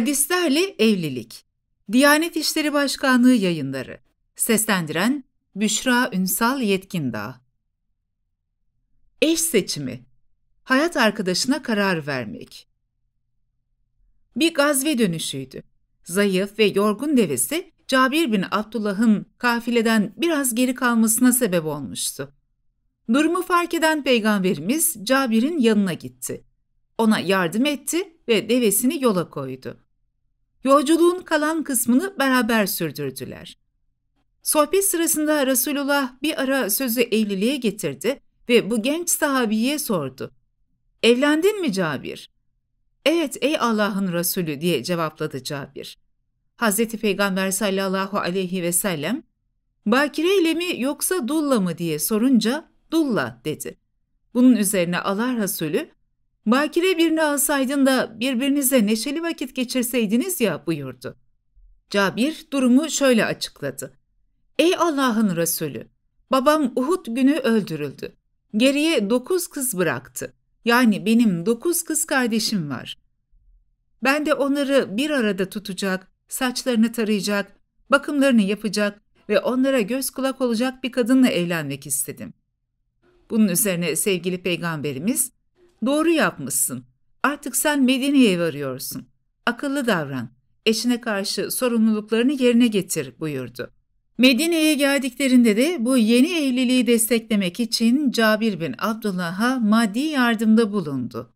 Hadislerle Evlilik Diyanet İşleri Başkanlığı yayınları Seslendiren Büşra Ünsal Yetkindağ Eş seçimi Hayat arkadaşına karar vermek Bir gazve dönüşüydü. Zayıf ve yorgun devesi Cabir bin Abdullah'ın kafileden biraz geri kalmasına sebep olmuştu. Durumu fark eden peygamberimiz Cabir'in yanına gitti. Ona yardım etti ve devesini yola koydu. Yolculuğun kalan kısmını beraber sürdürdüler. Sohbet sırasında Resulullah bir ara sözü evliliğe getirdi ve bu genç sahabiye sordu. Evlendin mi Cabir? Evet ey Allah'ın Resulü diye cevapladı Cabir. Hz. Peygamber sallallahu aleyhi ve sellem bakire ile mi yoksa dulla mı diye sorunca dulla dedi. Bunun üzerine Allah Resulü Bakire birini alsaydın da birbirinizle neşeli vakit geçirseydiniz ya buyurdu. Cabir durumu şöyle açıkladı. Ey Allah'ın Resulü! Babam Uhud günü öldürüldü. Geriye dokuz kız bıraktı. Yani benim dokuz kız kardeşim var. Ben de onları bir arada tutacak, saçlarını tarayacak, bakımlarını yapacak ve onlara göz kulak olacak bir kadınla evlenmek istedim. Bunun üzerine sevgili peygamberimiz Doğru yapmışsın. Artık sen Medine'ye varıyorsun. Akıllı davran. Eşine karşı sorumluluklarını yerine getir buyurdu. Medine'ye geldiklerinde de bu yeni evliliği desteklemek için Cabir bin Abdullah'a maddi yardımda bulundu.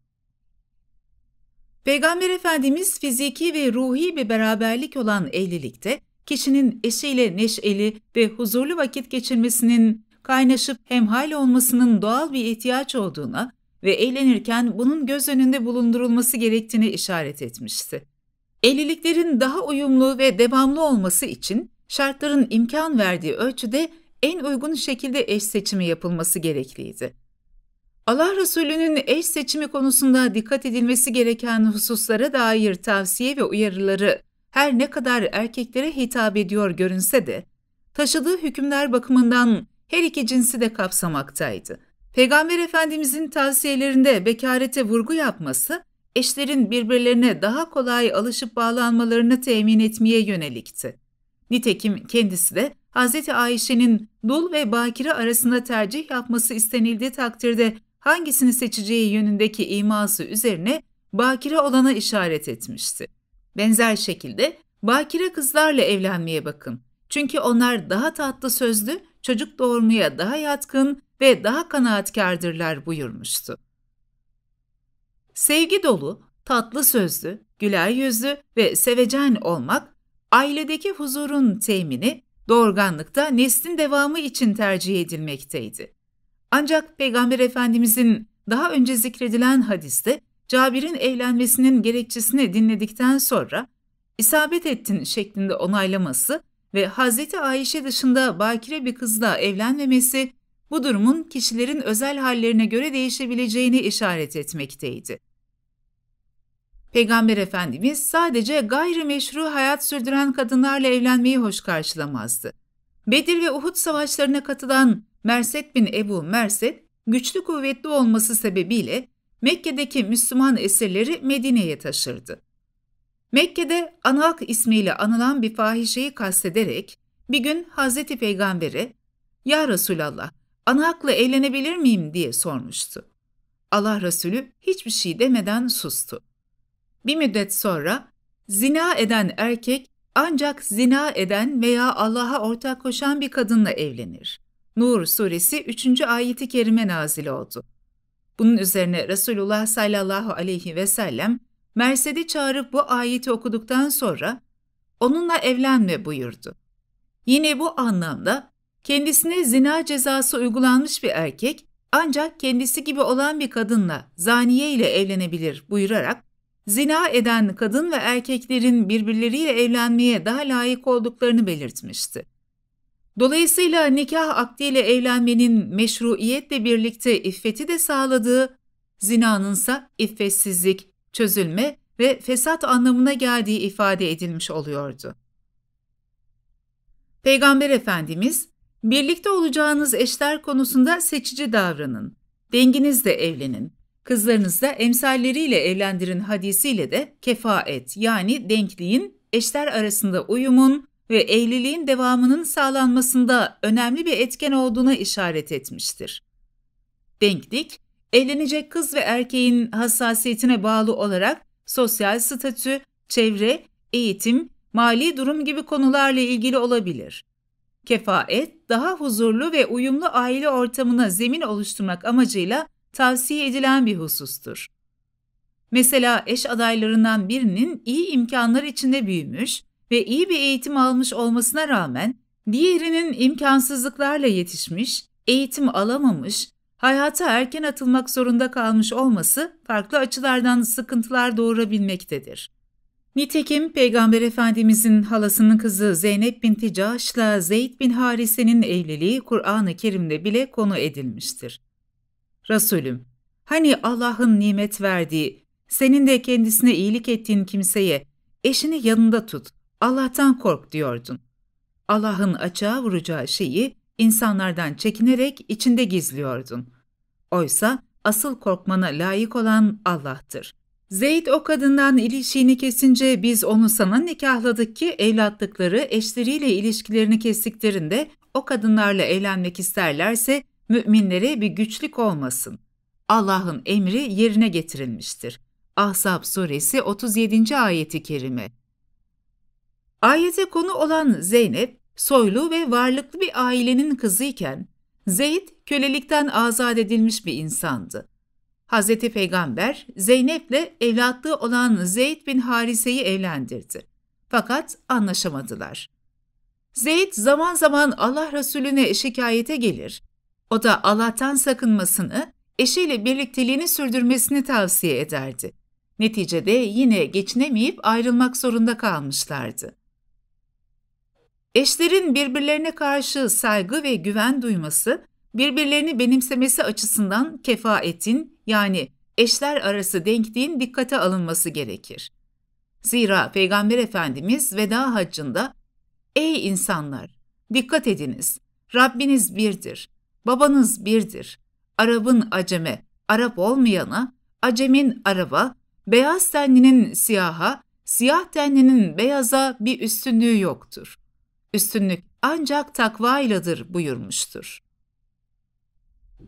Peygamber Efendimiz fiziki ve ruhi bir beraberlik olan evlilikte kişinin eşiyle neşeli ve huzurlu vakit geçirmesinin kaynaşıp hemhal olmasının doğal bir ihtiyaç olduğuna ve eğlenirken bunun göz önünde bulundurulması gerektiğini işaret etmişti. Evliliklerin daha uyumlu ve devamlı olması için şartların imkan verdiği ölçüde en uygun şekilde eş seçimi yapılması gerekliydi. Allah Resulü'nün eş seçimi konusunda dikkat edilmesi gereken hususlara dair tavsiye ve uyarıları her ne kadar erkeklere hitap ediyor görünse de, taşıdığı hükümler bakımından her iki cinsi de kapsamaktaydı. Peygamber Efendimizin tavsiyelerinde bekarete vurgu yapması, eşlerin birbirlerine daha kolay alışıp bağlanmalarını temin etmeye yönelikti. Nitekim kendisi de Hz. Ayşe'nin dul ve bakire arasında tercih yapması istenildiği takdirde hangisini seçeceği yönündeki iması üzerine bakire olana işaret etmişti. Benzer şekilde bakire kızlarla evlenmeye bakın. Çünkü onlar daha tatlı sözlü, çocuk doğurmaya daha yatkın, ve daha kanaatkardırlar buyurmuştu. Sevgi dolu, tatlı sözlü, güler yüzlü ve sevecen olmak, ailedeki huzurun temini doğurganlıkta neslin devamı için tercih edilmekteydi. Ancak Peygamber Efendimizin daha önce zikredilen hadiste Cabir'in evlenmesinin gerekçesini dinledikten sonra isabet ettin şeklinde onaylaması ve Hazreti Ayşe dışında bakire bir kızla evlenmemesi bu durumun kişilerin özel hallerine göre değişebileceğini işaret etmekteydi. Peygamber Efendimiz sadece gayrimeşru hayat sürdüren kadınlarla evlenmeyi hoş karşılamazdı. Bedir ve Uhud savaşlarına katılan Merset bin Ebu Merset, güçlü kuvvetli olması sebebiyle Mekke'deki Müslüman esirleri Medine'ye taşırdı. Mekke'de Anak ismiyle anılan bir fahişeyi kastederek bir gün Hazreti Peygamber'e ''Ya Resulallah, ana hakla evlenebilir miyim diye sormuştu. Allah Resulü hiçbir şey demeden sustu. Bir müddet sonra zina eden erkek ancak zina eden veya Allah'a ortak koşan bir kadınla evlenir. Nur suresi 3. ayeti kerime nazil oldu. Bunun üzerine Resulullah sallallahu aleyhi ve sellem Mersed'i çağırıp bu ayeti okuduktan sonra onunla evlenme buyurdu. Yine bu anlamda Kendisine zina cezası uygulanmış bir erkek ancak kendisi gibi olan bir kadınla, zaniye ile evlenebilir buyurarak zina eden kadın ve erkeklerin birbirleriyle evlenmeye daha layık olduklarını belirtmişti. Dolayısıyla nikah akdiyle evlenmenin meşruiyetle birlikte iffeti de sağladığı, zinanınsa iffetsizlik, çözülme ve fesat anlamına geldiği ifade edilmiş oluyordu. Peygamber Efendimiz Birlikte olacağınız eşler konusunda seçici davranın. Denginizle evlenin. Kızlarınızı emsalleriyle evlendirin hadisiyle de kefaet yani denkliğin, eşler arasında uyumun ve evliliğin devamının sağlanmasında önemli bir etken olduğuna işaret etmiştir. Denklik, evlenecek kız ve erkeğin hassasiyetine bağlı olarak sosyal statü, çevre, eğitim, mali durum gibi konularla ilgili olabilir. Kefaet, daha huzurlu ve uyumlu aile ortamına zemin oluşturmak amacıyla tavsiye edilen bir husustur. Mesela eş adaylarından birinin iyi imkanlar içinde büyümüş ve iyi bir eğitim almış olmasına rağmen diğerinin imkansızlıklarla yetişmiş, eğitim alamamış, hayata erken atılmak zorunda kalmış olması farklı açılardan sıkıntılar doğurabilmektedir. Nitekim Peygamber Efendimizin halasının kızı Zeynep binti Caş'la Zeyd bin Harise'nin evliliği Kur'an-ı Kerim'de bile konu edilmiştir. Resulüm, hani Allah'ın nimet verdiği, senin de kendisine iyilik ettiğin kimseye eşini yanında tut, Allah'tan kork diyordun. Allah'ın açığa vuracağı şeyi insanlardan çekinerek içinde gizliyordun. Oysa asıl korkmana layık olan Allah'tır.'' Zeyd o kadından ilişiğini kesince biz onu sana nikahladık ki evlatlıkları eşleriyle ilişkilerini kestiklerinde o kadınlarla evlenmek isterlerse müminlere bir güçlük olmasın. Allah'ın emri yerine getirilmiştir. Ahzab suresi 37. ayeti kerime. Ayete konu olan Zeynep, soylu ve varlıklı bir ailenin kızıyken, Zeyd kölelikten azat edilmiş bir insandı. Hazreti Peygamber Zeynep'le evlatlığı olan Zeyd bin Harise'yi evlendirdi. Fakat anlaşamadılar. Zeyd zaman zaman Allah Resulüne şikayete gelir. O da Allah'tan sakınmasını, eşiyle birlikteliğini sürdürmesini tavsiye ederdi. Neticede yine geçinemeyip ayrılmak zorunda kalmışlardı. Eşlerin birbirlerine karşı saygı ve güven duyması birbirlerini benimsemesi açısından kefaetin yani eşler arası denkliğin dikkate alınması gerekir. Zira Peygamber Efendimiz veda haccında Ey insanlar! Dikkat ediniz! Rabbiniz birdir, babanız birdir. Arabın aceme, Arap olmayana, acemin araba, beyaz tenlinin siyaha, siyah tenlinin beyaza bir üstünlüğü yoktur. Üstünlük ancak takva takvayladır buyurmuştur.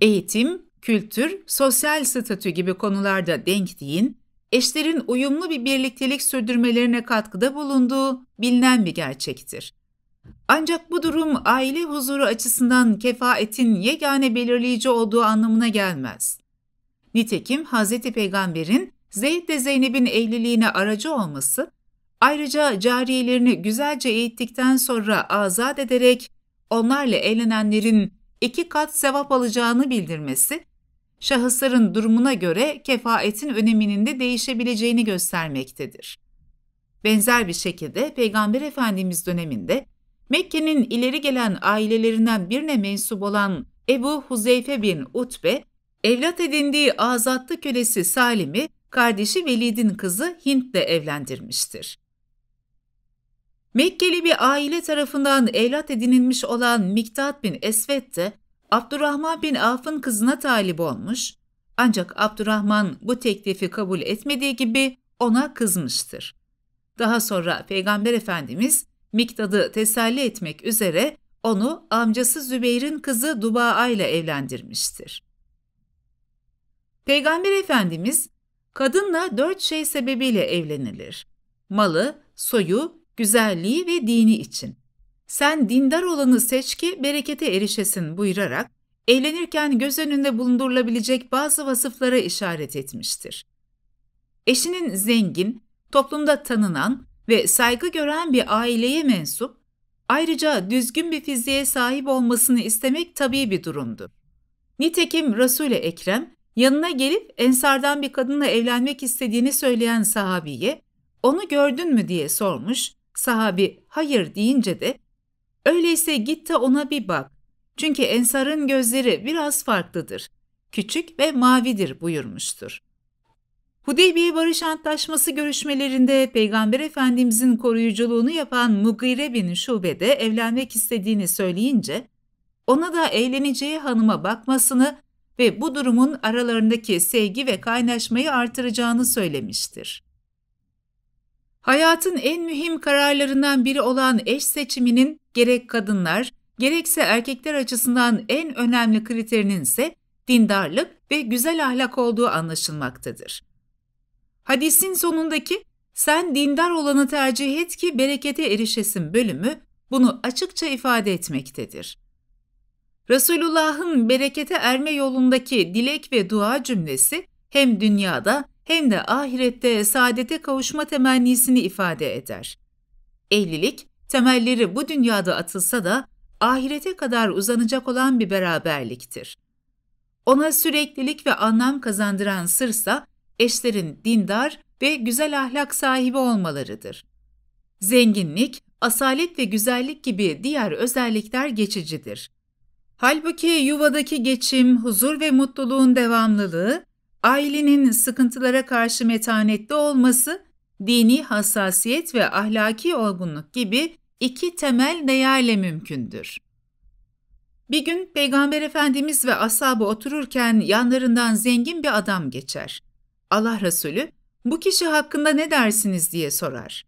Eğitim, kültür, sosyal statü gibi konularda denkliğin, eşlerin uyumlu bir birliktelik sürdürmelerine katkıda bulunduğu bilinen bir gerçektir. Ancak bu durum aile huzuru açısından kefaetin yegane belirleyici olduğu anlamına gelmez. Nitekim Hz. Peygamber'in Zeyd de Zeynep'in evliliğine aracı olması, ayrıca cariyelerini güzelce eğittikten sonra azat ederek onlarla evlenenlerin iki kat sevap alacağını bildirmesi, şahısların durumuna göre kefaetin öneminin de değişebileceğini göstermektedir. Benzer bir şekilde Peygamber Efendimiz döneminde Mekke'nin ileri gelen ailelerinden birine mensup olan Ebu Huzeyfe bin Utbe, evlat edindiği azatlı kölesi Salim'i kardeşi Velid'in kızı Hint'le evlendirmiştir. Mekkeli bir aile tarafından evlat edinilmiş olan Miktat bin Esved de Abdurrahman bin Afın kızına talip olmuş ancak Abdurrahman bu teklifi kabul etmediği gibi ona kızmıştır. Daha sonra Peygamber Efendimiz Miktad'ı teselli etmek üzere onu amcası Zübeyir'in kızı Duba'a ile evlendirmiştir. Peygamber Efendimiz kadınla dört şey sebebiyle evlenilir. Malı, soyu, güzelliği ve dini için. Sen dindar olanı seç ki berekete erişesin buyurarak eğlenirken göz önünde bulundurulabilecek bazı vasıflara işaret etmiştir. Eşinin zengin, toplumda tanınan ve saygı gören bir aileye mensup, ayrıca düzgün bir fiziğe sahip olmasını istemek tabii bir durumdur. Nitekim Resul-i Ekrem yanına gelip Ensar'dan bir kadınla evlenmek istediğini söyleyen sahabiye, onu gördün mü diye sormuş Sahabi hayır deyince de öyleyse git de ona bir bak. Çünkü Ensar'ın gözleri biraz farklıdır. Küçük ve mavidir buyurmuştur. Hudeybiye Barış Antlaşması görüşmelerinde Peygamber Efendimizin koruyuculuğunu yapan Mugire bin Şube'de evlenmek istediğini söyleyince ona da eğleneceği hanıma bakmasını ve bu durumun aralarındaki sevgi ve kaynaşmayı artıracağını söylemiştir. Hayatın en mühim kararlarından biri olan eş seçiminin gerek kadınlar gerekse erkekler açısından en önemli kriterinin ise dindarlık ve güzel ahlak olduğu anlaşılmaktadır. Hadisin sonundaki sen dindar olanı tercih et ki berekete erişesin bölümü bunu açıkça ifade etmektedir. Resulullah'ın berekete erme yolundaki dilek ve dua cümlesi hem dünyada hem de ahirette saadete kavuşma temennisini ifade eder. Evlilik, temelleri bu dünyada atılsa da ahirete kadar uzanacak olan bir beraberliktir. Ona süreklilik ve anlam kazandıran sırsa eşlerin dindar ve güzel ahlak sahibi olmalarıdır. Zenginlik, asalet ve güzellik gibi diğer özellikler geçicidir. Halbuki yuvadaki geçim, huzur ve mutluluğun devamlılığı ailenin sıkıntılara karşı metanetli olması, dini hassasiyet ve ahlaki olgunluk gibi iki temel değerle mümkündür. Bir gün Peygamber Efendimiz ve ashabı otururken yanlarından zengin bir adam geçer. Allah Resulü, bu kişi hakkında ne dersiniz diye sorar.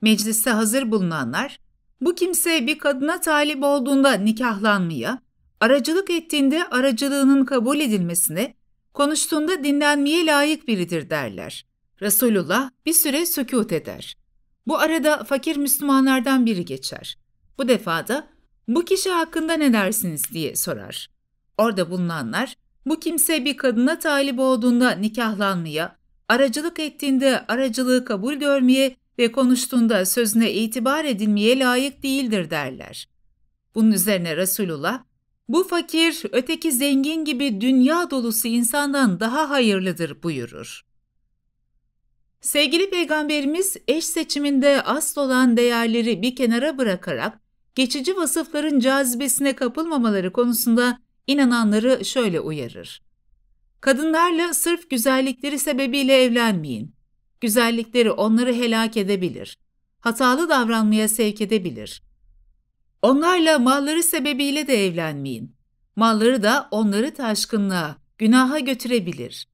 Mecliste hazır bulunanlar, bu kimse bir kadına talip olduğunda nikahlanmaya, aracılık ettiğinde aracılığının kabul edilmesine, Konuştuğunda dinlenmeye layık biridir derler. Resulullah bir süre sükut eder. Bu arada fakir Müslümanlardan biri geçer. Bu defa da bu kişi hakkında ne dersiniz diye sorar. Orada bulunanlar bu kimse bir kadına talip olduğunda nikahlanmaya, aracılık ettiğinde aracılığı kabul görmeye ve konuştuğunda sözüne itibar edilmeye layık değildir derler. Bunun üzerine Resulullah bu fakir öteki zengin gibi dünya dolusu insandan daha hayırlıdır buyurur. Sevgili peygamberimiz eş seçiminde asıl olan değerleri bir kenara bırakarak geçici vasıfların cazibesine kapılmamaları konusunda inananları şöyle uyarır. Kadınlarla sırf güzellikleri sebebiyle evlenmeyin. Güzellikleri onları helak edebilir. Hatalı davranmaya sevk edebilir. Onlarla malları sebebiyle de evlenmeyin. Malları da onları taşkınlığa, günaha götürebilir.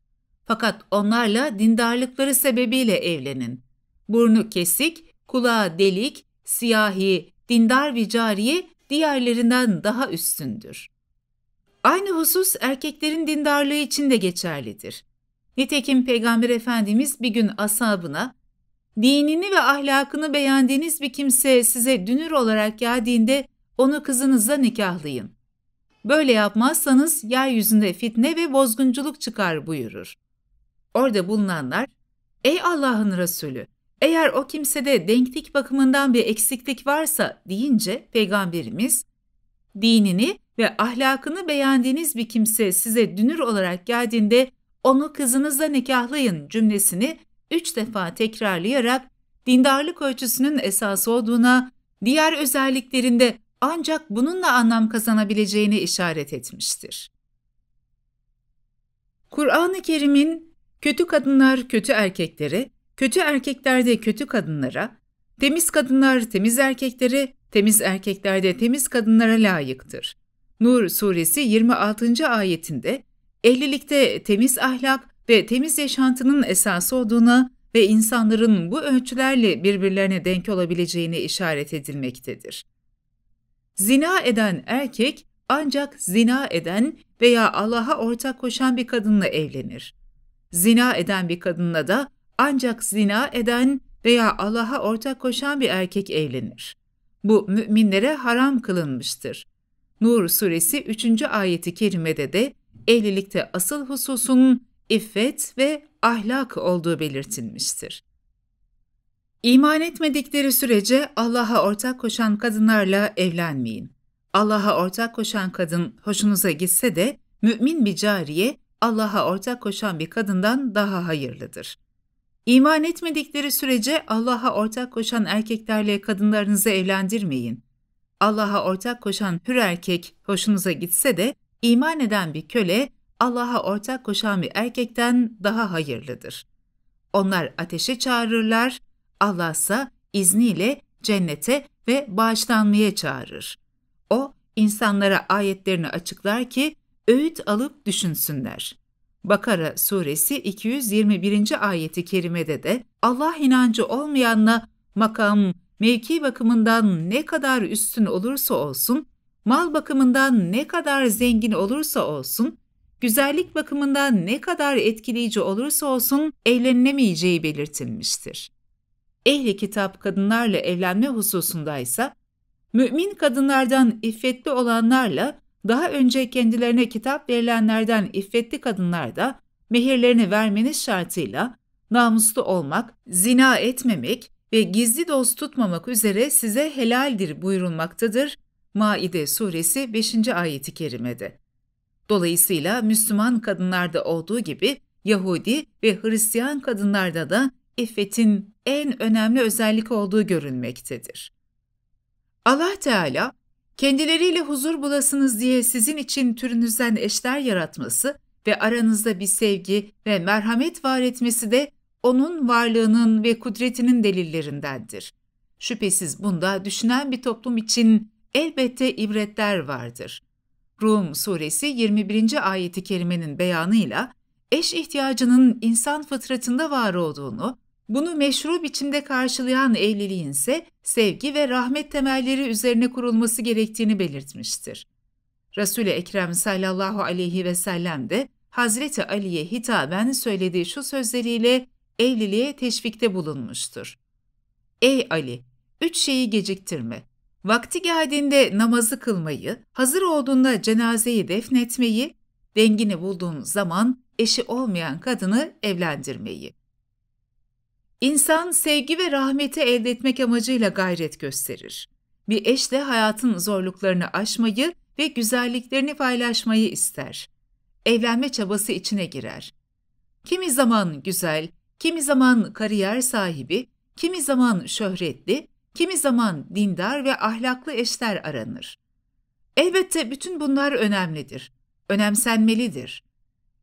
Fakat onlarla dindarlıkları sebebiyle evlenin. Burnu kesik, kulağı delik, siyahi, dindar ve diğerlerinden daha üstündür. Aynı husus erkeklerin dindarlığı için de geçerlidir. Nitekim Peygamber Efendimiz bir gün asabına, dinini ve ahlakını beğendiğiniz bir kimse size dünür olarak geldiğinde onu kızınızla nikahlayın. Böyle yapmazsanız yeryüzünde fitne ve bozgunculuk çıkar buyurur. Orada bulunanlar, ey Allah'ın Resulü, eğer o kimsede denklik bakımından bir eksiklik varsa deyince peygamberimiz, dinini ve ahlakını beğendiğiniz bir kimse size dünür olarak geldiğinde onu kızınızla nikahlayın cümlesini üç defa tekrarlayarak dindarlık ölçüsünün esası olduğuna, diğer özelliklerinde ancak bununla anlam kazanabileceğini işaret etmiştir. Kur'an-ı Kerim'in kötü kadınlar kötü erkeklere, kötü erkekler de kötü kadınlara, temiz kadınlar temiz erkeklere, temiz erkekler de temiz kadınlara layıktır. Nur suresi 26. ayetinde evlilikte temiz ahlak, ve temiz yaşantının esası olduğuna ve insanların bu ölçülerle birbirlerine denk olabileceğine işaret edilmektedir. Zina eden erkek ancak zina eden veya Allah'a ortak koşan bir kadınla evlenir. Zina eden bir kadınla da ancak zina eden veya Allah'a ortak koşan bir erkek evlenir. Bu müminlere haram kılınmıştır. Nur suresi 3. ayeti kerimede de evlilikte asıl hususun iffet ve ahlak olduğu belirtilmiştir. İman etmedikleri sürece Allah'a ortak koşan kadınlarla evlenmeyin. Allah'a ortak koşan kadın hoşunuza gitse de mümin bir cariye Allah'a ortak koşan bir kadından daha hayırlıdır. İman etmedikleri sürece Allah'a ortak koşan erkeklerle kadınlarınızı evlendirmeyin. Allah'a ortak koşan hür erkek hoşunuza gitse de iman eden bir köle Allah'a ortak koşan bir erkekten daha hayırlıdır. Onlar ateşe çağırırlar, Allah ise izniyle cennete ve bağışlanmaya çağırır. O, insanlara ayetlerini açıklar ki öğüt alıp düşünsünler. Bakara suresi 221. ayeti kerimede de Allah inancı olmayanla makam, mevki bakımından ne kadar üstün olursa olsun, mal bakımından ne kadar zengin olursa olsun, güzellik bakımından ne kadar etkileyici olursa olsun evlenilemeyeceği belirtilmiştir. Ehli kitap kadınlarla evlenme hususunda ise mümin kadınlardan iffetli olanlarla daha önce kendilerine kitap verilenlerden iffetli kadınlar da mehirlerini vermeniz şartıyla namuslu olmak, zina etmemek ve gizli dost tutmamak üzere size helaldir buyurulmaktadır. Maide suresi 5. ayeti kerimede. Dolayısıyla Müslüman kadınlarda olduğu gibi Yahudi ve Hristiyan kadınlarda da iffetin en önemli özellik olduğu görünmektedir. Allah Teala kendileriyle huzur bulasınız diye sizin için türünüzden eşler yaratması ve aranızda bir sevgi ve merhamet var etmesi de onun varlığının ve kudretinin delillerindendir. Şüphesiz bunda düşünen bir toplum için elbette ibretler vardır. Rum suresi 21. ayeti kerimenin beyanıyla eş ihtiyacının insan fıtratında var olduğunu, bunu meşru biçimde karşılayan evliliğin ise sevgi ve rahmet temelleri üzerine kurulması gerektiğini belirtmiştir. Resul-i Ekrem sallallahu aleyhi ve sellem de Hazreti Ali'ye hitaben söylediği şu sözleriyle evliliğe teşvikte bulunmuştur. Ey Ali! Üç şeyi geciktirme vakti geldiğinde namazı kılmayı, hazır olduğunda cenazeyi defnetmeyi, dengini bulduğun zaman eşi olmayan kadını evlendirmeyi. İnsan sevgi ve rahmeti elde etmek amacıyla gayret gösterir. Bir eş de hayatın zorluklarını aşmayı ve güzelliklerini paylaşmayı ister. Evlenme çabası içine girer. Kimi zaman güzel, kimi zaman kariyer sahibi, kimi zaman şöhretli, kimi zaman dindar ve ahlaklı eşler aranır. Elbette bütün bunlar önemlidir, önemsenmelidir.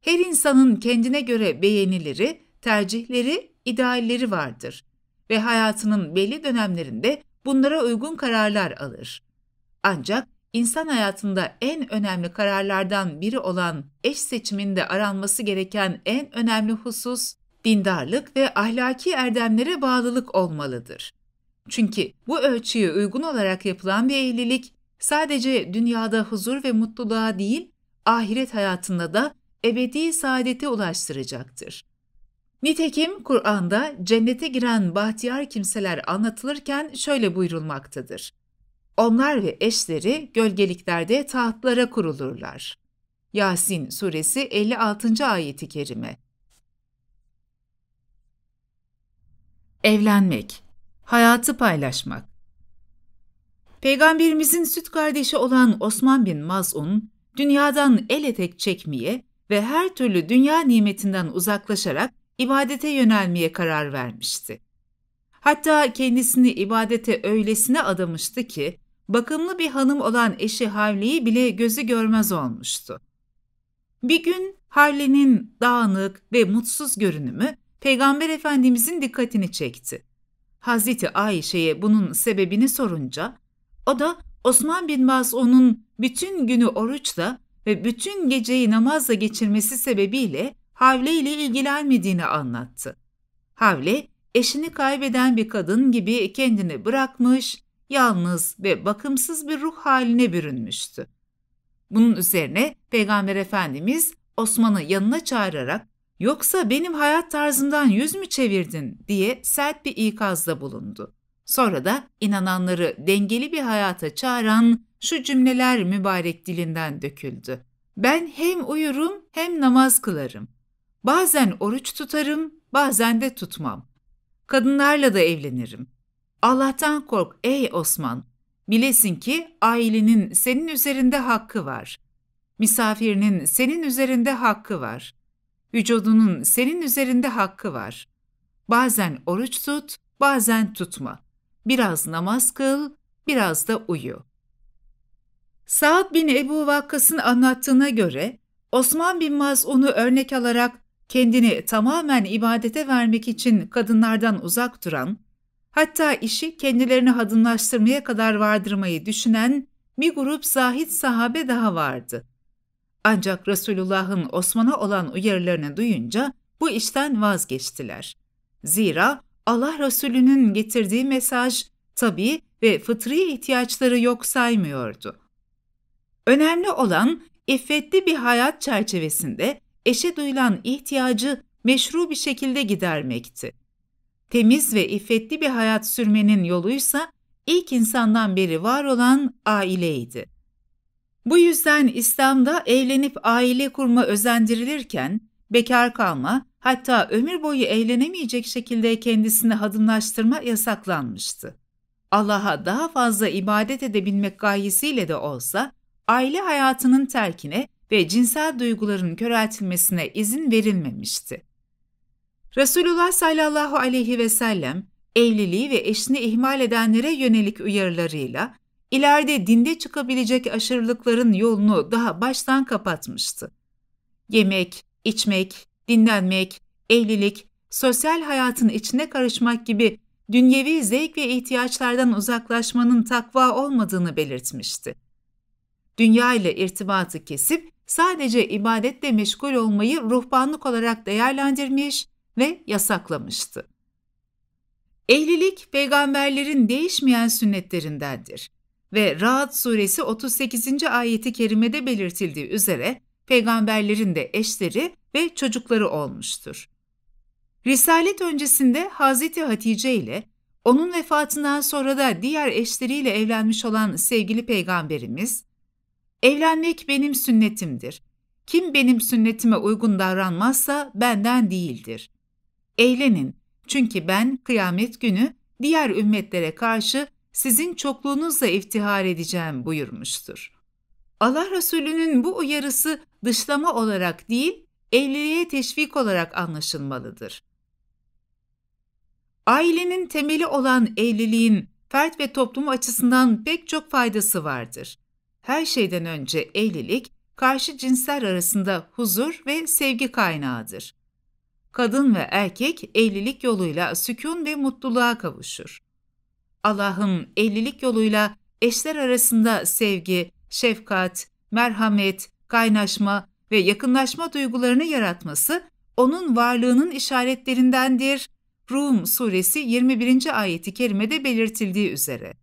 Her insanın kendine göre beğenileri, tercihleri, idealleri vardır ve hayatının belli dönemlerinde bunlara uygun kararlar alır. Ancak insan hayatında en önemli kararlardan biri olan eş seçiminde aranması gereken en önemli husus dindarlık ve ahlaki erdemlere bağlılık olmalıdır. Çünkü bu ölçüye uygun olarak yapılan bir evlilik sadece dünyada huzur ve mutluluğa değil, ahiret hayatında da ebedi saadete ulaştıracaktır. Nitekim Kur'an'da cennete giren bahtiyar kimseler anlatılırken şöyle buyurulmaktadır. Onlar ve eşleri gölgeliklerde tahtlara kurulurlar. Yasin suresi 56. ayeti kerime. Evlenmek hayatı paylaşmak. Peygamberimizin süt kardeşi olan Osman bin Maz'un, dünyadan el etek çekmeye ve her türlü dünya nimetinden uzaklaşarak ibadete yönelmeye karar vermişti. Hatta kendisini ibadete öylesine adamıştı ki, bakımlı bir hanım olan eşi Havli'yi bile gözü görmez olmuştu. Bir gün Havli'nin dağınık ve mutsuz görünümü Peygamber Efendimizin dikkatini çekti. Hazreti Ayşe'ye bunun sebebini sorunca o da Osman bin Mas'un'un bütün günü oruçla ve bütün geceyi namazla geçirmesi sebebiyle Havle ile ilgilenmediğini anlattı. Havle, eşini kaybeden bir kadın gibi kendini bırakmış, yalnız ve bakımsız bir ruh haline bürünmüştü. Bunun üzerine Peygamber Efendimiz Osman'ı yanına çağırarak Yoksa benim hayat tarzımdan yüz mü çevirdin diye sert bir ikazda bulundu. Sonra da inananları dengeli bir hayata çağıran şu cümleler mübarek dilinden döküldü. Ben hem uyurum hem namaz kılarım. Bazen oruç tutarım, bazen de tutmam. Kadınlarla da evlenirim. Allah'tan kork ey Osman. Bilesin ki ailenin senin üzerinde hakkı var. Misafirinin senin üzerinde hakkı var. Vücudunun senin üzerinde hakkı var. Bazen oruç tut, bazen tutma. Biraz namaz kıl, biraz da uyu. Saad bin Ebu Vakkas'ın anlattığına göre Osman bin Maz'un'u örnek alarak kendini tamamen ibadete vermek için kadınlardan uzak duran, hatta işi kendilerini hadımlaştırmaya kadar vardırmayı düşünen bir grup zahit sahabe daha vardı. Ancak Resulullah'ın Osman'a olan uyarılarını duyunca bu işten vazgeçtiler. Zira Allah Resulü'nün getirdiği mesaj tabi ve fıtri ihtiyaçları yok saymıyordu. Önemli olan iffetli bir hayat çerçevesinde eşe duyulan ihtiyacı meşru bir şekilde gidermekti. Temiz ve iffetli bir hayat sürmenin yoluysa ilk insandan beri var olan aileydi. Bu yüzden İslam'da evlenip aile kurma özendirilirken bekar kalma hatta ömür boyu evlenemeyecek şekilde kendisini hadımlaştırma yasaklanmıştı. Allah'a daha fazla ibadet edebilmek gayesiyle de olsa aile hayatının terkine ve cinsel duyguların köreltilmesine izin verilmemişti. Resulullah sallallahu aleyhi ve sellem evliliği ve eşini ihmal edenlere yönelik uyarılarıyla ileride dinde çıkabilecek aşırılıkların yolunu daha baştan kapatmıştı. Yemek, içmek, dinlenmek, evlilik, sosyal hayatın içine karışmak gibi dünyevi zevk ve ihtiyaçlardan uzaklaşmanın takva olmadığını belirtmişti. Dünya ile irtibatı kesip sadece ibadetle meşgul olmayı ruhbanlık olarak değerlendirmiş ve yasaklamıştı. Evlilik peygamberlerin değişmeyen sünnetlerindendir ve Rahat suresi 38. ayeti kerimede belirtildiği üzere peygamberlerin de eşleri ve çocukları olmuştur. Risalet öncesinde Hazreti Hatice ile onun vefatından sonra da diğer eşleriyle evlenmiş olan sevgili peygamberimiz, Evlenmek benim sünnetimdir. Kim benim sünnetime uygun davranmazsa benden değildir. Eğlenin çünkü ben kıyamet günü diğer ümmetlere karşı sizin çokluğunuzla iftihar edeceğim buyurmuştur. Allah Resulü'nün bu uyarısı dışlama olarak değil, evliliğe teşvik olarak anlaşılmalıdır. Ailenin temeli olan evliliğin fert ve toplum açısından pek çok faydası vardır. Her şeyden önce evlilik, karşı cinsler arasında huzur ve sevgi kaynağıdır. Kadın ve erkek evlilik yoluyla sükun ve mutluluğa kavuşur. Allah'ın evlilik yoluyla eşler arasında sevgi, şefkat, merhamet, kaynaşma ve yakınlaşma duygularını yaratması onun varlığının işaretlerindendir. Rum suresi 21. ayeti kerimede belirtildiği üzere.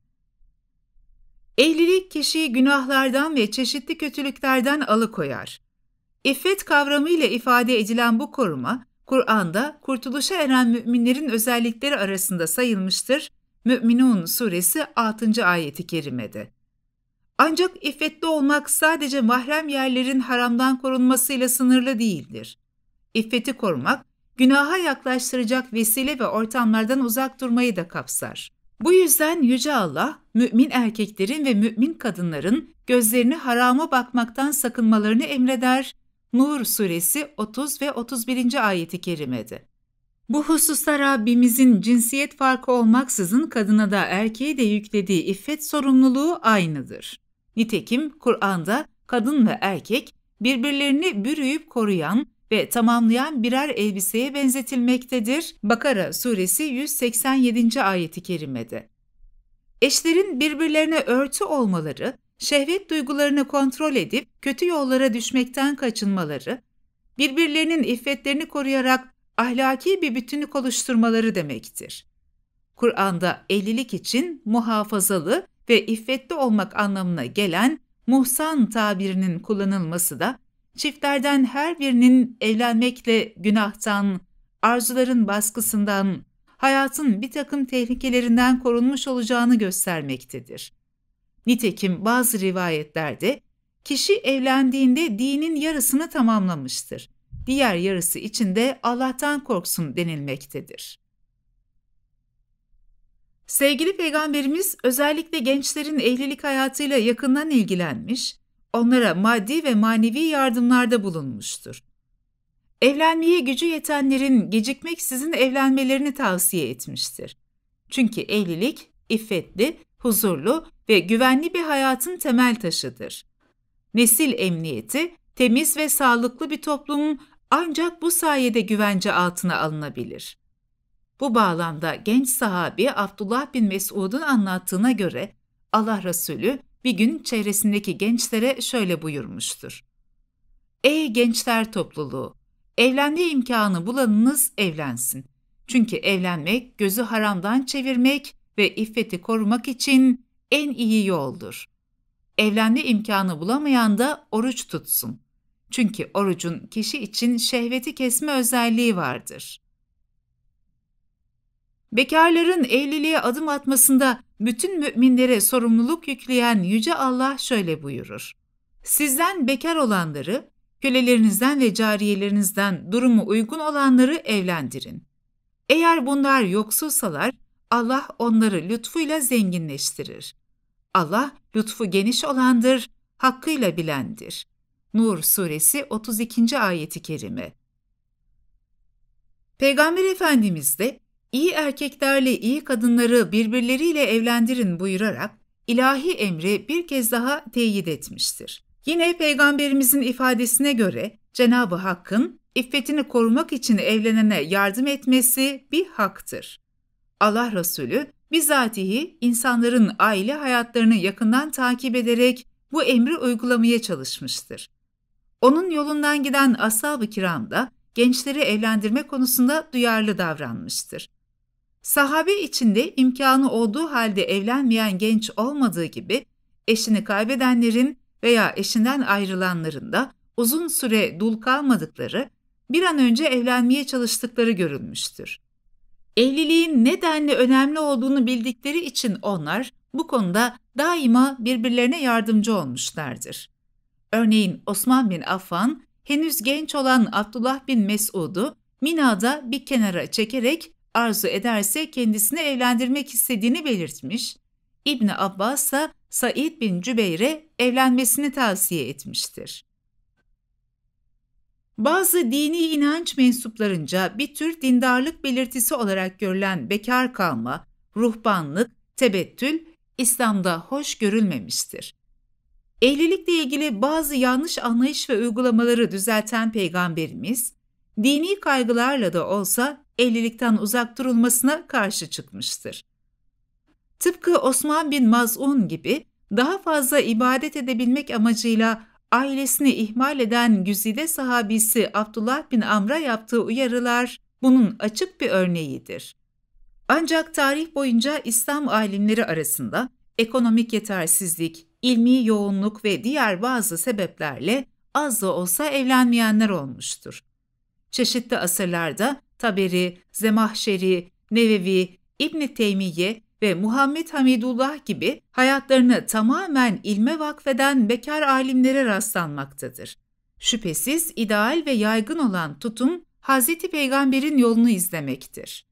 Evlilik kişiyi günahlardan ve çeşitli kötülüklerden alıkoyar. İffet kavramıyla ifade edilen bu koruma, Kur'an'da kurtuluşa eren müminlerin özellikleri arasında sayılmıştır Mü'minun suresi 6. ayeti kerimede. Ancak iffetli olmak sadece mahrem yerlerin haramdan korunmasıyla sınırlı değildir. İffeti korumak, günaha yaklaştıracak vesile ve ortamlardan uzak durmayı da kapsar. Bu yüzden Yüce Allah, mümin erkeklerin ve mümin kadınların gözlerini harama bakmaktan sakınmalarını emreder. Nur suresi 30 ve 31. ayeti kerimede. Bu hususta Rabbimizin cinsiyet farkı olmaksızın kadına da erkeğe de yüklediği iffet sorumluluğu aynıdır. Nitekim Kur'an'da kadın ve erkek birbirlerini bürüyüp koruyan ve tamamlayan birer elbiseye benzetilmektedir. Bakara suresi 187. ayeti kerimede. Eşlerin birbirlerine örtü olmaları, şehvet duygularını kontrol edip kötü yollara düşmekten kaçınmaları, birbirlerinin iffetlerini koruyarak ahlaki bir bütünlük oluşturmaları demektir. Kur'an'da evlilik için muhafazalı ve iffetli olmak anlamına gelen muhsan tabirinin kullanılması da çiftlerden her birinin evlenmekle günahtan, arzuların baskısından, hayatın bir takım tehlikelerinden korunmuş olacağını göstermektedir. Nitekim bazı rivayetlerde kişi evlendiğinde dinin yarısını tamamlamıştır diğer yarısı içinde Allah'tan korksun denilmektedir. Sevgili Peygamberimiz özellikle gençlerin evlilik hayatıyla yakından ilgilenmiş, onlara maddi ve manevi yardımlarda bulunmuştur. Evlenmeye gücü yetenlerin gecikmeksizin evlenmelerini tavsiye etmiştir. Çünkü evlilik iffetli, huzurlu ve güvenli bir hayatın temel taşıdır. Nesil emniyeti, temiz ve sağlıklı bir toplumun ancak bu sayede güvence altına alınabilir. Bu bağlamda genç sahabi Abdullah bin Mesud'un anlattığına göre Allah Resulü bir gün çevresindeki gençlere şöyle buyurmuştur. Ey gençler topluluğu! Evlenme imkanı bulanınız evlensin. Çünkü evlenmek gözü haramdan çevirmek ve iffeti korumak için en iyi yoldur. Evlenme imkanı bulamayan da oruç tutsun. Çünkü orucun kişi için şehveti kesme özelliği vardır. Bekarların evliliğe adım atmasında bütün müminlere sorumluluk yükleyen Yüce Allah şöyle buyurur. Sizden bekar olanları, kölelerinizden ve cariyelerinizden durumu uygun olanları evlendirin. Eğer bunlar yoksulsalar, Allah onları lütfuyla zenginleştirir. Allah lütfu geniş olandır, hakkıyla bilendir.'' Nur suresi 32. ayeti kerime. Peygamber Efendimiz de iyi erkeklerle iyi kadınları birbirleriyle evlendirin buyurarak ilahi emri bir kez daha teyit etmiştir. Yine peygamberimizin ifadesine göre Cenab-ı Hakk'ın iffetini korumak için evlenene yardım etmesi bir haktır. Allah Resulü bizatihi insanların aile hayatlarını yakından takip ederek bu emri uygulamaya çalışmıştır. Onun yolundan giden ashab-ı kiram da gençleri evlendirme konusunda duyarlı davranmıştır. Sahabe içinde imkanı olduğu halde evlenmeyen genç olmadığı gibi eşini kaybedenlerin veya eşinden ayrılanların da uzun süre dul kalmadıkları, bir an önce evlenmeye çalıştıkları görülmüştür. Evliliğin ne denli önemli olduğunu bildikleri için onlar bu konuda daima birbirlerine yardımcı olmuşlardır. Örneğin Osman bin Affan henüz genç olan Abdullah bin Mesud'u Mina'da bir kenara çekerek arzu ederse kendisini evlendirmek istediğini belirtmiş. İbni Abbas ise Said bin Cübeyr'e evlenmesini tavsiye etmiştir. Bazı dini inanç mensuplarınca bir tür dindarlık belirtisi olarak görülen bekar kalma, ruhbanlık, tebettül İslam'da hoş görülmemiştir. Evlilikle ilgili bazı yanlış anlayış ve uygulamaları düzelten peygamberimiz, dini kaygılarla da olsa evlilikten uzak durulmasına karşı çıkmıştır. Tıpkı Osman bin Maz'un gibi daha fazla ibadet edebilmek amacıyla ailesini ihmal eden güzide sahabisi Abdullah bin Amr'a yaptığı uyarılar bunun açık bir örneğidir. Ancak tarih boyunca İslam alimleri arasında ekonomik yetersizlik, ilmi yoğunluk ve diğer bazı sebeplerle az da olsa evlenmeyenler olmuştur. Çeşitli asırlarda Taberi, Zemahşeri, Nevevi, İbn Teymiye ve Muhammed Hamidullah gibi hayatlarını tamamen ilme vakfeden bekar alimlere rastlanmaktadır. Şüphesiz ideal ve yaygın olan tutum Hz. Peygamber'in yolunu izlemektir.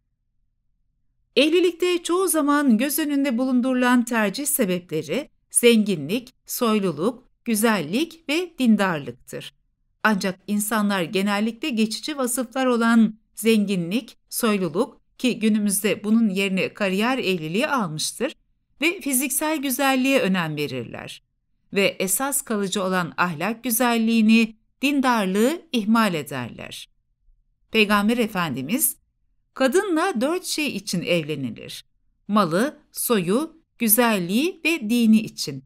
Evlilikte çoğu zaman göz önünde bulundurulan tercih sebepleri zenginlik, soyluluk, güzellik ve dindarlıktır. Ancak insanlar genellikle geçici vasıflar olan zenginlik, soyluluk ki günümüzde bunun yerine kariyer evliliği almıştır ve fiziksel güzelliğe önem verirler ve esas kalıcı olan ahlak güzelliğini, dindarlığı ihmal ederler. Peygamber Efendimiz, kadınla dört şey için evlenilir. Malı, soyu, güzelliği ve dini için.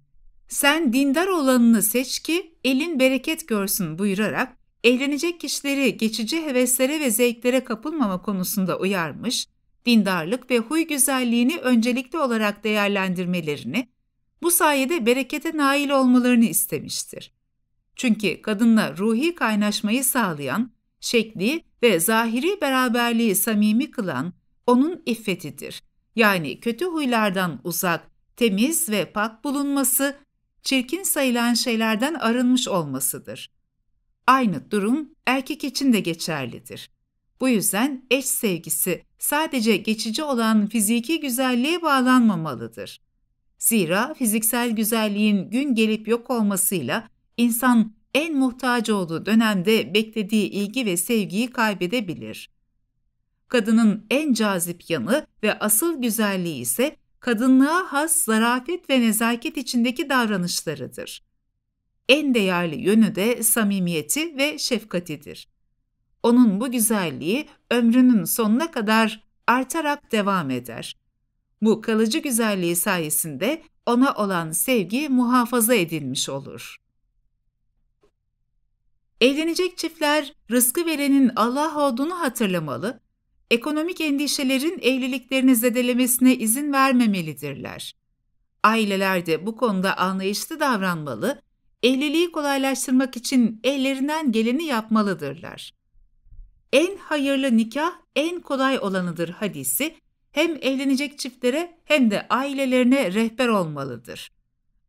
Sen dindar olanını seç ki elin bereket görsün buyurarak evlenecek kişileri geçici heveslere ve zevklere kapılmama konusunda uyarmış, dindarlık ve huy güzelliğini öncelikli olarak değerlendirmelerini, bu sayede berekete nail olmalarını istemiştir. Çünkü kadınla ruhi kaynaşmayı sağlayan, şekli ve zahiri beraberliği samimi kılan onun iffetidir yani kötü huylardan uzak, temiz ve pak bulunması, çirkin sayılan şeylerden arınmış olmasıdır. Aynı durum erkek için de geçerlidir. Bu yüzden eş sevgisi sadece geçici olan fiziki güzelliğe bağlanmamalıdır. Zira fiziksel güzelliğin gün gelip yok olmasıyla insan en muhtaç olduğu dönemde beklediği ilgi ve sevgiyi kaybedebilir. Kadının en cazip yanı ve asıl güzelliği ise kadınlığa has zarafet ve nezaket içindeki davranışlarıdır. En değerli yönü de samimiyeti ve şefkatidir. Onun bu güzelliği ömrünün sonuna kadar artarak devam eder. Bu kalıcı güzelliği sayesinde ona olan sevgi muhafaza edilmiş olur. Evlenecek çiftler rızkı verenin Allah olduğunu hatırlamalı ekonomik endişelerin evliliklerini zedelemesine izin vermemelidirler. Aileler de bu konuda anlayışlı davranmalı, evliliği kolaylaştırmak için ellerinden geleni yapmalıdırlar. En hayırlı nikah en kolay olanıdır hadisi hem evlenecek çiftlere hem de ailelerine rehber olmalıdır.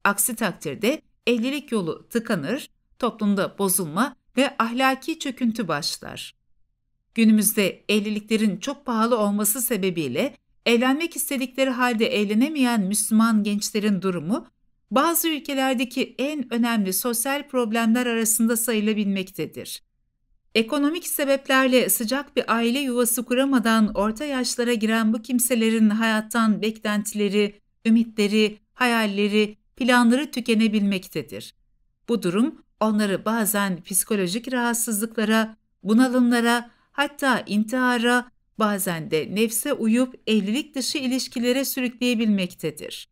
Aksi takdirde evlilik yolu tıkanır, toplumda bozulma ve ahlaki çöküntü başlar. Günümüzde evliliklerin çok pahalı olması sebebiyle evlenmek istedikleri halde evlenemeyen Müslüman gençlerin durumu bazı ülkelerdeki en önemli sosyal problemler arasında sayılabilmektedir. Ekonomik sebeplerle sıcak bir aile yuvası kuramadan orta yaşlara giren bu kimselerin hayattan beklentileri, ümitleri, hayalleri, planları tükenebilmektedir. Bu durum onları bazen psikolojik rahatsızlıklara, bunalımlara, hatta intihara, bazen de nefse uyup evlilik dışı ilişkilere sürükleyebilmektedir.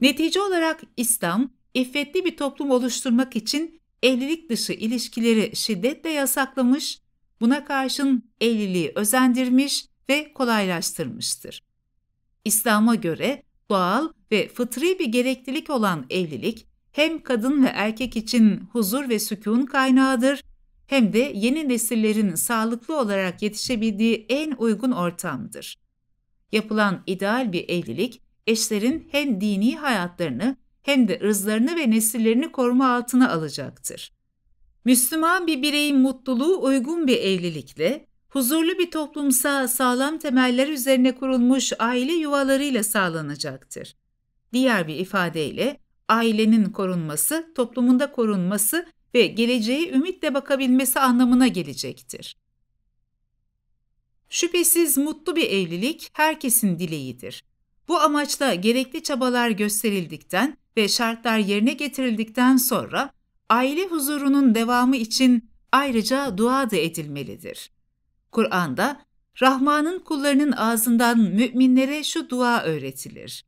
Netice olarak İslam, iffetli bir toplum oluşturmak için evlilik dışı ilişkileri şiddetle yasaklamış, buna karşın evliliği özendirmiş ve kolaylaştırmıştır. İslam'a göre doğal ve fıtri bir gereklilik olan evlilik, hem kadın ve erkek için huzur ve sükun kaynağıdır, hem de yeni nesillerin sağlıklı olarak yetişebildiği en uygun ortamdır. Yapılan ideal bir evlilik, eşlerin hem dini hayatlarını hem de ırzlarını ve nesillerini koruma altına alacaktır. Müslüman bir bireyin mutluluğu uygun bir evlilikle, huzurlu bir toplumsa sağlam temeller üzerine kurulmuş aile yuvalarıyla sağlanacaktır. Diğer bir ifadeyle ailenin korunması, toplumunda korunması ve geleceğe ümitle bakabilmesi anlamına gelecektir. Şüphesiz mutlu bir evlilik herkesin dileğidir. Bu amaçla gerekli çabalar gösterildikten ve şartlar yerine getirildikten sonra aile huzurunun devamı için ayrıca dua da edilmelidir. Kur'an'da Rahman'ın kullarının ağzından müminlere şu dua öğretilir.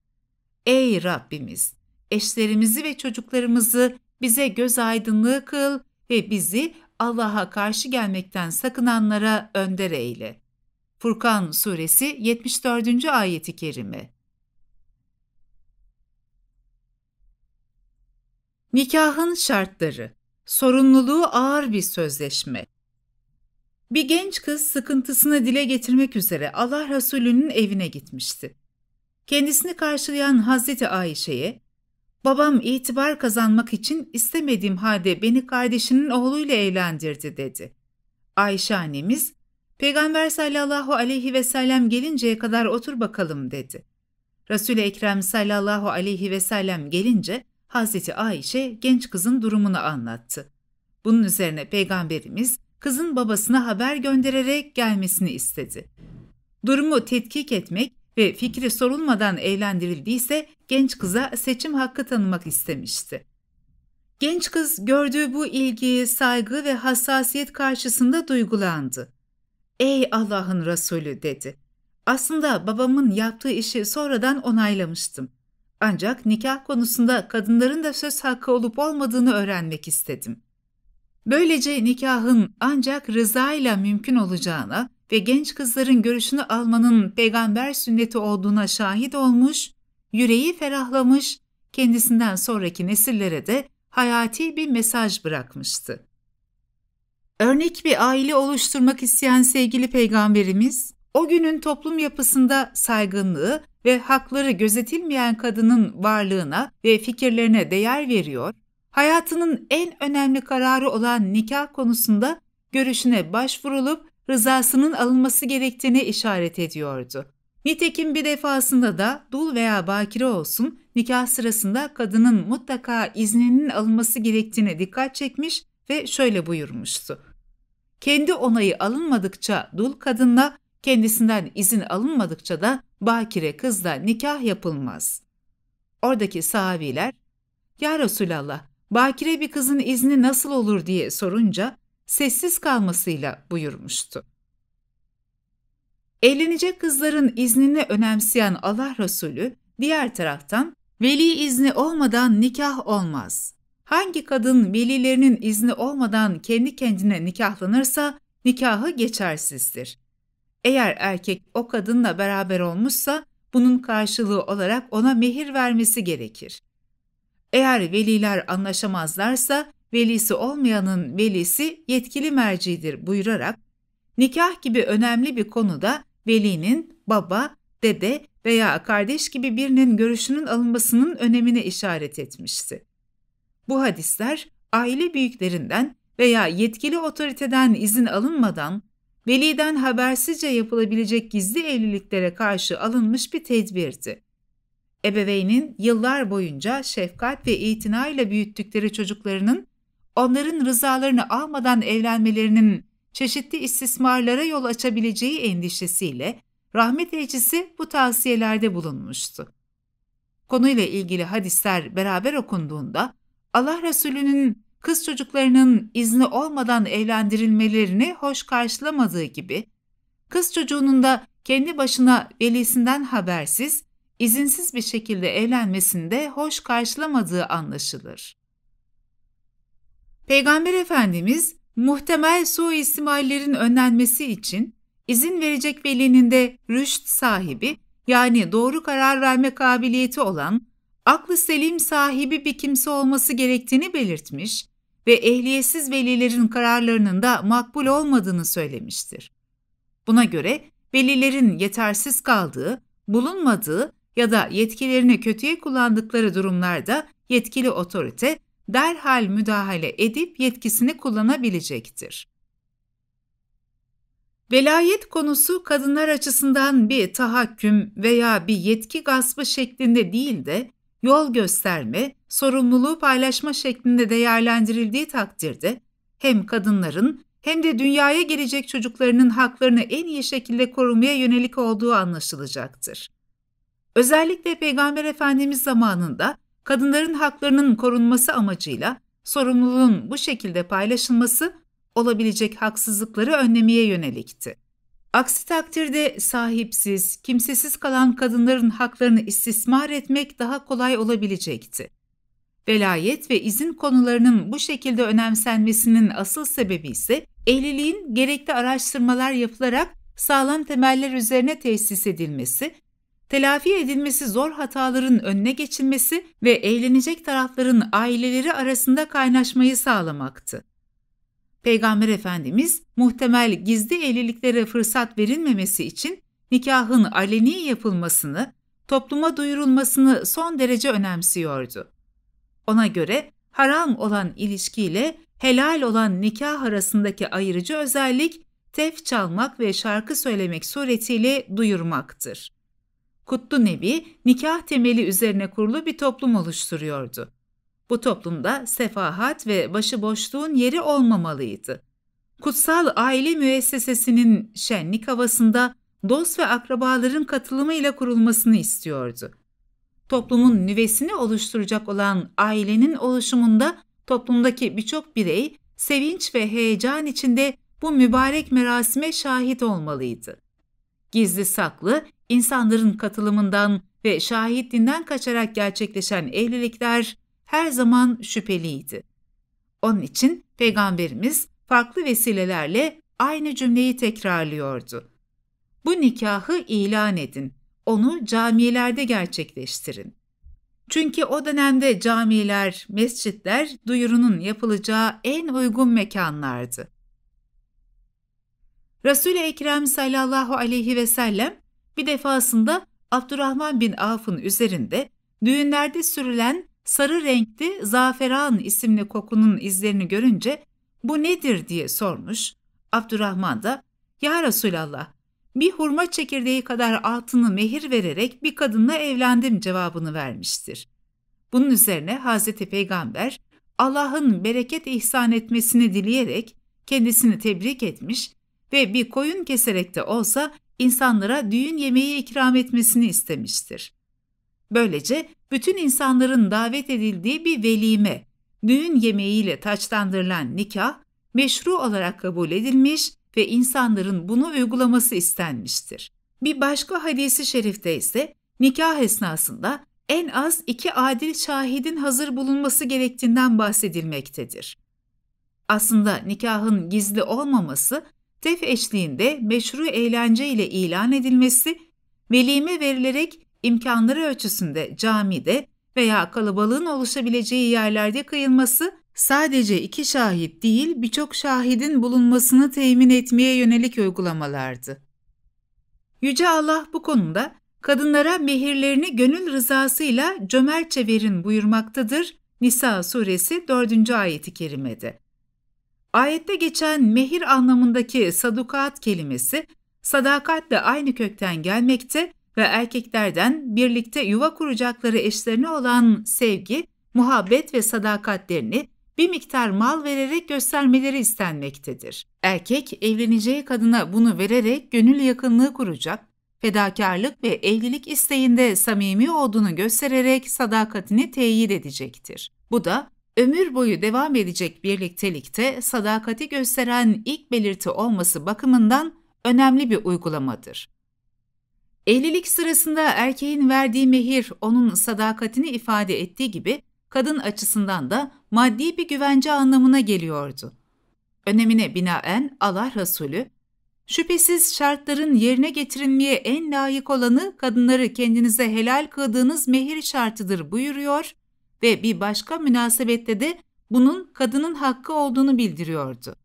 Ey Rabbimiz! Eşlerimizi ve çocuklarımızı bize göz aydınlığı kıl ve bizi Allah'a karşı gelmekten sakınanlara önder eyle. Furkan Suresi 74. ayeti kerime. Nikahın şartları. Sorumluluğu ağır bir sözleşme. Bir genç kız sıkıntısını dile getirmek üzere Allah Resulü'nün evine gitmişti. Kendisini karşılayan Hazreti Ayşe'ye Babam itibar kazanmak için istemediğim halde beni kardeşinin oğluyla evlendirdi dedi. Ayşe annemiz, Peygamber sallallahu aleyhi ve sellem gelinceye kadar otur bakalım dedi. resul Ekrem sallallahu aleyhi ve sellem gelince Hazreti Ayşe genç kızın durumunu anlattı. Bunun üzerine Peygamberimiz kızın babasına haber göndererek gelmesini istedi. Durumu tetkik etmek ve fikri sorulmadan evlendirildiyse genç kıza seçim hakkı tanımak istemişti. Genç kız gördüğü bu ilgi, saygı ve hassasiyet karşısında duygulandı. "Ey Allah'ın Resulü," dedi. "Aslında babamın yaptığı işi sonradan onaylamıştım. Ancak nikah konusunda kadınların da söz hakkı olup olmadığını öğrenmek istedim." Böylece nikahın ancak rızayla mümkün olacağına ve genç kızların görüşünü almanın peygamber sünneti olduğuna şahit olmuş, yüreği ferahlamış, kendisinden sonraki nesillere de hayati bir mesaj bırakmıştı. Örnek bir aile oluşturmak isteyen sevgili peygamberimiz, o günün toplum yapısında saygınlığı ve hakları gözetilmeyen kadının varlığına ve fikirlerine değer veriyor, hayatının en önemli kararı olan nikah konusunda görüşüne başvurulup rızasının alınması gerektiğine işaret ediyordu. Nitekim bir defasında da dul veya bakire olsun nikah sırasında kadının mutlaka izninin alınması gerektiğine dikkat çekmiş ve şöyle buyurmuştu. Kendi onayı alınmadıkça dul kadınla, kendisinden izin alınmadıkça da bakire kızla nikah yapılmaz. Oradaki sahabiler, Ya Resulallah, bakire bir kızın izni nasıl olur diye sorunca sessiz kalmasıyla buyurmuştu. Evlenecek kızların iznini önemseyen Allah Resulü diğer taraftan veli izni olmadan nikah olmaz. Hangi kadın velilerinin izni olmadan kendi kendine nikahlanırsa nikahı geçersizdir. Eğer erkek o kadınla beraber olmuşsa bunun karşılığı olarak ona mehir vermesi gerekir. Eğer veliler anlaşamazlarsa velisi olmayanın velisi yetkili mercidir buyurarak nikah gibi önemli bir konuda velinin baba, dede veya kardeş gibi birinin görüşünün alınmasının önemine işaret etmişti. Bu hadisler aile büyüklerinden veya yetkili otoriteden izin alınmadan veliden habersizce yapılabilecek gizli evliliklere karşı alınmış bir tedbirdi. Ebeveynin yıllar boyunca şefkat ve itinayla büyüttükleri çocuklarının onların rızalarını almadan evlenmelerinin çeşitli istismarlara yol açabileceği endişesiyle rahmet elçisi bu tavsiyelerde bulunmuştu. Konuyla ilgili hadisler beraber okunduğunda Allah Resulü'nün kız çocuklarının izni olmadan evlendirilmelerini hoş karşılamadığı gibi, kız çocuğunun da kendi başına velisinden habersiz, izinsiz bir şekilde evlenmesinde hoş karşılamadığı anlaşılır. Peygamber Efendimiz muhtemel suistimallerin önlenmesi için izin verecek velinin de rüşt sahibi yani doğru karar verme kabiliyeti olan aklı selim sahibi bir kimse olması gerektiğini belirtmiş ve ehliyetsiz velilerin kararlarının da makbul olmadığını söylemiştir. Buna göre velilerin yetersiz kaldığı, bulunmadığı ya da yetkilerini kötüye kullandıkları durumlarda yetkili otorite derhal müdahale edip yetkisini kullanabilecektir. Velayet konusu kadınlar açısından bir tahakküm veya bir yetki gaspı şeklinde değil de yol gösterme, sorumluluğu paylaşma şeklinde değerlendirildiği takdirde hem kadınların hem de dünyaya gelecek çocuklarının haklarını en iyi şekilde korumaya yönelik olduğu anlaşılacaktır. Özellikle Peygamber Efendimiz zamanında kadınların haklarının korunması amacıyla sorumluluğun bu şekilde paylaşılması olabilecek haksızlıkları önlemeye yönelikti. Aksi takdirde sahipsiz, kimsesiz kalan kadınların haklarını istismar etmek daha kolay olabilecekti. Velayet ve izin konularının bu şekilde önemsenmesinin asıl sebebi ise evliliğin gerekli araştırmalar yapılarak sağlam temeller üzerine tesis edilmesi telafi edilmesi zor hataların önüne geçilmesi ve eğlenecek tarafların aileleri arasında kaynaşmayı sağlamaktı. Peygamber Efendimiz muhtemel gizli evliliklere fırsat verilmemesi için nikahın aleni yapılmasını, topluma duyurulmasını son derece önemsiyordu. Ona göre haram olan ilişkiyle helal olan nikah arasındaki ayırıcı özellik tef çalmak ve şarkı söylemek suretiyle duyurmaktır. Kutlu Nebi nikah temeli üzerine kurulu bir toplum oluşturuyordu. Bu toplumda sefahat ve başıboşluğun yeri olmamalıydı. Kutsal aile müessesesinin şenlik havasında dost ve akrabaların katılımıyla kurulmasını istiyordu. Toplumun nüvesini oluşturacak olan ailenin oluşumunda toplumdaki birçok birey sevinç ve heyecan içinde bu mübarek merasime şahit olmalıydı. Gizli saklı, insanların katılımından ve şahitliğinden kaçarak gerçekleşen evlilikler her zaman şüpheliydi. Onun için Peygamberimiz farklı vesilelerle aynı cümleyi tekrarlıyordu. Bu nikahı ilan edin, onu camilerde gerçekleştirin. Çünkü o dönemde camiler, mescitler duyurunun yapılacağı en uygun mekanlardı. Resul-i Ekrem sallallahu aleyhi ve sellem bir defasında Abdurrahman bin Avf'ın üzerinde düğünlerde sürülen sarı renkli zaferan isimli kokunun izlerini görünce bu nedir diye sormuş. Abdurrahman da ya Resulallah bir hurma çekirdeği kadar altını mehir vererek bir kadınla evlendim cevabını vermiştir. Bunun üzerine Hazreti Peygamber Allah'ın bereket ihsan etmesini dileyerek kendisini tebrik etmiş ve bir koyun keserek de olsa insanlara düğün yemeği ikram etmesini istemiştir. Böylece bütün insanların davet edildiği bir velime, düğün yemeğiyle taçlandırılan nikah meşru olarak kabul edilmiş ve insanların bunu uygulaması istenmiştir. Bir başka hadisi şerifte ise nikah esnasında en az iki adil şahidin hazır bulunması gerektiğinden bahsedilmektedir. Aslında nikahın gizli olmaması def eşliğinde meşru eğlence ile ilan edilmesi, velime verilerek imkanları ölçüsünde camide veya kalabalığın oluşabileceği yerlerde kıyılması, sadece iki şahit değil birçok şahidin bulunmasını temin etmeye yönelik uygulamalardı. Yüce Allah bu konuda kadınlara mehirlerini gönül rızasıyla cömertçe verin buyurmaktadır. Nisa suresi 4. ayeti kerimede. Ayette geçen mehir anlamındaki sadukat kelimesi sadakatle aynı kökten gelmekte ve erkeklerden birlikte yuva kuracakları eşlerine olan sevgi, muhabbet ve sadakatlerini bir miktar mal vererek göstermeleri istenmektedir. Erkek evleneceği kadına bunu vererek gönül yakınlığı kuracak, fedakarlık ve evlilik isteğinde samimi olduğunu göstererek sadakatini teyit edecektir. Bu da ömür boyu devam edecek birliktelikte sadakati gösteren ilk belirti olması bakımından önemli bir uygulamadır. Evlilik sırasında erkeğin verdiği mehir onun sadakatini ifade ettiği gibi kadın açısından da maddi bir güvence anlamına geliyordu. Önemine binaen Allah Resulü, şüphesiz şartların yerine getirilmeye en layık olanı kadınları kendinize helal kıldığınız mehir şartıdır buyuruyor ve bir başka münasebette de bunun kadının hakkı olduğunu bildiriyordu.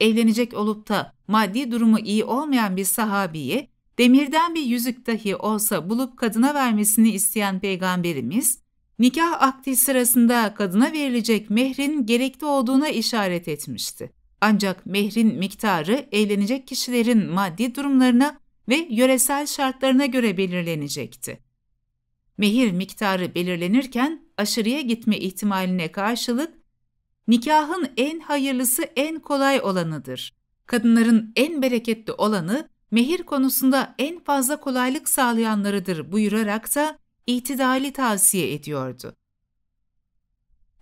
Evlenecek olup da maddi durumu iyi olmayan bir sahabiye demirden bir yüzük dahi olsa bulup kadına vermesini isteyen peygamberimiz, nikah akdi sırasında kadına verilecek mehrin gerekli olduğuna işaret etmişti. Ancak mehrin miktarı evlenecek kişilerin maddi durumlarına ve yöresel şartlarına göre belirlenecekti mehir miktarı belirlenirken aşırıya gitme ihtimaline karşılık nikahın en hayırlısı en kolay olanıdır. Kadınların en bereketli olanı mehir konusunda en fazla kolaylık sağlayanlarıdır buyurarak da itidali tavsiye ediyordu.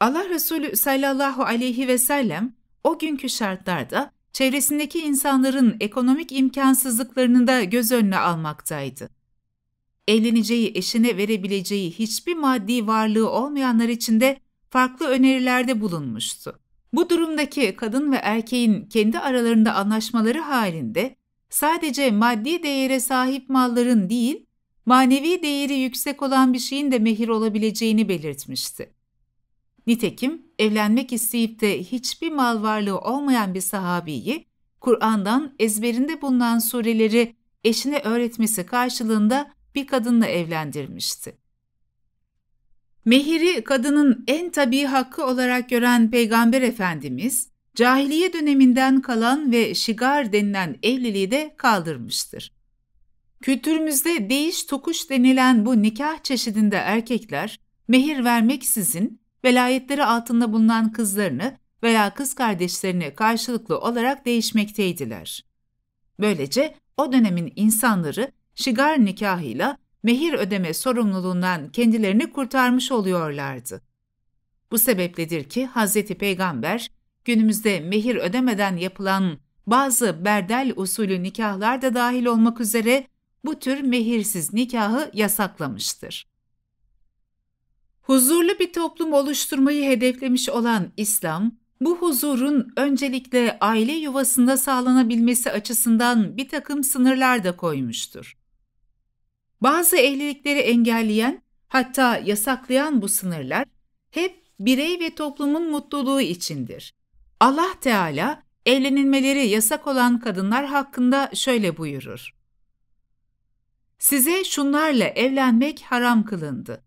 Allah Resulü sallallahu aleyhi ve sellem o günkü şartlarda çevresindeki insanların ekonomik imkansızlıklarını da göz önüne almaktaydı evleneceği eşine verebileceği hiçbir maddi varlığı olmayanlar için de farklı önerilerde bulunmuştu. Bu durumdaki kadın ve erkeğin kendi aralarında anlaşmaları halinde sadece maddi değere sahip malların değil, manevi değeri yüksek olan bir şeyin de mehir olabileceğini belirtmişti. Nitekim evlenmek isteyip de hiçbir mal varlığı olmayan bir sahabiyi Kur'an'dan ezberinde bulunan sureleri eşine öğretmesi karşılığında bir kadınla evlendirmişti. Mehiri kadının en tabii hakkı olarak gören Peygamber Efendimiz, cahiliye döneminden kalan ve şigar denilen evliliği de kaldırmıştır. Kültürümüzde değiş tokuş denilen bu nikah çeşidinde erkekler mehir vermeksizin velayetleri altında bulunan kızlarını veya kız kardeşlerini karşılıklı olarak değişmekteydiler. Böylece o dönemin insanları şigar nikahıyla mehir ödeme sorumluluğundan kendilerini kurtarmış oluyorlardı. Bu sebepledir ki Hz. Peygamber günümüzde mehir ödemeden yapılan bazı berdel usulü nikahlar da dahil olmak üzere bu tür mehirsiz nikahı yasaklamıştır. Huzurlu bir toplum oluşturmayı hedeflemiş olan İslam, bu huzurun öncelikle aile yuvasında sağlanabilmesi açısından bir takım sınırlar da koymuştur. Bazı evlilikleri engelleyen hatta yasaklayan bu sınırlar hep birey ve toplumun mutluluğu içindir. Allah Teala evlenilmeleri yasak olan kadınlar hakkında şöyle buyurur. Size şunlarla evlenmek haram kılındı.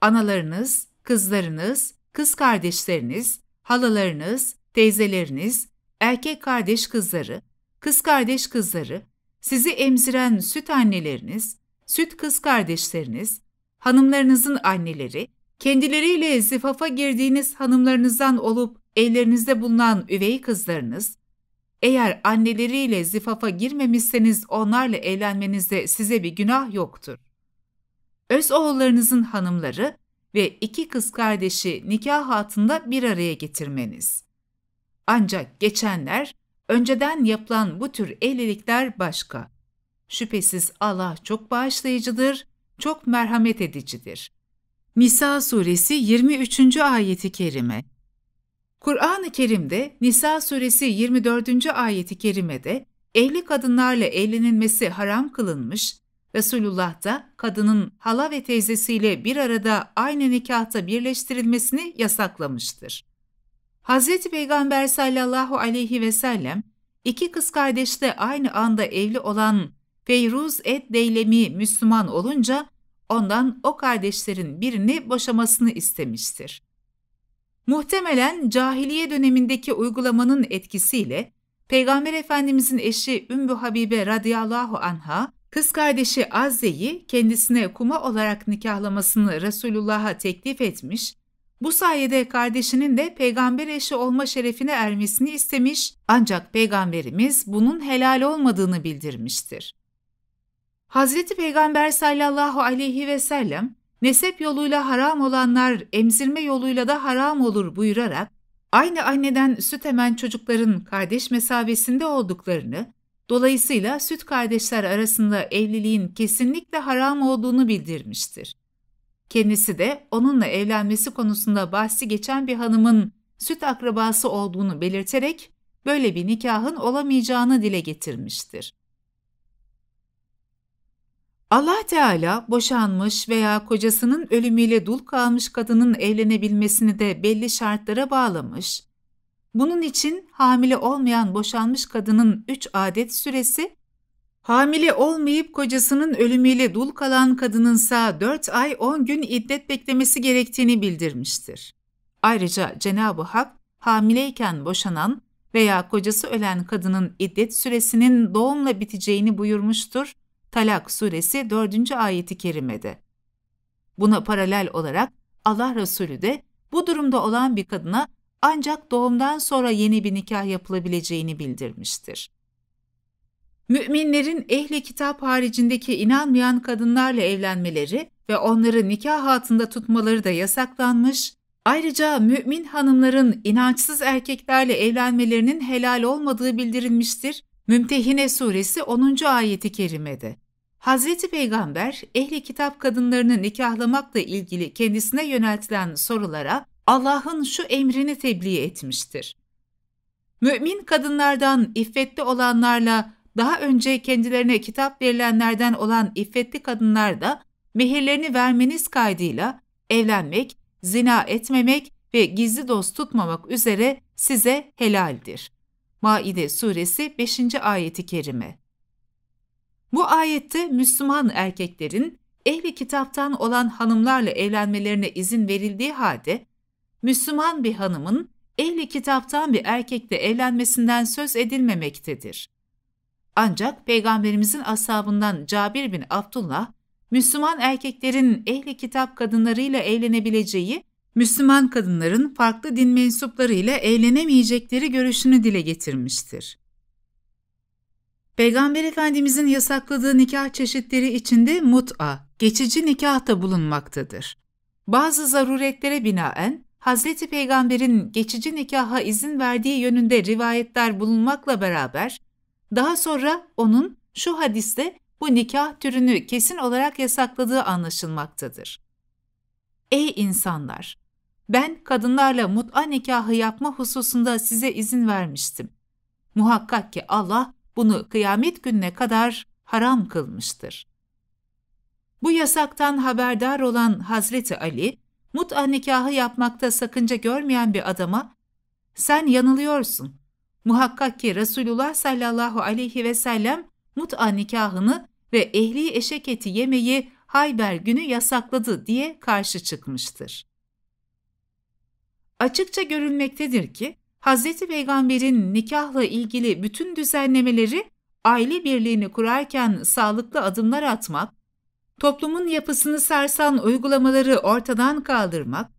Analarınız, kızlarınız, kız kardeşleriniz, halalarınız, teyzeleriniz, erkek kardeş kızları, kız kardeş kızları, sizi emziren süt anneleriniz, süt kız kardeşleriniz, hanımlarınızın anneleri, kendileriyle zifafa girdiğiniz hanımlarınızdan olup ellerinizde bulunan üvey kızlarınız, eğer anneleriyle zifafa girmemişseniz onlarla evlenmenizde size bir günah yoktur. Öz oğullarınızın hanımları ve iki kız kardeşi nikah altında bir araya getirmeniz. Ancak geçenler, önceden yapılan bu tür evlilikler başka. Şüphesiz Allah çok bağışlayıcıdır, çok merhamet edicidir. Nisa suresi 23. ayeti kerime. Kur'an-ı Kerim'de Nisa suresi 24. ayeti kerimede evli kadınlarla evlenilmesi haram kılınmış, Resulullah da kadının hala ve teyzesiyle bir arada aynı nikahta birleştirilmesini yasaklamıştır. Hz. Peygamber sallallahu aleyhi ve sellem iki kız kardeşle aynı anda evli olan Feyruz Eddeylemi Müslüman olunca ondan o kardeşlerin birini boşamasını istemiştir. Muhtemelen cahiliye dönemindeki uygulamanın etkisiyle Peygamber Efendimizin eşi Ümmü Habibe radıyallahu anha, kız kardeşi Azze'yi kendisine kuma olarak nikahlamasını Resulullah'a teklif etmiş, bu sayede kardeşinin de peygamber eşi olma şerefine ermesini istemiş ancak peygamberimiz bunun helal olmadığını bildirmiştir. Hazreti Peygamber sallallahu aleyhi ve sellem nesep yoluyla haram olanlar emzirme yoluyla da haram olur buyurarak aynı anneden süt emen çocukların kardeş mesabesinde olduklarını, dolayısıyla süt kardeşler arasında evliliğin kesinlikle haram olduğunu bildirmiştir. Kendisi de onunla evlenmesi konusunda bahsi geçen bir hanımın süt akrabası olduğunu belirterek böyle bir nikahın olamayacağını dile getirmiştir. Allah Teala boşanmış veya kocasının ölümüyle dul kalmış kadının evlenebilmesini de belli şartlara bağlamış. Bunun için hamile olmayan boşanmış kadının 3 adet süresi, hamile olmayıp kocasının ölümüyle dul kalan kadınınsa 4 ay 10 gün iddet beklemesi gerektiğini bildirmiştir. Ayrıca Cenab-ı Hak hamileyken boşanan veya kocası ölen kadının iddet süresinin doğumla biteceğini buyurmuştur Talak suresi 4. ayeti kerimede. Buna paralel olarak Allah Resulü de bu durumda olan bir kadına ancak doğumdan sonra yeni bir nikah yapılabileceğini bildirmiştir. Müminlerin ehli kitap haricindeki inanmayan kadınlarla evlenmeleri ve onları nikah altında tutmaları da yasaklanmış, ayrıca mümin hanımların inançsız erkeklerle evlenmelerinin helal olmadığı bildirilmiştir Mümtehine suresi 10. ayeti kerimede Hazreti Peygamber ehli kitap kadınlarını nikahlamakla ilgili kendisine yöneltilen sorulara Allah'ın şu emrini tebliğ etmiştir. Mümin kadınlardan iffetli olanlarla daha önce kendilerine kitap verilenlerden olan iffetli kadınlar da mehirlerini vermeniz kaydıyla evlenmek, zina etmemek ve gizli dost tutmamak üzere size helaldir. Maide suresi 5. ayeti kerime. Bu ayette Müslüman erkeklerin ehli kitaptan olan hanımlarla evlenmelerine izin verildiği halde Müslüman bir hanımın ehli kitaptan bir erkekle evlenmesinden söz edilmemektedir. Ancak Peygamberimizin ashabından Cabir bin Abdullah, Müslüman erkeklerin ehli kitap kadınlarıyla evlenebileceği Müslüman kadınların farklı din mensupları ile eğlenemeyecekleri görüşünü dile getirmiştir. Peygamber Efendimizin yasakladığı nikah çeşitleri içinde mut'a, geçici nikah da bulunmaktadır. Bazı zaruretlere binaen Hazreti Peygamber'in geçici nikaha izin verdiği yönünde rivayetler bulunmakla beraber daha sonra onun şu hadiste bu nikah türünü kesin olarak yasakladığı anlaşılmaktadır. Ey insanlar! ben kadınlarla mut'a nikahı yapma hususunda size izin vermiştim. Muhakkak ki Allah bunu kıyamet gününe kadar haram kılmıştır. Bu yasaktan haberdar olan Hazreti Ali, mut'a nikahı yapmakta sakınca görmeyen bir adama, sen yanılıyorsun. Muhakkak ki Resulullah sallallahu aleyhi ve sellem mut'a nikahını ve ehli eşek eti yemeyi Hayber günü yasakladı diye karşı çıkmıştır açıkça görülmektedir ki Hz. Peygamber'in nikahla ilgili bütün düzenlemeleri aile birliğini kurarken sağlıklı adımlar atmak, toplumun yapısını sarsan uygulamaları ortadan kaldırmak,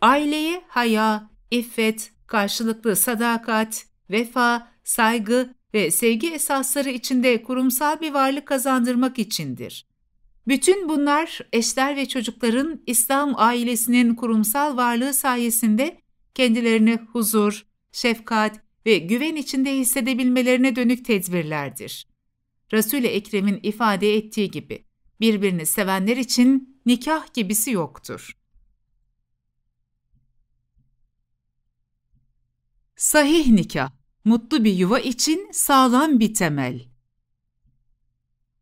aileye haya, iffet, karşılıklı sadakat, vefa, saygı ve sevgi esasları içinde kurumsal bir varlık kazandırmak içindir. Bütün bunlar eşler ve çocukların İslam ailesinin kurumsal varlığı sayesinde kendilerini huzur, şefkat ve güven içinde hissedebilmelerine dönük tedbirlerdir. Resul-i Ekrem'in ifade ettiği gibi birbirini sevenler için nikah gibisi yoktur. Sahih nikah, mutlu bir yuva için sağlam bir temel.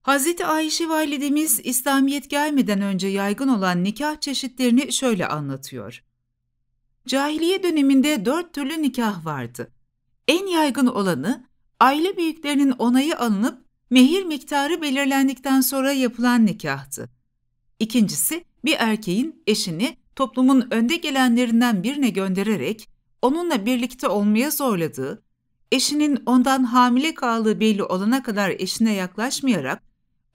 Hz. Ayşe validemiz İslamiyet gelmeden önce yaygın olan nikah çeşitlerini şöyle anlatıyor. Cahiliye döneminde dört türlü nikah vardı. En yaygın olanı aile büyüklerinin onayı alınıp mehir miktarı belirlendikten sonra yapılan nikahtı. İkincisi bir erkeğin eşini toplumun önde gelenlerinden birine göndererek onunla birlikte olmaya zorladığı, eşinin ondan hamile kaldığı belli olana kadar eşine yaklaşmayarak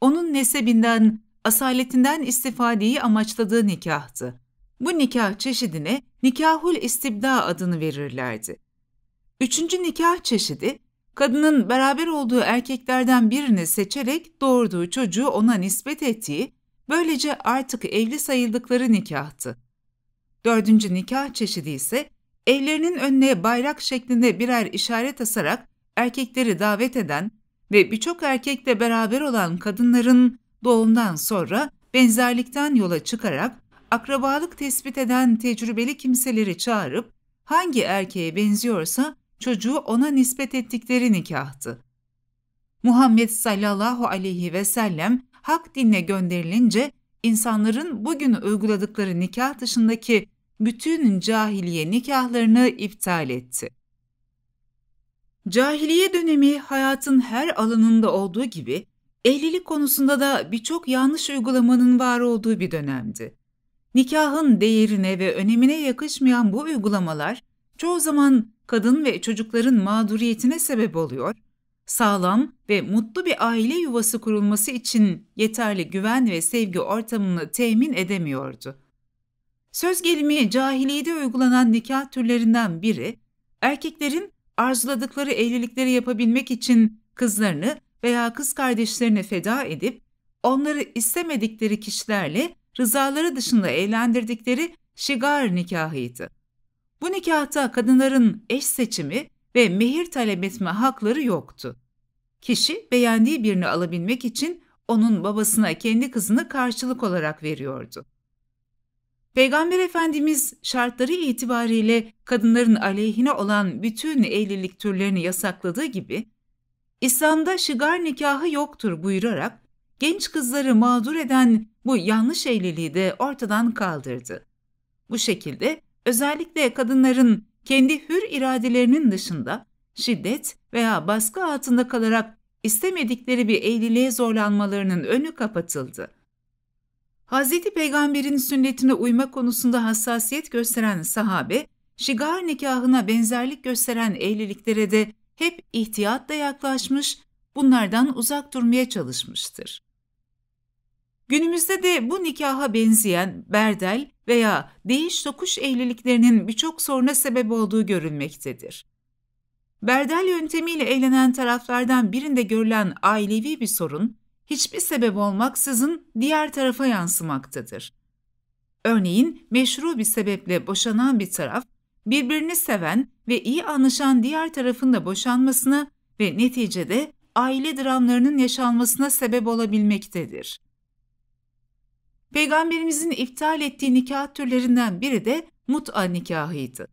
onun nesebinden, asaletinden istifadeyi amaçladığı nikahtı. Bu nikah çeşidine nikahul istibda adını verirlerdi. Üçüncü nikah çeşidi, kadının beraber olduğu erkeklerden birini seçerek doğurduğu çocuğu ona nispet ettiği, böylece artık evli sayıldıkları nikahtı. Dördüncü nikah çeşidi ise, evlerinin önüne bayrak şeklinde birer işaret asarak erkekleri davet eden ve birçok erkekle beraber olan kadınların doğumdan sonra benzerlikten yola çıkarak akrabalık tespit eden tecrübeli kimseleri çağırıp hangi erkeğe benziyorsa çocuğu ona nispet ettikleri nikahtı. Muhammed sallallahu aleyhi ve sellem hak dinle gönderilince insanların bugün uyguladıkları nikah dışındaki bütün cahiliye nikahlarını iptal etti. Cahiliye dönemi hayatın her alanında olduğu gibi evlilik konusunda da birçok yanlış uygulamanın var olduğu bir dönemdi. Nikahın değerine ve önemine yakışmayan bu uygulamalar çoğu zaman kadın ve çocukların mağduriyetine sebep oluyor. Sağlam ve mutlu bir aile yuvası kurulması için yeterli güven ve sevgi ortamını temin edemiyordu. Söz gelimi cahiliyede uygulanan nikah türlerinden biri, erkeklerin arzuladıkları evlilikleri yapabilmek için kızlarını veya kız kardeşlerini feda edip onları istemedikleri kişilerle rızaları dışında evlendirdikleri şigar nikahıydı. Bu nikahta kadınların eş seçimi ve mehir talep etme hakları yoktu. Kişi beğendiği birini alabilmek için onun babasına kendi kızını karşılık olarak veriyordu. Peygamber Efendimiz şartları itibariyle kadınların aleyhine olan bütün evlilik türlerini yasakladığı gibi İslam'da şigar nikahı yoktur buyurarak genç kızları mağdur eden bu yanlış eğliliği de ortadan kaldırdı. Bu şekilde özellikle kadınların kendi hür iradelerinin dışında şiddet veya baskı altında kalarak istemedikleri bir evliliğe zorlanmalarının önü kapatıldı. Hz. Peygamber'in sünnetine uyma konusunda hassasiyet gösteren sahabe, şigar nikahına benzerlik gösteren evliliklere de hep ihtiyatla yaklaşmış, bunlardan uzak durmaya çalışmıştır. Günümüzde de bu nikaha benzeyen berdel veya değiş tokuş evliliklerinin birçok soruna sebep olduğu görülmektedir. Berdel yöntemiyle evlenen taraflardan birinde görülen ailevi bir sorun, hiçbir sebep olmaksızın diğer tarafa yansımaktadır. Örneğin meşru bir sebeple boşanan bir taraf, birbirini seven ve iyi anlaşan diğer tarafın da boşanmasına ve neticede aile dramlarının yaşanmasına sebep olabilmektedir. Peygamberimizin iptal ettiği nikah türlerinden biri de mut'a nikahıydı.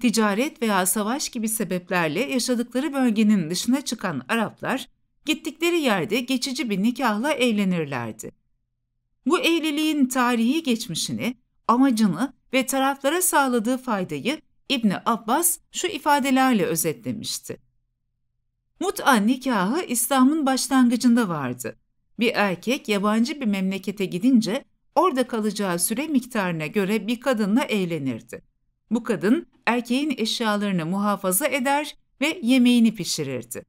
Ticaret veya savaş gibi sebeplerle yaşadıkları bölgenin dışına çıkan Araplar gittikleri yerde geçici bir nikahla evlenirlerdi. Bu evliliğin tarihi geçmişini, amacını ve taraflara sağladığı faydayı İbni Abbas şu ifadelerle özetlemişti. Mut'a nikahı İslam'ın başlangıcında vardı. Bir erkek yabancı bir memlekete gidince orada kalacağı süre miktarına göre bir kadınla eğlenirdi. Bu kadın erkeğin eşyalarını muhafaza eder ve yemeğini pişirirdi.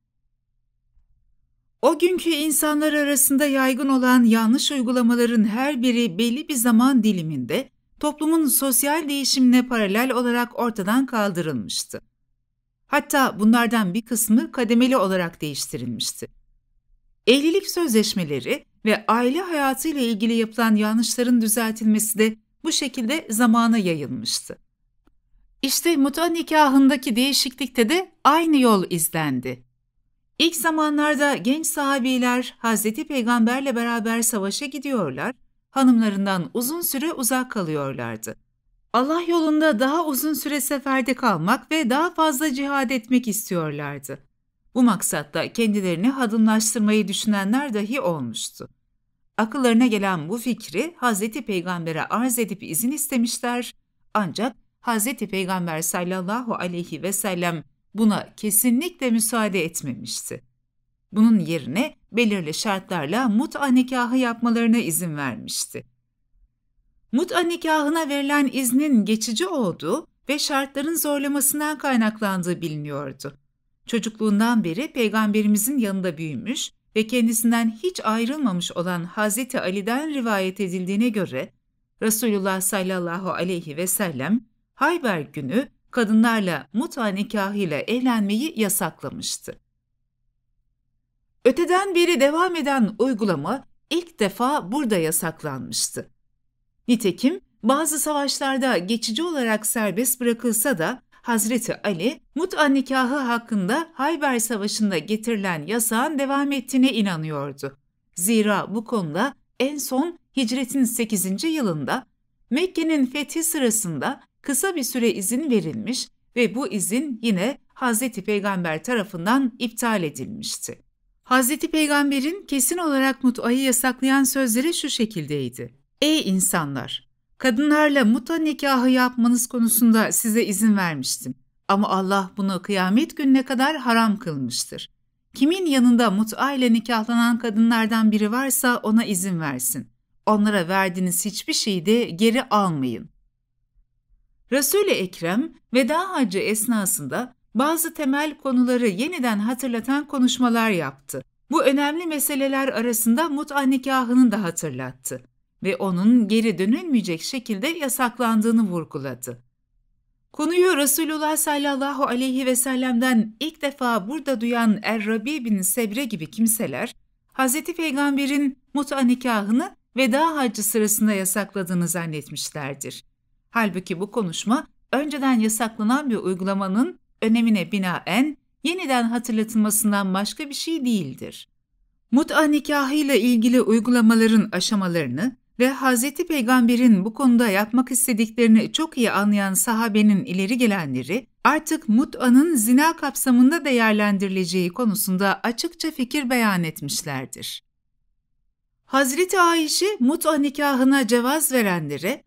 O günkü insanlar arasında yaygın olan yanlış uygulamaların her biri belli bir zaman diliminde toplumun sosyal değişimine paralel olarak ortadan kaldırılmıştı. Hatta bunlardan bir kısmı kademeli olarak değiştirilmişti. Evlilik sözleşmeleri ve aile hayatı ile ilgili yapılan yanlışların düzeltilmesi de bu şekilde zamana yayılmıştı. İşte muta nikahındaki değişiklikte de aynı yol izlendi. İlk zamanlarda genç sahabiler Hazreti Peygamberle beraber savaşa gidiyorlar, hanımlarından uzun süre uzak kalıyorlardı. Allah yolunda daha uzun süre seferde kalmak ve daha fazla cihad etmek istiyorlardı. Bu maksatta kendilerini hadımlaştırmayı düşünenler dahi olmuştu. Akıllarına gelen bu fikri Hazreti Peygamber'e arz edip izin istemişler ancak Hazreti Peygamber sallallahu aleyhi ve sellem buna kesinlikle müsaade etmemişti. Bunun yerine belirli şartlarla mut'a nikahı yapmalarına izin vermişti. Mut'a nikahına verilen iznin geçici olduğu ve şartların zorlamasından kaynaklandığı biliniyordu. Çocukluğundan beri peygamberimizin yanında büyümüş ve kendisinden hiç ayrılmamış olan Hazreti Ali'den rivayet edildiğine göre Resulullah sallallahu aleyhi ve sellem Hayber günü kadınlarla muta nikahıyla evlenmeyi yasaklamıştı. Öteden beri devam eden uygulama ilk defa burada yasaklanmıştı. Nitekim bazı savaşlarda geçici olarak serbest bırakılsa da Hazreti Ali, mut'a nikahı hakkında Hayber Savaşı'nda getirilen yasağın devam ettiğine inanıyordu. Zira bu konuda en son hicretin 8. yılında Mekke'nin fethi sırasında kısa bir süre izin verilmiş ve bu izin yine Hazreti Peygamber tarafından iptal edilmişti. Hazreti Peygamber'in kesin olarak mut'ayı yasaklayan sözleri şu şekildeydi. Ey insanlar! Kadınlarla muta nikahı yapmanız konusunda size izin vermiştim. Ama Allah bunu kıyamet gününe kadar haram kılmıştır. Kimin yanında mut'a ile nikahlanan kadınlardan biri varsa ona izin versin. Onlara verdiğiniz hiçbir şeyi de geri almayın. Resul-i Ekrem veda hacı esnasında bazı temel konuları yeniden hatırlatan konuşmalar yaptı. Bu önemli meseleler arasında mut'a nikahını da hatırlattı ve onun geri dönülmeyecek şekilde yasaklandığını vurguladı. Konuyu Resulullah sallallahu aleyhi ve sellem'den ilk defa burada duyan Er-Rabi bin Sebre gibi kimseler, Hz. Peygamber'in muta nikahını veda haccı sırasında yasakladığını zannetmişlerdir. Halbuki bu konuşma önceden yasaklanan bir uygulamanın önemine binaen yeniden hatırlatılmasından başka bir şey değildir. Mut'a nikahıyla ilgili uygulamaların aşamalarını ve Hazreti Peygamber'in bu konuda yapmak istediklerini çok iyi anlayan sahabenin ileri gelenleri artık mut'anın zina kapsamında değerlendirileceği konusunda açıkça fikir beyan etmişlerdir. Hazreti Ayşe mut'a nikahına cevaz verenlere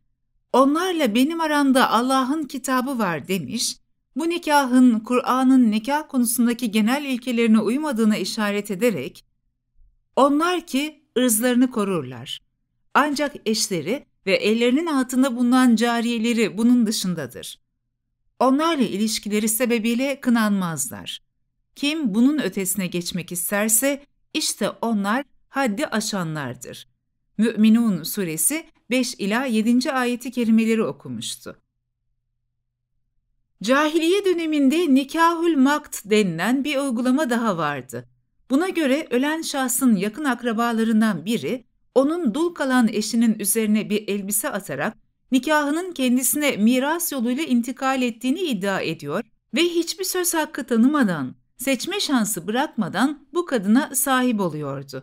onlarla benim aramda Allah'ın kitabı var demiş, bu nikahın Kur'an'ın nikah konusundaki genel ilkelerine uymadığına işaret ederek onlar ki ırzlarını korurlar.'' Ancak eşleri ve ellerinin altında bulunan cariyeleri bunun dışındadır. Onlarla ilişkileri sebebiyle kınanmazlar. Kim bunun ötesine geçmek isterse işte onlar haddi aşanlardır. Mü'minun suresi 5 ila 7. ayeti kerimeleri okumuştu. Cahiliye döneminde nikahül makt denilen bir uygulama daha vardı. Buna göre ölen şahsın yakın akrabalarından biri onun dul kalan eşinin üzerine bir elbise atarak nikahının kendisine miras yoluyla intikal ettiğini iddia ediyor ve hiçbir söz hakkı tanımadan, seçme şansı bırakmadan bu kadına sahip oluyordu.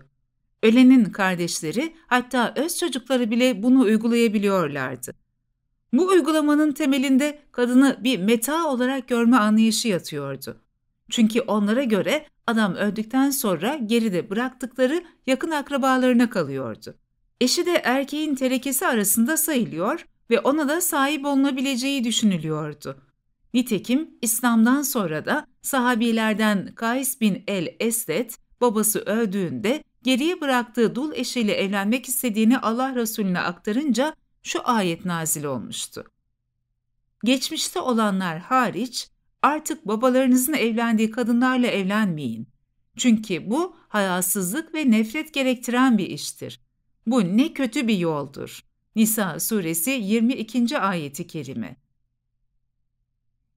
Ölenin kardeşleri hatta öz çocukları bile bunu uygulayabiliyorlardı. Bu uygulamanın temelinde kadını bir meta olarak görme anlayışı yatıyordu. Çünkü onlara göre adam öldükten sonra geride bıraktıkları yakın akrabalarına kalıyordu. Eşi de erkeğin terekesi arasında sayılıyor ve ona da sahip olunabileceği düşünülüyordu. Nitekim İslam'dan sonra da sahabilerden Kays bin el-Esdet babası öldüğünde geriye bıraktığı dul eşiyle evlenmek istediğini Allah Resulüne aktarınca şu ayet nazil olmuştu. Geçmişte olanlar hariç Artık babalarınızın evlendiği kadınlarla evlenmeyin. Çünkü bu hayasızlık ve nefret gerektiren bir iştir. Bu ne kötü bir yoldur. Nisa suresi 22. ayeti kerime.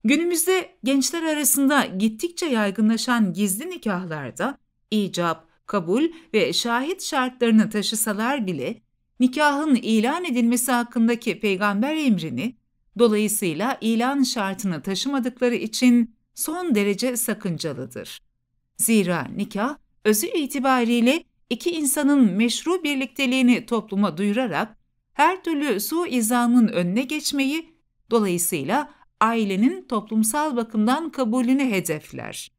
Günümüzde gençler arasında gittikçe yaygınlaşan gizli nikahlarda icap, kabul ve şahit şartlarını taşısalar bile nikahın ilan edilmesi hakkındaki peygamber emrini Dolayısıyla ilan şartını taşımadıkları için son derece sakıncalıdır. Zira nikah özü itibariyle iki insanın meşru birlikteliğini topluma duyurarak her türlü suizamın önüne geçmeyi, dolayısıyla ailenin toplumsal bakımdan kabulünü hedefler.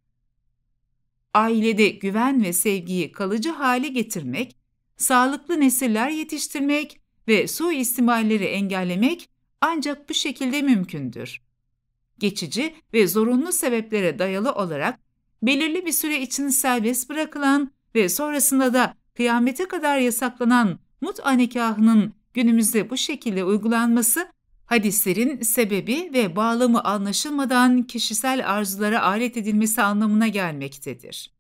Ailede güven ve sevgiyi kalıcı hale getirmek, sağlıklı nesiller yetiştirmek ve suistimalleri engellemek ancak bu şekilde mümkündür. Geçici ve zorunlu sebeplere dayalı olarak belirli bir süre için serbest bırakılan ve sonrasında da kıyamete kadar yasaklanan mut'a nikahının günümüzde bu şekilde uygulanması hadislerin sebebi ve bağlamı anlaşılmadan kişisel arzulara alet edilmesi anlamına gelmektedir.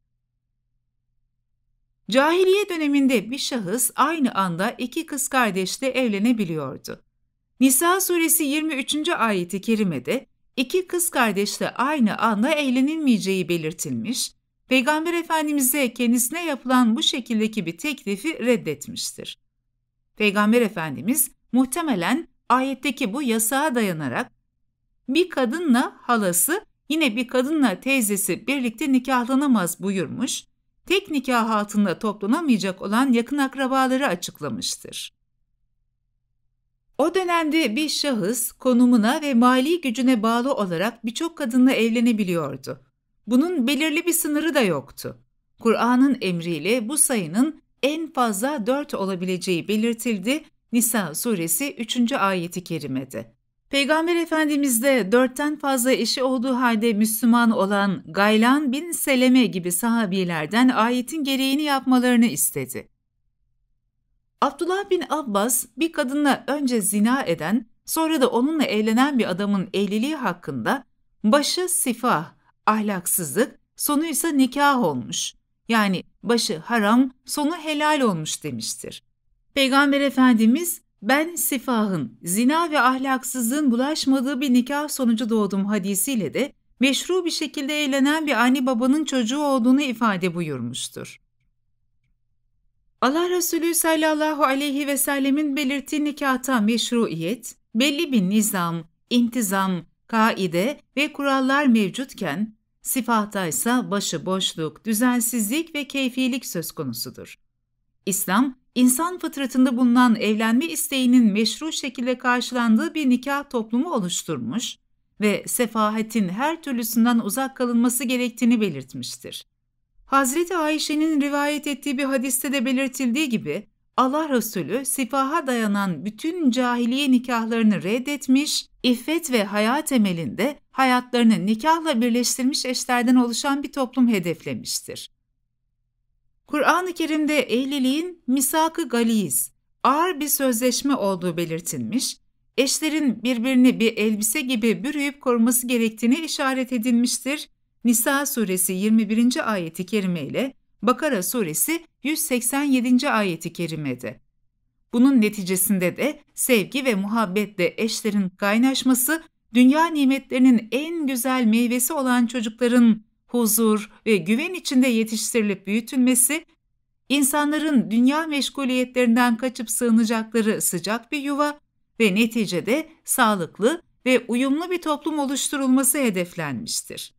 Cahiliye döneminde bir şahıs aynı anda iki kız kardeşle evlenebiliyordu. Nisa suresi 23. ayeti kerimede iki kız kardeşle aynı anda eğlenilmeyeceği belirtilmiş, Peygamber Efendimiz'e kendisine yapılan bu şekildeki bir teklifi reddetmiştir. Peygamber Efendimiz muhtemelen ayetteki bu yasağa dayanarak bir kadınla halası yine bir kadınla teyzesi birlikte nikahlanamaz buyurmuş, tek nikah altında toplanamayacak olan yakın akrabaları açıklamıştır. O dönemde bir şahıs konumuna ve mali gücüne bağlı olarak birçok kadınla evlenebiliyordu. Bunun belirli bir sınırı da yoktu. Kur'an'ın emriyle bu sayının en fazla dört olabileceği belirtildi Nisa suresi 3. ayeti kerimede. Peygamber Efendimiz de dörtten fazla eşi olduğu halde Müslüman olan Gaylan bin Seleme gibi sahabilerden ayetin gereğini yapmalarını istedi. Abdullah bin Abbas bir kadınla önce zina eden, sonra da onunla evlenen bir adamın evliliği hakkında başı sifah, ahlaksızlık, sonu ise nikah olmuş. Yani başı haram, sonu helal olmuş demiştir. Peygamber Efendimiz ben sifahın, zina ve ahlaksızlığın bulaşmadığı bir nikah sonucu doğdum hadisiyle de meşru bir şekilde evlenen bir anne babanın çocuğu olduğunu ifade buyurmuştur. Allah Resulü sallallahu aleyhi ve sellemin belirttiği nikahta meşruiyet, belli bir nizam, intizam, kaide ve kurallar mevcutken, sifahta ise başıboşluk, düzensizlik ve keyfilik söz konusudur. İslam, insan fıtratında bulunan evlenme isteğinin meşru şekilde karşılandığı bir nikah toplumu oluşturmuş ve sefahetin her türlüsünden uzak kalınması gerektiğini belirtmiştir. Hazreti Ayşe'nin rivayet ettiği bir hadiste de belirtildiği gibi Allah Resulü sifaha dayanan bütün cahiliye nikahlarını reddetmiş, iffet ve haya temelinde hayatlarını nikahla birleştirmiş eşlerden oluşan bir toplum hedeflemiştir. Kur'an-ı Kerim'de evliliğin misakı galiz, ağır bir sözleşme olduğu belirtilmiş, eşlerin birbirini bir elbise gibi bürüyüp koruması gerektiğine işaret edilmiştir Nisa suresi 21. ayeti kerime ile Bakara suresi 187. ayeti kerimede. Bunun neticesinde de sevgi ve muhabbetle eşlerin kaynaşması, dünya nimetlerinin en güzel meyvesi olan çocukların huzur ve güven içinde yetiştirilip büyütülmesi, insanların dünya meşguliyetlerinden kaçıp sığınacakları sıcak bir yuva ve neticede sağlıklı ve uyumlu bir toplum oluşturulması hedeflenmiştir.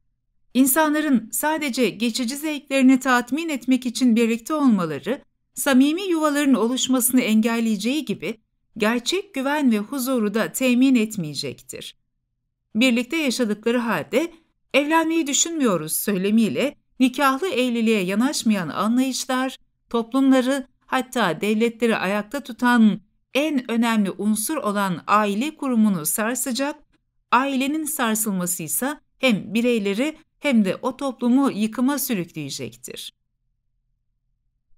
İnsanların sadece geçici zevklerini tatmin etmek için birlikte olmaları, samimi yuvaların oluşmasını engelleyeceği gibi gerçek güven ve huzuru da temin etmeyecektir. Birlikte yaşadıkları halde evlenmeyi düşünmüyoruz söylemiyle nikahlı evliliğe yanaşmayan anlayışlar toplumları hatta devletleri ayakta tutan en önemli unsur olan aile kurumunu sarsacak, ailenin sarsılması ise hem bireyleri hem de o toplumu yıkıma sürükleyecektir.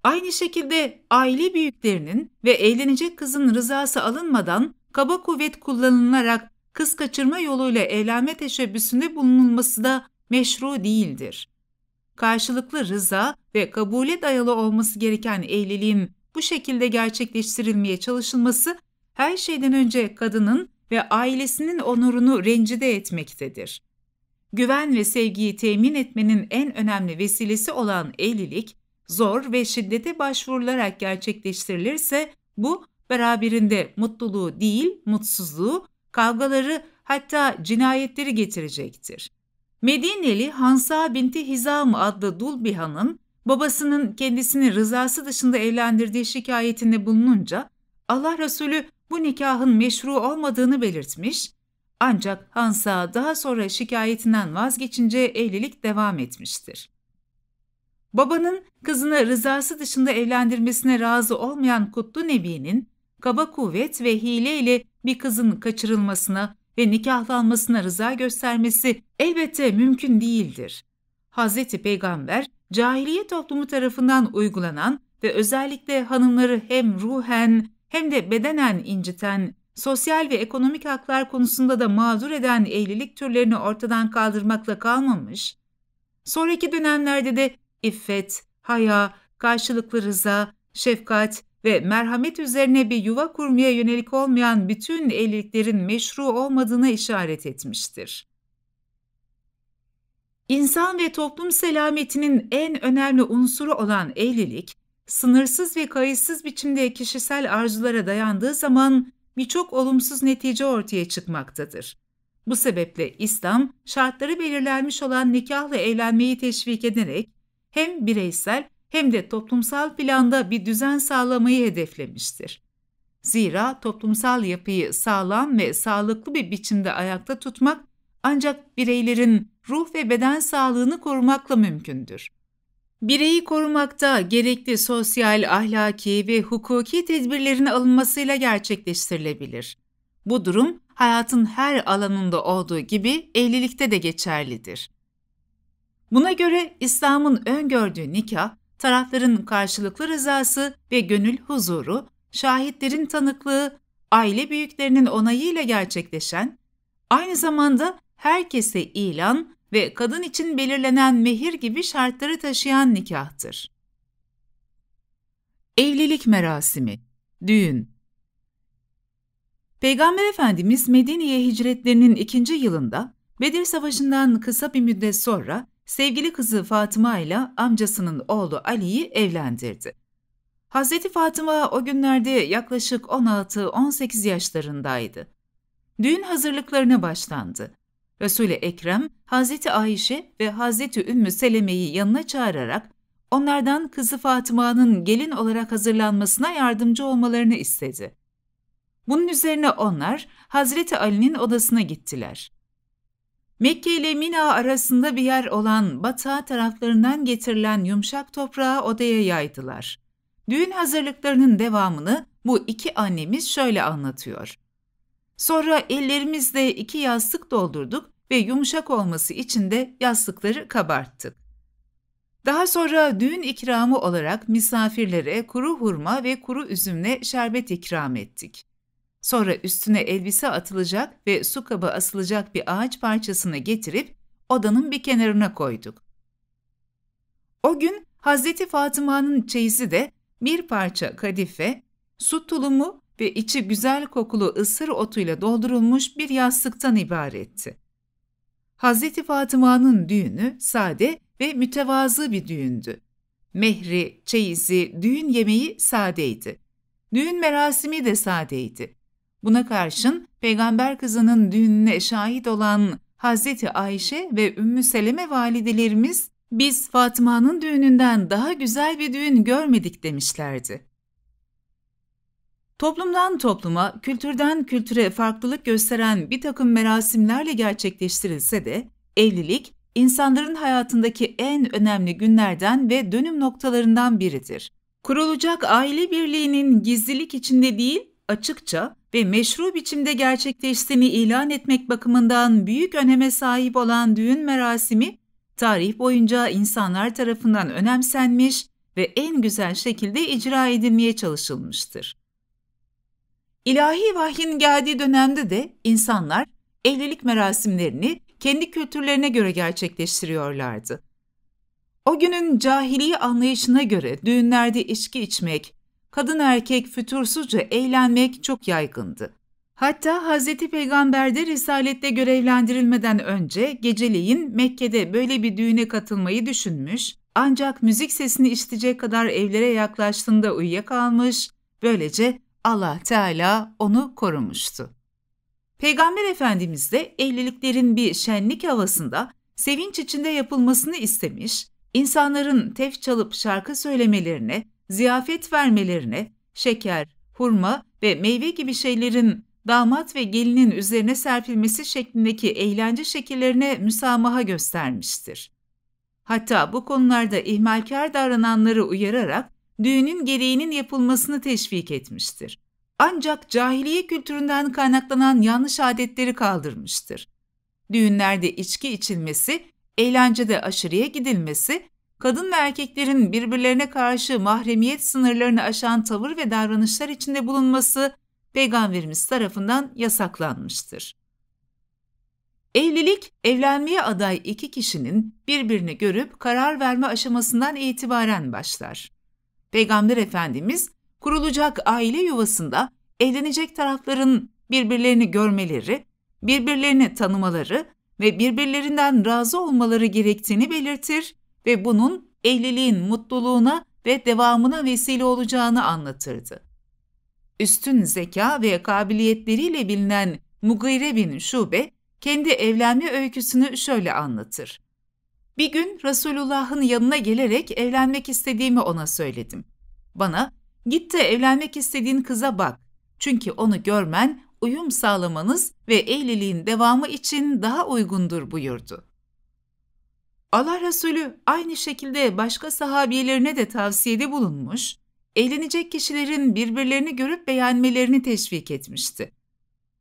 Aynı şekilde aile büyüklerinin ve evlenecek kızın rızası alınmadan kaba kuvvet kullanılarak kız kaçırma yoluyla evlenme teşebbüsünde bulunulması da meşru değildir. Karşılıklı rıza ve kabule dayalı olması gereken evliliğin bu şekilde gerçekleştirilmeye çalışılması her şeyden önce kadının ve ailesinin onurunu rencide etmektedir güven ve sevgiyi temin etmenin en önemli vesilesi olan evlilik, zor ve şiddete başvurularak gerçekleştirilirse bu beraberinde mutluluğu değil mutsuzluğu, kavgaları hatta cinayetleri getirecektir. Medineli Hansa binti Hizam adlı dul bir hanım babasının kendisini rızası dışında evlendirdiği şikayetinde bulununca Allah Resulü bu nikahın meşru olmadığını belirtmiş ancak Hansa daha sonra şikayetinden vazgeçince evlilik devam etmiştir. Babanın kızını rızası dışında evlendirmesine razı olmayan Kutlu Nebi'nin kaba kuvvet ve hile ile bir kızın kaçırılmasına ve nikahlanmasına rıza göstermesi elbette mümkün değildir. Hz. Peygamber cahiliye toplumu tarafından uygulanan ve özellikle hanımları hem ruhen hem de bedenen inciten sosyal ve ekonomik haklar konusunda da mağdur eden evlilik türlerini ortadan kaldırmakla kalmamış, sonraki dönemlerde de iffet, haya, karşılıklı rıza, şefkat ve merhamet üzerine bir yuva kurmaya yönelik olmayan bütün evliliklerin meşru olmadığına işaret etmiştir. İnsan ve toplum selametinin en önemli unsuru olan evlilik, sınırsız ve kayıtsız biçimde kişisel arzulara dayandığı zaman birçok olumsuz netice ortaya çıkmaktadır. Bu sebeple İslam, şartları belirlenmiş olan nikahla evlenmeyi teşvik ederek hem bireysel hem de toplumsal planda bir düzen sağlamayı hedeflemiştir. Zira toplumsal yapıyı sağlam ve sağlıklı bir biçimde ayakta tutmak ancak bireylerin ruh ve beden sağlığını korumakla mümkündür bireyi korumakta gerekli sosyal, ahlaki ve hukuki tedbirlerin alınmasıyla gerçekleştirilebilir. Bu durum hayatın her alanında olduğu gibi evlilikte de geçerlidir. Buna göre İslam'ın öngördüğü nikah, tarafların karşılıklı rızası ve gönül huzuru, şahitlerin tanıklığı, aile büyüklerinin onayıyla gerçekleşen, aynı zamanda herkese ilan ve kadın için belirlenen mehir gibi şartları taşıyan nikahtır. Evlilik merasimi, düğün. Peygamber Efendimiz Medine'ye hicretlerinin ikinci yılında Bedir Savaşı'ndan kısa bir müddet sonra sevgili kızı Fatıma ile amcasının oğlu Ali'yi evlendirdi. Hazreti Fatıma o günlerde yaklaşık 16-18 yaşlarındaydı. Düğün hazırlıklarına başlandı. Resul-i Ekrem, Hazreti Ayşe ve Hazreti Ümmü Seleme'yi yanına çağırarak onlardan kızı Fatıma'nın gelin olarak hazırlanmasına yardımcı olmalarını istedi. Bunun üzerine onlar Hazreti Ali'nin odasına gittiler. Mekke ile Mina arasında bir yer olan batağı taraflarından getirilen yumuşak toprağı odaya yaydılar. Düğün hazırlıklarının devamını bu iki annemiz şöyle anlatıyor. Sonra ellerimizde iki yastık doldurduk ve yumuşak olması için de yastıkları kabarttık. Daha sonra düğün ikramı olarak misafirlere kuru hurma ve kuru üzümle şerbet ikram ettik. Sonra üstüne elbise atılacak ve su kabı asılacak bir ağaç parçasını getirip odanın bir kenarına koyduk. O gün Hazreti Fatıma'nın çeyizi de bir parça kadife, su tulumu ve içi güzel kokulu ısır otuyla doldurulmuş bir yastıktan ibaretti. Hazreti Fatıma'nın düğünü sade ve mütevazı bir düğündü. Mehri, çeyizi, düğün yemeği sadeydi. Düğün merasimi de sadeydi. Buna karşın peygamber kızının düğününe şahit olan Hazreti Ayşe ve Ümmü Seleme validelerimiz biz Fatıma'nın düğününden daha güzel bir düğün görmedik demişlerdi. Toplumdan topluma, kültürden kültüre farklılık gösteren bir takım merasimlerle gerçekleştirilse de evlilik insanların hayatındaki en önemli günlerden ve dönüm noktalarından biridir. Kurulacak aile birliğinin gizlilik içinde değil, açıkça ve meşru biçimde gerçekleştiğini ilan etmek bakımından büyük öneme sahip olan düğün merasimi, tarih boyunca insanlar tarafından önemsenmiş ve en güzel şekilde icra edilmeye çalışılmıştır. İlahi vahyin geldiği dönemde de insanlar evlilik merasimlerini kendi kültürlerine göre gerçekleştiriyorlardı. O günün cahiliye anlayışına göre düğünlerde içki içmek, kadın erkek fütursuzca eğlenmek çok yaygındı. Hatta Hz. Peygamber de Risalet'te görevlendirilmeden önce geceliğin Mekke'de böyle bir düğüne katılmayı düşünmüş, ancak müzik sesini işitecek kadar evlere yaklaştığında uyuyakalmış, böylece Allah Teala onu korumuştu. Peygamber Efendimiz de evliliklerin bir şenlik havasında sevinç içinde yapılmasını istemiş, insanların tef çalıp şarkı söylemelerine, ziyafet vermelerine, şeker, hurma ve meyve gibi şeylerin damat ve gelinin üzerine serpilmesi şeklindeki eğlence şekillerine müsamaha göstermiştir. Hatta bu konularda ihmalkar davrananları uyararak düğünün gereğinin yapılmasını teşvik etmiştir. Ancak cahiliye kültüründen kaynaklanan yanlış adetleri kaldırmıştır. Düğünlerde içki içilmesi, eğlencede aşırıya gidilmesi, kadın ve erkeklerin birbirlerine karşı mahremiyet sınırlarını aşan tavır ve davranışlar içinde bulunması peygamberimiz tarafından yasaklanmıştır. Evlilik, evlenmeye aday iki kişinin birbirini görüp karar verme aşamasından itibaren başlar. Peygamber Efendimiz kurulacak aile yuvasında evlenecek tarafların birbirlerini görmeleri, birbirlerini tanımaları ve birbirlerinden razı olmaları gerektiğini belirtir ve bunun evliliğin mutluluğuna ve devamına vesile olacağını anlatırdı. Üstün zeka ve kabiliyetleriyle bilinen Mugire bin Şube kendi evlenme öyküsünü şöyle anlatır. Bir gün Resulullah'ın yanına gelerek evlenmek istediğimi ona söyledim. Bana git de evlenmek istediğin kıza bak. Çünkü onu görmen, uyum sağlamanız ve evliliğin devamı için daha uygundur buyurdu. Allah Resulü aynı şekilde başka sahabilerine de tavsiyede bulunmuş, evlenecek kişilerin birbirlerini görüp beğenmelerini teşvik etmişti.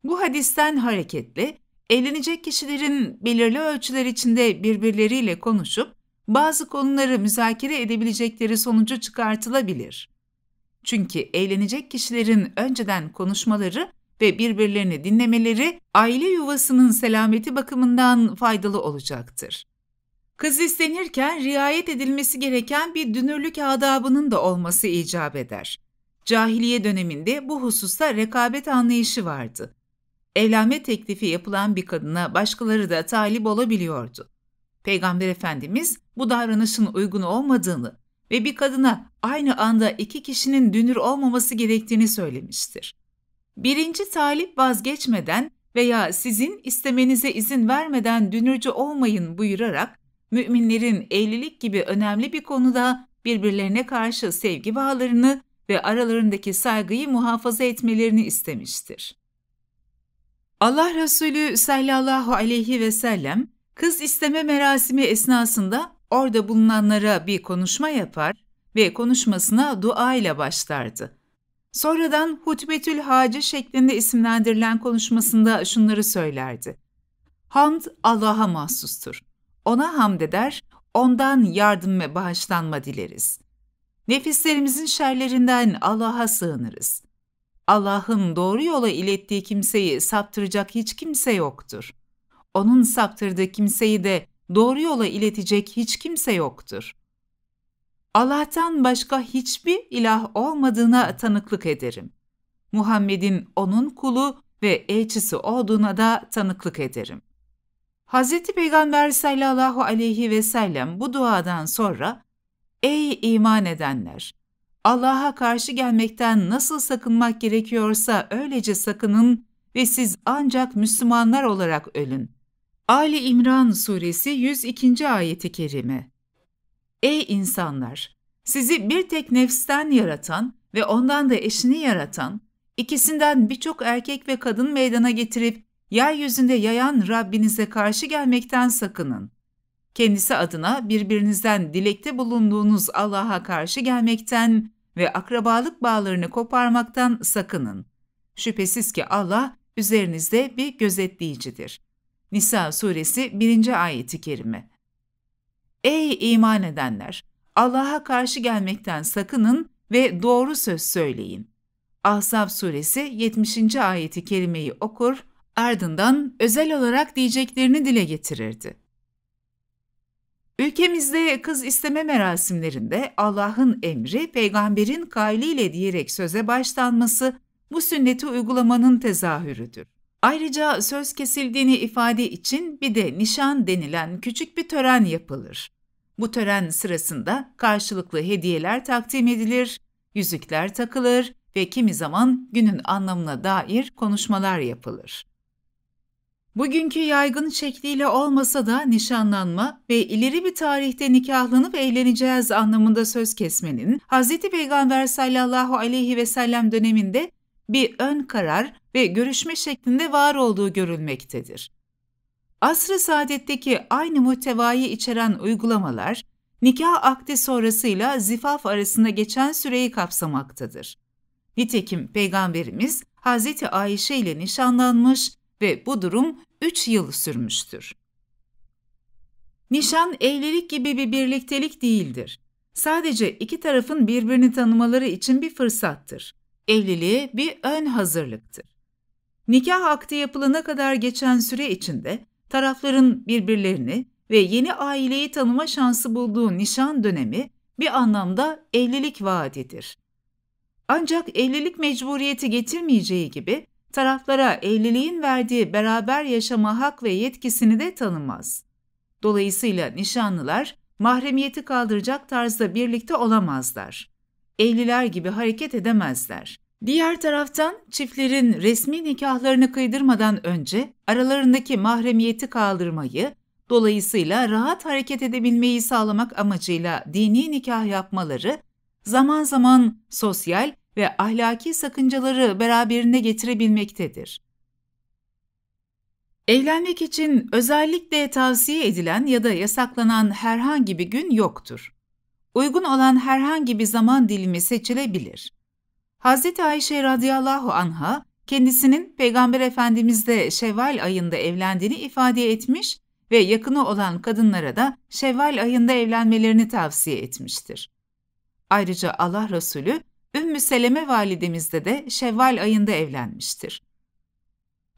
Bu hadisten hareketle Eğlenecek kişilerin belirli ölçüler içinde birbirleriyle konuşup bazı konuları müzakere edebilecekleri sonucu çıkartılabilir. Çünkü eğlenecek kişilerin önceden konuşmaları ve birbirlerini dinlemeleri aile yuvasının selameti bakımından faydalı olacaktır. Kız istenirken riayet edilmesi gereken bir dünürlük adabının da olması icap eder. Cahiliye döneminde bu hususta rekabet anlayışı vardı evlenme teklifi yapılan bir kadına başkaları da talip olabiliyordu. Peygamber Efendimiz bu davranışın uygun olmadığını ve bir kadına aynı anda iki kişinin dünür olmaması gerektiğini söylemiştir. Birinci talip vazgeçmeden veya sizin istemenize izin vermeden dünürcü olmayın buyurarak müminlerin evlilik gibi önemli bir konuda birbirlerine karşı sevgi bağlarını ve aralarındaki saygıyı muhafaza etmelerini istemiştir. Allah Resulü sallallahu aleyhi ve sellem kız isteme merasimi esnasında orada bulunanlara bir konuşma yapar ve konuşmasına dua ile başlardı. Sonradan Hutbetül Hacı şeklinde isimlendirilen konuşmasında şunları söylerdi. Hamd Allah'a mahsustur. Ona hamd eder, ondan yardım ve bağışlanma dileriz. Nefislerimizin şerlerinden Allah'a sığınırız. Allah'ın doğru yola ilettiği kimseyi saptıracak hiç kimse yoktur. Onun saptırdığı kimseyi de doğru yola iletecek hiç kimse yoktur. Allah'tan başka hiçbir ilah olmadığına tanıklık ederim. Muhammed'in onun kulu ve elçisi olduğuna da tanıklık ederim. Hz. Peygamber sallallahu aleyhi ve sellem bu duadan sonra Ey iman edenler! Allah'a karşı gelmekten nasıl sakınmak gerekiyorsa öylece sakının ve siz ancak Müslümanlar olarak ölün. Ali İmran suresi 102. ayeti kerime. Ey insanlar! Sizi bir tek nefsten yaratan ve ondan da eşini yaratan, ikisinden birçok erkek ve kadın meydana getirip yeryüzünde yayan Rabbinize karşı gelmekten sakının kendisi adına birbirinizden dilekte bulunduğunuz Allah'a karşı gelmekten ve akrabalık bağlarını koparmaktan sakının. Şüphesiz ki Allah üzerinizde bir gözetleyicidir. Nisa suresi 1. ayeti kerime. Ey iman edenler! Allah'a karşı gelmekten sakının ve doğru söz söyleyin. Ahzab suresi 70. ayeti kerimeyi okur, ardından özel olarak diyeceklerini dile getirirdi. Ülkemizde kız isteme merasimlerinde Allah'ın emri peygamberin kavliyle diyerek söze başlanması bu sünneti uygulamanın tezahürüdür. Ayrıca söz kesildiğini ifade için bir de nişan denilen küçük bir tören yapılır. Bu tören sırasında karşılıklı hediyeler takdim edilir, yüzükler takılır ve kimi zaman günün anlamına dair konuşmalar yapılır. Bugünkü yaygın şekliyle olmasa da nişanlanma ve ileri bir tarihte nikahlanıp evleneceğiz anlamında söz kesmenin Hz. Peygamber sallallahu aleyhi ve sellem döneminde bir ön karar ve görüşme şeklinde var olduğu görülmektedir. Asr-ı Saadet'teki aynı muhtevayı içeren uygulamalar, nikah akdi sonrasıyla zifaf arasında geçen süreyi kapsamaktadır. Nitekim Peygamberimiz Hz. Ayşe ile nişanlanmış ve bu durum 3 yıl sürmüştür. Nişan evlilik gibi bir birliktelik değildir. Sadece iki tarafın birbirini tanımaları için bir fırsattır. Evliliğe bir ön hazırlıktır. Nikah akdi yapılana kadar geçen süre içinde tarafların birbirlerini ve yeni aileyi tanıma şansı bulduğu nişan dönemi bir anlamda evlilik vaadidir. Ancak evlilik mecburiyeti getirmeyeceği gibi taraflara evliliğin verdiği beraber yaşama hak ve yetkisini de tanımaz. Dolayısıyla nişanlılar mahremiyeti kaldıracak tarzda birlikte olamazlar. Evliler gibi hareket edemezler. Diğer taraftan çiftlerin resmi nikahlarını kıydırmadan önce aralarındaki mahremiyeti kaldırmayı, dolayısıyla rahat hareket edebilmeyi sağlamak amacıyla dini nikah yapmaları zaman zaman sosyal ve ahlaki sakıncaları beraberinde getirebilmektedir. Evlenmek için özellikle tavsiye edilen ya da yasaklanan herhangi bir gün yoktur. Uygun olan herhangi bir zaman dilimi seçilebilir. Hz. Ayşe radıyallahu anha kendisinin Peygamber Efendimiz'de Şevval ayında evlendiğini ifade etmiş ve yakını olan kadınlara da Şevval ayında evlenmelerini tavsiye etmiştir. Ayrıca Allah Resulü Ümmü Seleme validemizde de Şevval ayında evlenmiştir.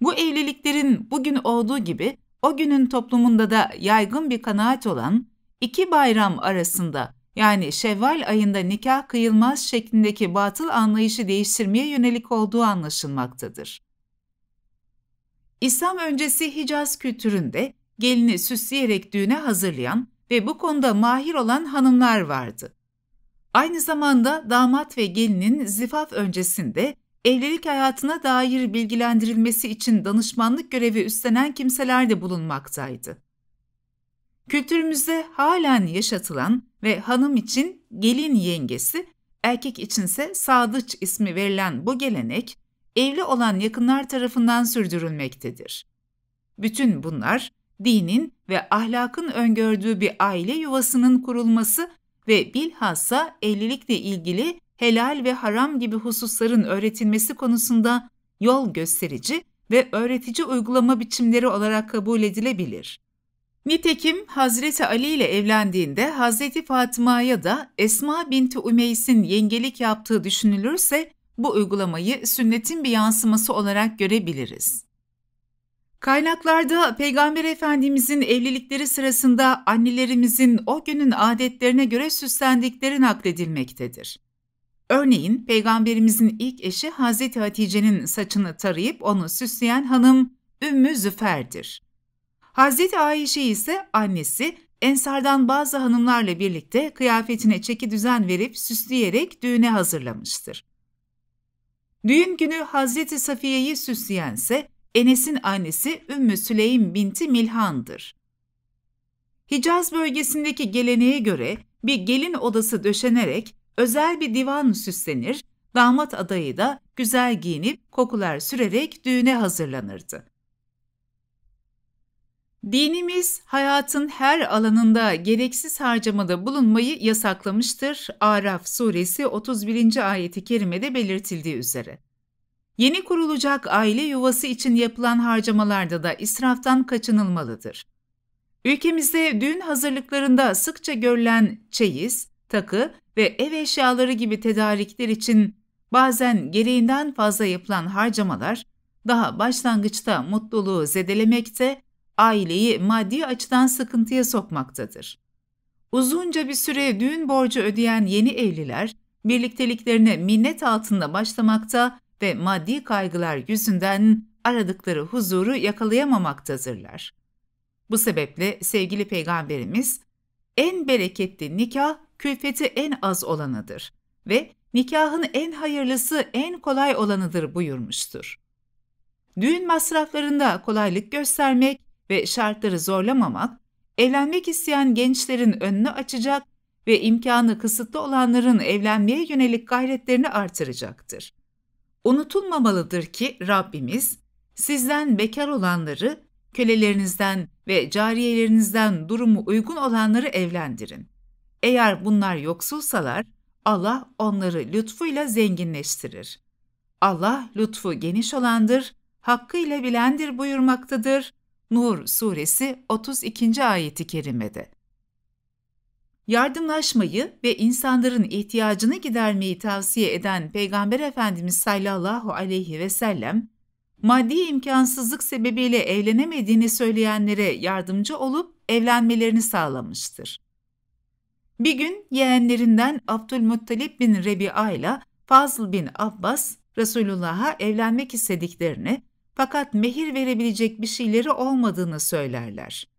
Bu evliliklerin bugün olduğu gibi o günün toplumunda da yaygın bir kanaat olan iki bayram arasında yani Şevval ayında nikah kıyılmaz şeklindeki batıl anlayışı değiştirmeye yönelik olduğu anlaşılmaktadır. İslam öncesi Hicaz kültüründe gelini süsleyerek düğüne hazırlayan ve bu konuda mahir olan hanımlar vardı. Aynı zamanda damat ve gelinin zifaf öncesinde evlilik hayatına dair bilgilendirilmesi için danışmanlık görevi üstlenen kimseler de bulunmaktaydı. Kültürümüzde halen yaşatılan ve hanım için gelin yengesi, erkek içinse sadıç ismi verilen bu gelenek, evli olan yakınlar tarafından sürdürülmektedir. Bütün bunlar, dinin ve ahlakın öngördüğü bir aile yuvasının kurulması ve bilhassa evlilikle ilgili helal ve haram gibi hususların öğretilmesi konusunda yol gösterici ve öğretici uygulama biçimleri olarak kabul edilebilir. Nitekim Hazreti Ali ile evlendiğinde Hazreti Fatıma'ya da Esma binti Ümeys'in yengelik yaptığı düşünülürse bu uygulamayı sünnetin bir yansıması olarak görebiliriz. Kaynaklarda Peygamber Efendimizin evlilikleri sırasında annelerimizin o günün adetlerine göre süslendikleri nakledilmektedir. Örneğin Peygamberimizin ilk eşi Hazreti Hatice'nin saçını tarayıp onu süsleyen hanım Ümmü Züfer'dir. Hazreti Ayşe ise annesi Ensardan bazı hanımlarla birlikte kıyafetine çeki düzen verip süsleyerek düğüne hazırlamıştır. Düğün günü Hazreti Safiye'yi süsleyense Enes'in annesi Ümmü Süleym binti Milhan'dır. Hicaz bölgesindeki geleneğe göre bir gelin odası döşenerek özel bir divan süslenir, damat adayı da güzel giyinip kokular sürerek düğüne hazırlanırdı. Dinimiz hayatın her alanında gereksiz harcamada bulunmayı yasaklamıştır. Araf suresi 31. ayeti kerimede belirtildiği üzere. Yeni kurulacak aile yuvası için yapılan harcamalarda da israftan kaçınılmalıdır. Ülkemizde düğün hazırlıklarında sıkça görülen çeyiz, takı ve ev eşyaları gibi tedarikler için bazen gereğinden fazla yapılan harcamalar daha başlangıçta mutluluğu zedelemekte, aileyi maddi açıdan sıkıntıya sokmaktadır. Uzunca bir süre düğün borcu ödeyen yeni evliler birlikteliklerine minnet altında başlamakta ve maddi kaygılar yüzünden aradıkları huzuru yakalayamamaktadırlar. Bu sebeple sevgili peygamberimiz en bereketli nikah külfeti en az olanıdır ve nikahın en hayırlısı en kolay olanıdır buyurmuştur. Düğün masraflarında kolaylık göstermek ve şartları zorlamamak, evlenmek isteyen gençlerin önünü açacak ve imkanı kısıtlı olanların evlenmeye yönelik gayretlerini artıracaktır. Unutulmamalıdır ki Rabbimiz sizden bekar olanları, kölelerinizden ve cariyelerinizden durumu uygun olanları evlendirin. Eğer bunlar yoksulsalar Allah onları lütfuyla zenginleştirir. Allah lütfu geniş olandır, hakkıyla bilendir buyurmaktadır. Nur suresi 32. ayeti kerimede. Yardımlaşmayı ve insanların ihtiyacını gidermeyi tavsiye eden Peygamber Efendimiz sallallahu aleyhi ve sellem, maddi imkansızlık sebebiyle evlenemediğini söyleyenlere yardımcı olup evlenmelerini sağlamıştır. Bir gün yeğenlerinden Abdülmuttalip bin Rebi'a ile Fazıl bin Abbas Resulullah'a evlenmek istediklerini fakat mehir verebilecek bir şeyleri olmadığını söylerler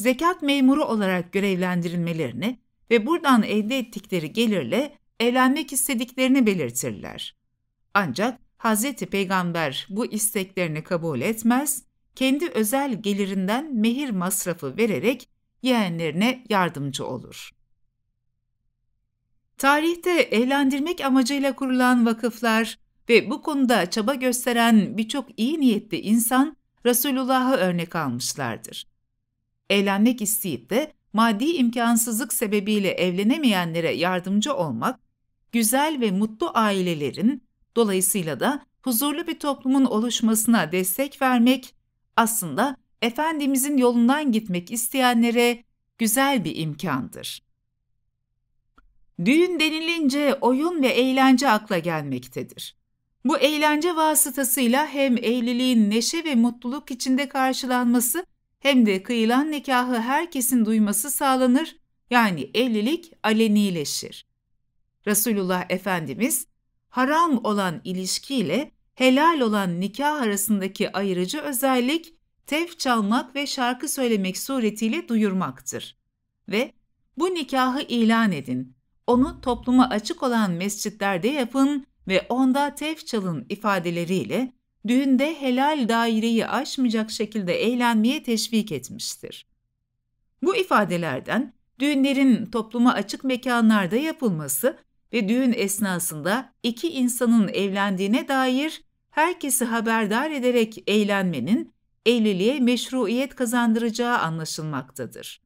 zekat memuru olarak görevlendirilmelerini ve buradan elde ettikleri gelirle evlenmek istediklerini belirtirler. Ancak Hz. Peygamber bu isteklerini kabul etmez, kendi özel gelirinden mehir masrafı vererek yeğenlerine yardımcı olur. Tarihte evlendirmek amacıyla kurulan vakıflar ve bu konuda çaba gösteren birçok iyi niyetli insan Resulullah'ı örnek almışlardır evlenmek isteyip de maddi imkansızlık sebebiyle evlenemeyenlere yardımcı olmak, güzel ve mutlu ailelerin dolayısıyla da huzurlu bir toplumun oluşmasına destek vermek aslında Efendimizin yolundan gitmek isteyenlere güzel bir imkandır. Düğün denilince oyun ve eğlence akla gelmektedir. Bu eğlence vasıtasıyla hem evliliğin neşe ve mutluluk içinde karşılanması hem de kıyılan nikahı herkesin duyması sağlanır yani evlilik alenileşir. Resulullah Efendimiz haram olan ilişkiyle helal olan nikah arasındaki ayırıcı özellik tef çalmak ve şarkı söylemek suretiyle duyurmaktır. Ve bu nikahı ilan edin, onu topluma açık olan mescitlerde yapın ve onda tef çalın ifadeleriyle düğünde helal daireyi aşmayacak şekilde eğlenmeye teşvik etmiştir. Bu ifadelerden düğünlerin topluma açık mekanlarda yapılması ve düğün esnasında iki insanın evlendiğine dair herkesi haberdar ederek eğlenmenin evliliğe meşruiyet kazandıracağı anlaşılmaktadır.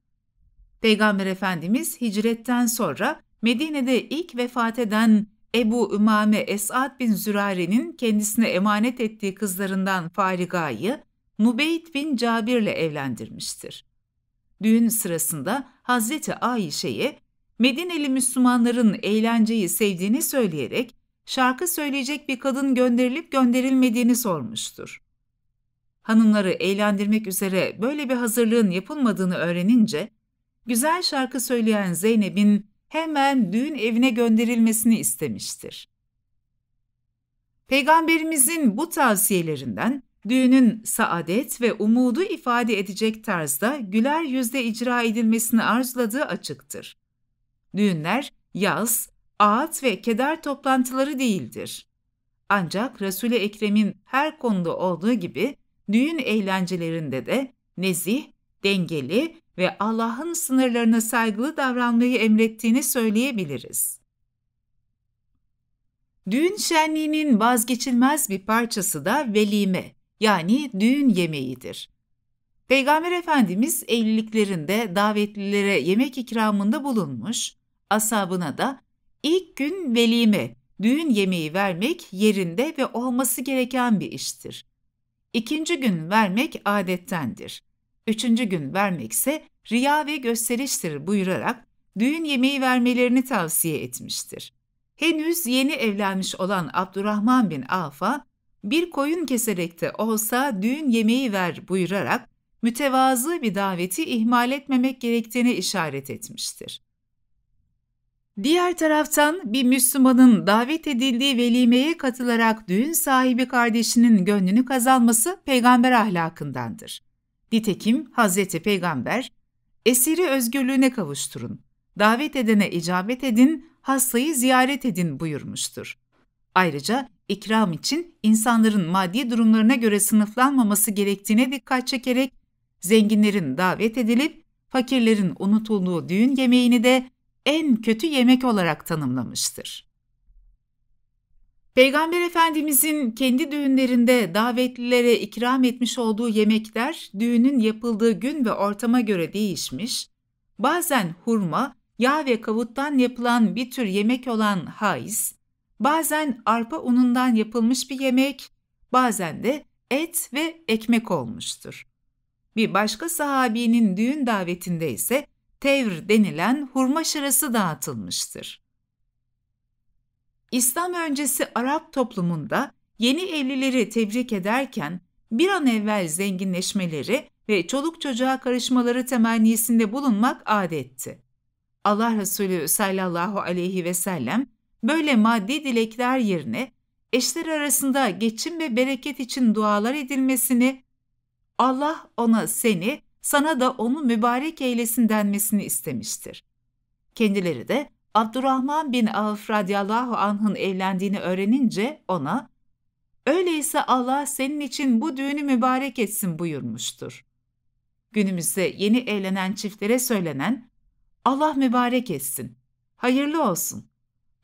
Peygamber Efendimiz hicretten sonra Medine'de ilk vefat eden Ebu Ümame Esad bin Zürare'nin kendisine emanet ettiği kızlarından Fariga'yı Nubeyt bin Cabir'le evlendirmiştir. Düğün sırasında Hazreti Ayşe'ye Medineli Müslümanların eğlenceyi sevdiğini söyleyerek şarkı söyleyecek bir kadın gönderilip gönderilmediğini sormuştur. Hanımları eğlendirmek üzere böyle bir hazırlığın yapılmadığını öğrenince, güzel şarkı söyleyen Zeynep'in hemen düğün evine gönderilmesini istemiştir. Peygamberimizin bu tavsiyelerinden düğünün saadet ve umudu ifade edecek tarzda güler yüzde icra edilmesini arzuladığı açıktır. Düğünler yaz, ağıt ve keder toplantıları değildir. Ancak Resul-i Ekrem'in her konuda olduğu gibi düğün eğlencelerinde de nezih, dengeli ve Allah'ın sınırlarına saygılı davranmayı emrettiğini söyleyebiliriz. Düğün şenliğinin vazgeçilmez bir parçası da velime yani düğün yemeğidir. Peygamber Efendimiz evliliklerinde davetlilere yemek ikramında bulunmuş, asabına da ilk gün velime, düğün yemeği vermek yerinde ve olması gereken bir iştir. İkinci gün vermek adettendir üçüncü gün vermekse riya ve gösteriştir buyurarak düğün yemeği vermelerini tavsiye etmiştir. Henüz yeni evlenmiş olan Abdurrahman bin Afa, bir koyun keserek de olsa düğün yemeği ver buyurarak mütevazı bir daveti ihmal etmemek gerektiğine işaret etmiştir. Diğer taraftan bir Müslümanın davet edildiği velimeye katılarak düğün sahibi kardeşinin gönlünü kazanması peygamber ahlakındandır. Nitekim Hazreti Peygamber, esiri özgürlüğüne kavuşturun, davet edene icabet edin, hastayı ziyaret edin buyurmuştur. Ayrıca ikram için insanların maddi durumlarına göre sınıflanmaması gerektiğine dikkat çekerek zenginlerin davet edilip fakirlerin unutulduğu düğün yemeğini de en kötü yemek olarak tanımlamıştır. Peygamber Efendimizin kendi düğünlerinde davetlilere ikram etmiş olduğu yemekler düğünün yapıldığı gün ve ortama göre değişmiş, bazen hurma, yağ ve kavuttan yapılan bir tür yemek olan haiz, bazen arpa unundan yapılmış bir yemek, bazen de et ve ekmek olmuştur. Bir başka sahabinin düğün davetinde ise tevr denilen hurma şırası dağıtılmıştır. İslam öncesi Arap toplumunda yeni evlileri tebrik ederken bir an evvel zenginleşmeleri ve çoluk çocuğa karışmaları temennisinde bulunmak adetti. Allah Resulü sallallahu aleyhi ve sellem böyle maddi dilekler yerine eşler arasında geçim ve bereket için dualar edilmesini, Allah ona seni, sana da onu mübarek eylesin denmesini istemiştir. Kendileri de Abdurrahman bin Avf radiyallahu anh'ın evlendiğini öğrenince ona Öyleyse Allah senin için bu düğünü mübarek etsin buyurmuştur. Günümüzde yeni evlenen çiftlere söylenen Allah mübarek etsin, hayırlı olsun,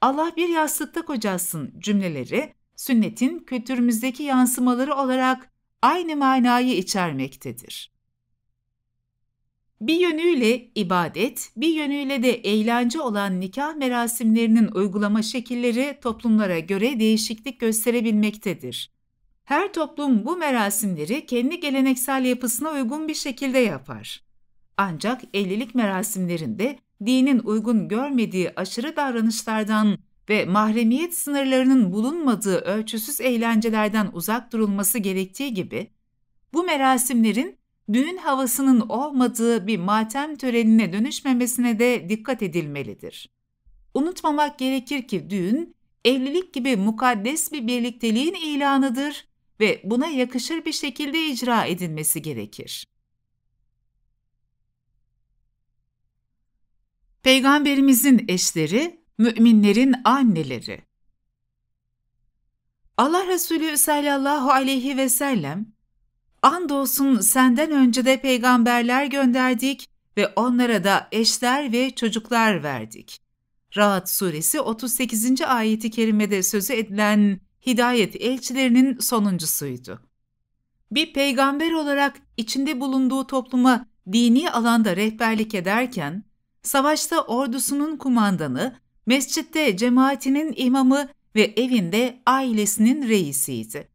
Allah bir yastıkta kocasın cümleleri sünnetin kültürümüzdeki yansımaları olarak aynı manayı içermektedir. Bir yönüyle ibadet, bir yönüyle de eğlence olan nikah merasimlerinin uygulama şekilleri toplumlara göre değişiklik gösterebilmektedir. Her toplum bu merasimleri kendi geleneksel yapısına uygun bir şekilde yapar. Ancak evlilik merasimlerinde dinin uygun görmediği aşırı davranışlardan ve mahremiyet sınırlarının bulunmadığı ölçüsüz eğlencelerden uzak durulması gerektiği gibi bu merasimlerin düğün havasının olmadığı bir matem törenine dönüşmemesine de dikkat edilmelidir. Unutmamak gerekir ki düğün evlilik gibi mukaddes bir birlikteliğin ilanıdır ve buna yakışır bir şekilde icra edilmesi gerekir. Peygamberimizin eşleri, müminlerin anneleri. Allah Resulü sallallahu aleyhi ve sellem Andolsun senden önce de peygamberler gönderdik ve onlara da eşler ve çocuklar verdik. Rahat suresi 38. ayeti kerimede sözü edilen hidayet elçilerinin sonuncusuydu. Bir peygamber olarak içinde bulunduğu topluma dini alanda rehberlik ederken, savaşta ordusunun kumandanı, mescitte cemaatinin imamı ve evinde ailesinin reisiydi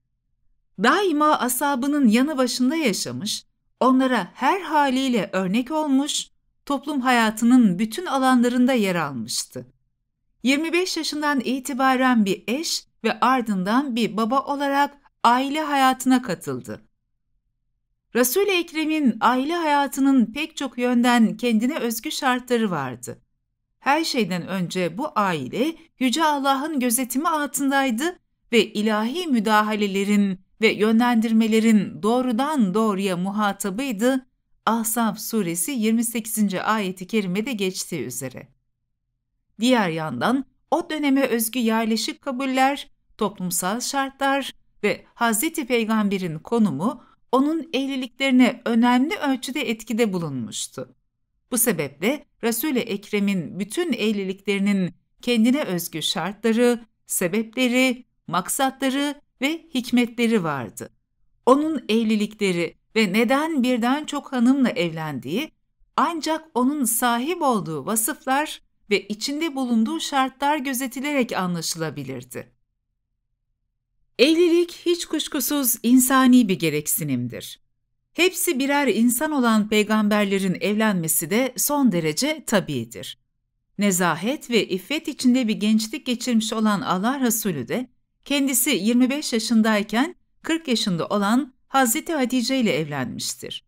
daima asabının yanı başında yaşamış, onlara her haliyle örnek olmuş, toplum hayatının bütün alanlarında yer almıştı. 25 yaşından itibaren bir eş ve ardından bir baba olarak aile hayatına katıldı. Resul-i Ekrem'in aile hayatının pek çok yönden kendine özgü şartları vardı. Her şeyden önce bu aile Yüce Allah'ın gözetimi altındaydı ve ilahi müdahalelerin ve yönlendirmelerin doğrudan doğruya muhatabıydı Ahzab suresi 28. ayeti kerimede geçtiği üzere. Diğer yandan o döneme özgü yerleşik kabuller, toplumsal şartlar ve Hz. Peygamber'in konumu onun evliliklerine önemli ölçüde etkide bulunmuştu. Bu sebeple Resul-i Ekrem'in bütün evliliklerinin kendine özgü şartları, sebepleri, maksatları ve hikmetleri vardı. Onun evlilikleri ve neden birden çok hanımla evlendiği ancak onun sahip olduğu vasıflar ve içinde bulunduğu şartlar gözetilerek anlaşılabilirdi. Evlilik hiç kuşkusuz insani bir gereksinimdir. Hepsi birer insan olan peygamberlerin evlenmesi de son derece tabidir. Nezahet ve iffet içinde bir gençlik geçirmiş olan Allah Resulü de Kendisi 25 yaşındayken 40 yaşında olan Hazreti Hatice ile evlenmiştir.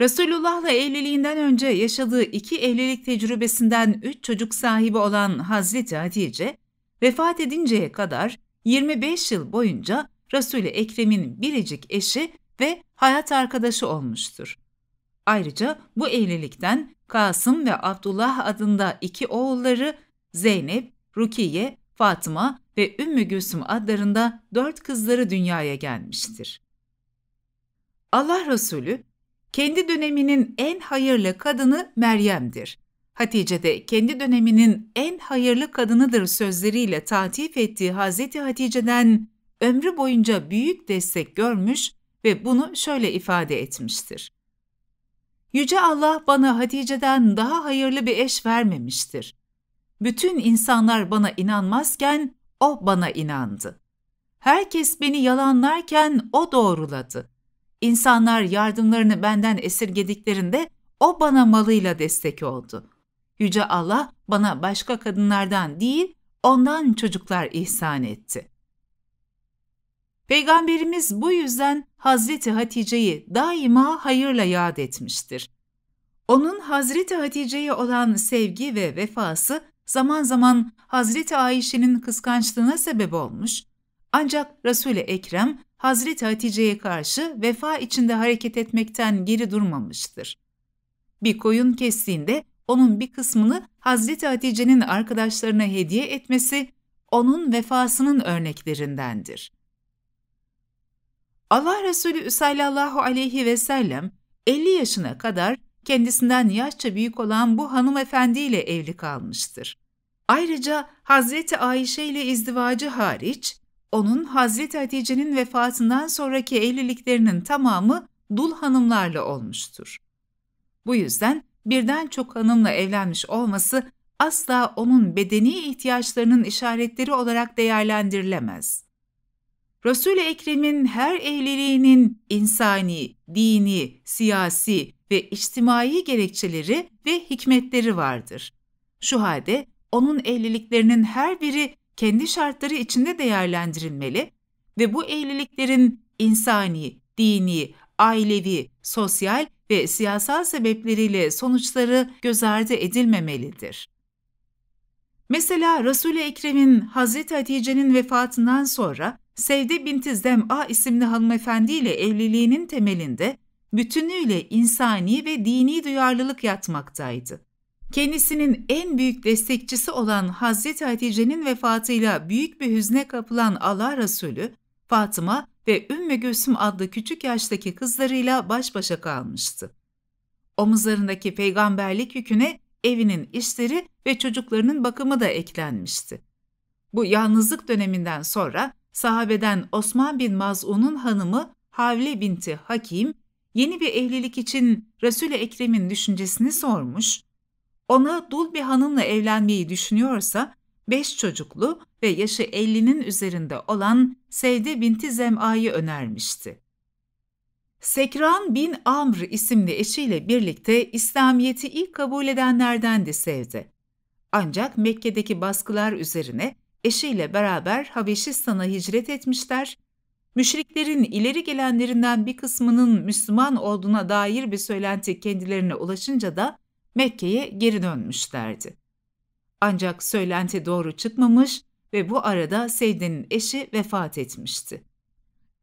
Resulullah'la evliliğinden önce yaşadığı iki evlilik tecrübesinden üç çocuk sahibi olan Hazreti Hatice, vefat edinceye kadar 25 yıl boyunca Resul-i Ekrem'in biricik eşi ve hayat arkadaşı olmuştur. Ayrıca bu evlilikten Kasım ve Abdullah adında iki oğulları Zeynep, Rukiye, Fatıma ve Ümmü Gülsüm adlarında dört kızları dünyaya gelmiştir. Allah Resulü, kendi döneminin en hayırlı kadını Meryem'dir. Hatice de kendi döneminin en hayırlı kadınıdır sözleriyle tatif ettiği Hazreti Hatice'den ömrü boyunca büyük destek görmüş ve bunu şöyle ifade etmiştir. Yüce Allah bana Hatice'den daha hayırlı bir eş vermemiştir. Bütün insanlar bana inanmazken o bana inandı. Herkes beni yalanlarken o doğruladı. İnsanlar yardımlarını benden esirgediklerinde o bana malıyla destek oldu. Yüce Allah bana başka kadınlardan değil, ondan çocuklar ihsan etti. Peygamberimiz bu yüzden Hazreti Hatice'yi daima hayırla yad etmiştir. Onun Hazreti Hatice'ye olan sevgi ve vefası zaman zaman Hazreti Ayşe'nin kıskançlığına sebep olmuş, ancak Resul-i Ekrem Hazreti Hatice'ye karşı vefa içinde hareket etmekten geri durmamıştır. Bir koyun kestiğinde onun bir kısmını Hazreti Hatice'nin arkadaşlarına hediye etmesi onun vefasının örneklerindendir. Allah Resulü sallallahu aleyhi ve sellem 50 yaşına kadar kendisinden yaşça büyük olan bu hanımefendiyle evli kalmıştır. Ayrıca Hazreti Ayşe ile izdivacı hariç, onun Hazreti Hatice'nin vefatından sonraki evliliklerinin tamamı dul hanımlarla olmuştur. Bu yüzden birden çok hanımla evlenmiş olması asla onun bedeni ihtiyaçlarının işaretleri olarak değerlendirilemez. Resul-i Ekrem'in her evliliğinin insani, dini, siyasi ve içtimai gerekçeleri ve hikmetleri vardır. Şu halde onun evliliklerinin her biri kendi şartları içinde değerlendirilmeli ve bu evliliklerin insani, dini, ailevi, sosyal ve siyasal sebepleriyle sonuçları göz ardı edilmemelidir. Mesela Resul-i Ekrem'in Hazreti Hatice'nin vefatından sonra Sevde binti Zem'a isimli ile evliliğinin temelinde bütünüyle insani ve dini duyarlılık yatmaktaydı. Kendisinin en büyük destekçisi olan Hazreti Hatice'nin vefatıyla büyük bir hüzne kapılan Allah Resulü, Fatıma ve Ümmü Gülsüm adlı küçük yaştaki kızlarıyla baş başa kalmıştı. Omuzlarındaki peygamberlik yüküne evinin işleri ve çocuklarının bakımı da eklenmişti. Bu yalnızlık döneminden sonra sahabeden Osman bin Maz'un'un hanımı Havle binti Hakim yeni bir evlilik için Resul-i Ekrem'in düşüncesini sormuş, ona dul bir hanımla evlenmeyi düşünüyorsa beş çocuklu ve yaşı elli'nin üzerinde olan Sevde binti Zem'a'yı önermişti. Sekran bin Amr isimli eşiyle birlikte İslamiyet'i ilk kabul edenlerden de sevdi. Ancak Mekke'deki baskılar üzerine eşiyle beraber Habeşistan'a hicret etmişler, müşriklerin ileri gelenlerinden bir kısmının Müslüman olduğuna dair bir söylenti kendilerine ulaşınca da Mekke'ye geri dönmüşlerdi. Ancak söylenti doğru çıkmamış ve bu arada Seyd'in eşi vefat etmişti.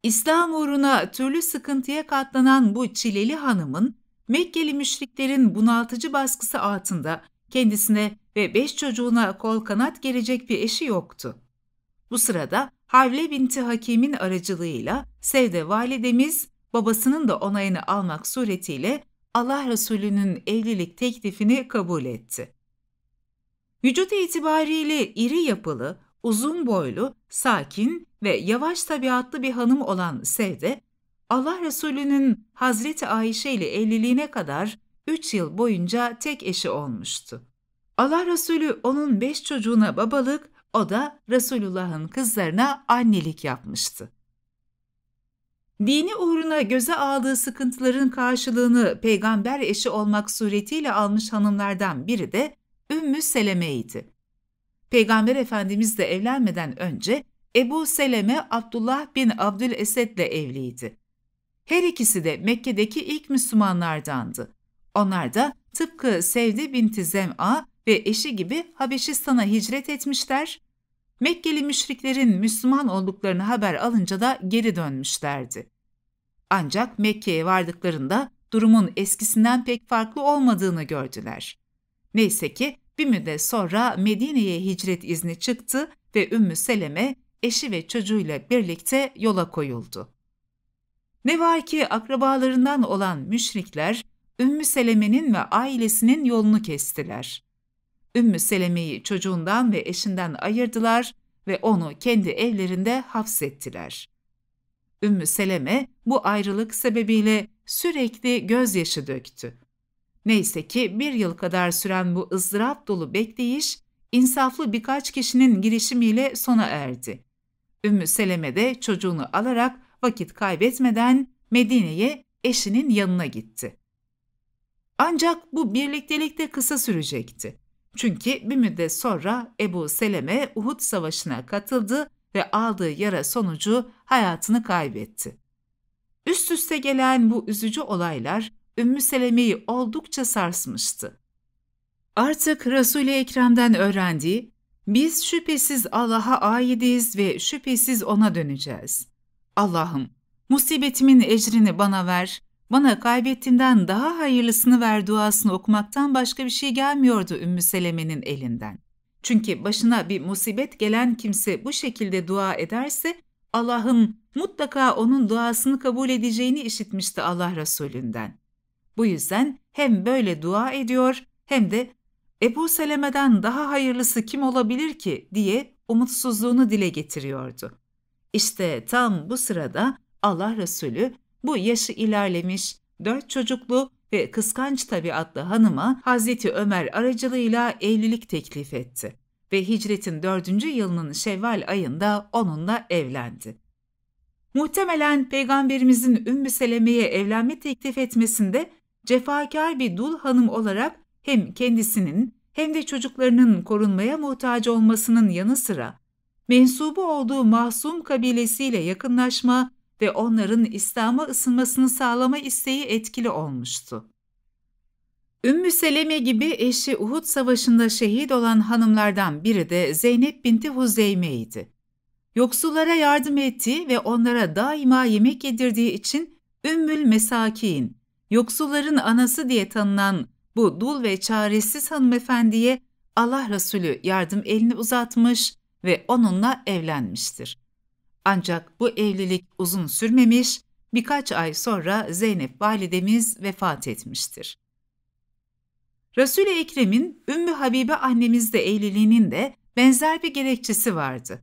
İslam uğruna türlü sıkıntıya katlanan bu çileli hanımın Mekkeli müşriklerin bunaltıcı baskısı altında kendisine ve beş çocuğuna kol kanat gelecek bir eşi yoktu. Bu sırada Havle binti Hakim'in aracılığıyla Sevde validemiz babasının da onayını almak suretiyle Allah Resulü'nün evlilik teklifini kabul etti. Vücut itibariyle iri yapılı, uzun boylu, sakin ve yavaş tabiatlı bir hanım olan Sevde, Allah Resulü'nün Hazreti Ayşe ile evliliğine kadar 3 yıl boyunca tek eşi olmuştu. Allah Resulü onun 5 çocuğuna babalık, o da Resulullah'ın kızlarına annelik yapmıştı. Dini uğruna göze aldığı sıkıntıların karşılığını peygamber eşi olmak suretiyle almış hanımlardan biri de Ümmü Seleme idi. Peygamber Efendimiz de evlenmeden önce Ebu Seleme Abdullah bin Abdül Esed'le evliydi. Her ikisi de Mekke'deki ilk Müslümanlardandı. Onlar da tıpkı Sevde binti Zem'a ve eşi gibi Habeşistan'a hicret etmişler Mekkeli müşriklerin Müslüman olduklarını haber alınca da geri dönmüşlerdi. Ancak Mekke'ye vardıklarında durumun eskisinden pek farklı olmadığını gördüler. Neyse ki bir müddet sonra Medine'ye hicret izni çıktı ve Ümmü Seleme eşi ve çocuğuyla birlikte yola koyuldu. Ne var ki akrabalarından olan müşrikler Ümmü Seleme'nin ve ailesinin yolunu kestiler. Ümmü Seleme'yi çocuğundan ve eşinden ayırdılar ve onu kendi evlerinde hapsettiler. Ümmü Seleme bu ayrılık sebebiyle sürekli gözyaşı döktü. Neyse ki bir yıl kadar süren bu ızdırap dolu bekleyiş, insaflı birkaç kişinin girişimiyle sona erdi. Ümmü Seleme de çocuğunu alarak vakit kaybetmeden Medine'ye eşinin yanına gitti. Ancak bu birliktelik de kısa sürecekti. Çünkü bir müddet sonra Ebu Seleme Uhud Savaşı'na katıldı ve aldığı yara sonucu hayatını kaybetti. Üst üste gelen bu üzücü olaylar Ümmü Seleme'yi oldukça sarsmıştı. Artık Resul-i Ekrem'den öğrendiği, biz şüphesiz Allah'a aidiz ve şüphesiz O'na döneceğiz. Allah'ım, musibetimin ecrini bana ver bana kaybettiğinden daha hayırlısını ver duasını okumaktan başka bir şey gelmiyordu Ümmü Seleme'nin elinden. Çünkü başına bir musibet gelen kimse bu şekilde dua ederse Allah'ın mutlaka onun duasını kabul edeceğini işitmişti Allah Resulü'nden. Bu yüzden hem böyle dua ediyor hem de Ebu Seleme'den daha hayırlısı kim olabilir ki diye umutsuzluğunu dile getiriyordu. İşte tam bu sırada Allah Resulü bu yaşı ilerlemiş, dört çocuklu ve kıskanç tabiatlı hanıma Hazreti Ömer aracılığıyla evlilik teklif etti ve hicretin dördüncü yılının Şevval ayında onunla evlendi. Muhtemelen Peygamberimizin Ümmü Seleme'ye evlenme teklif etmesinde cefakar bir dul hanım olarak hem kendisinin hem de çocuklarının korunmaya muhtaç olmasının yanı sıra mensubu olduğu mahsum kabilesiyle yakınlaşma ve onların İslam'a ısınmasını sağlama isteği etkili olmuştu. Ümmü Seleme gibi eşi Uhud Savaşı'nda şehit olan hanımlardan biri de Zeynep binti Huzeyme'ydi. Yoksullara yardım ettiği ve onlara daima yemek yedirdiği için Ümmül Mesakin, yoksulların anası diye tanınan bu dul ve çaresiz hanımefendiye Allah Resulü yardım elini uzatmış ve onunla evlenmiştir. Ancak bu evlilik uzun sürmemiş, birkaç ay sonra Zeynep validemiz vefat etmiştir. Resul-i Ekrem'in Ümmü Habibe annemizle evliliğinin de benzer bir gerekçesi vardı.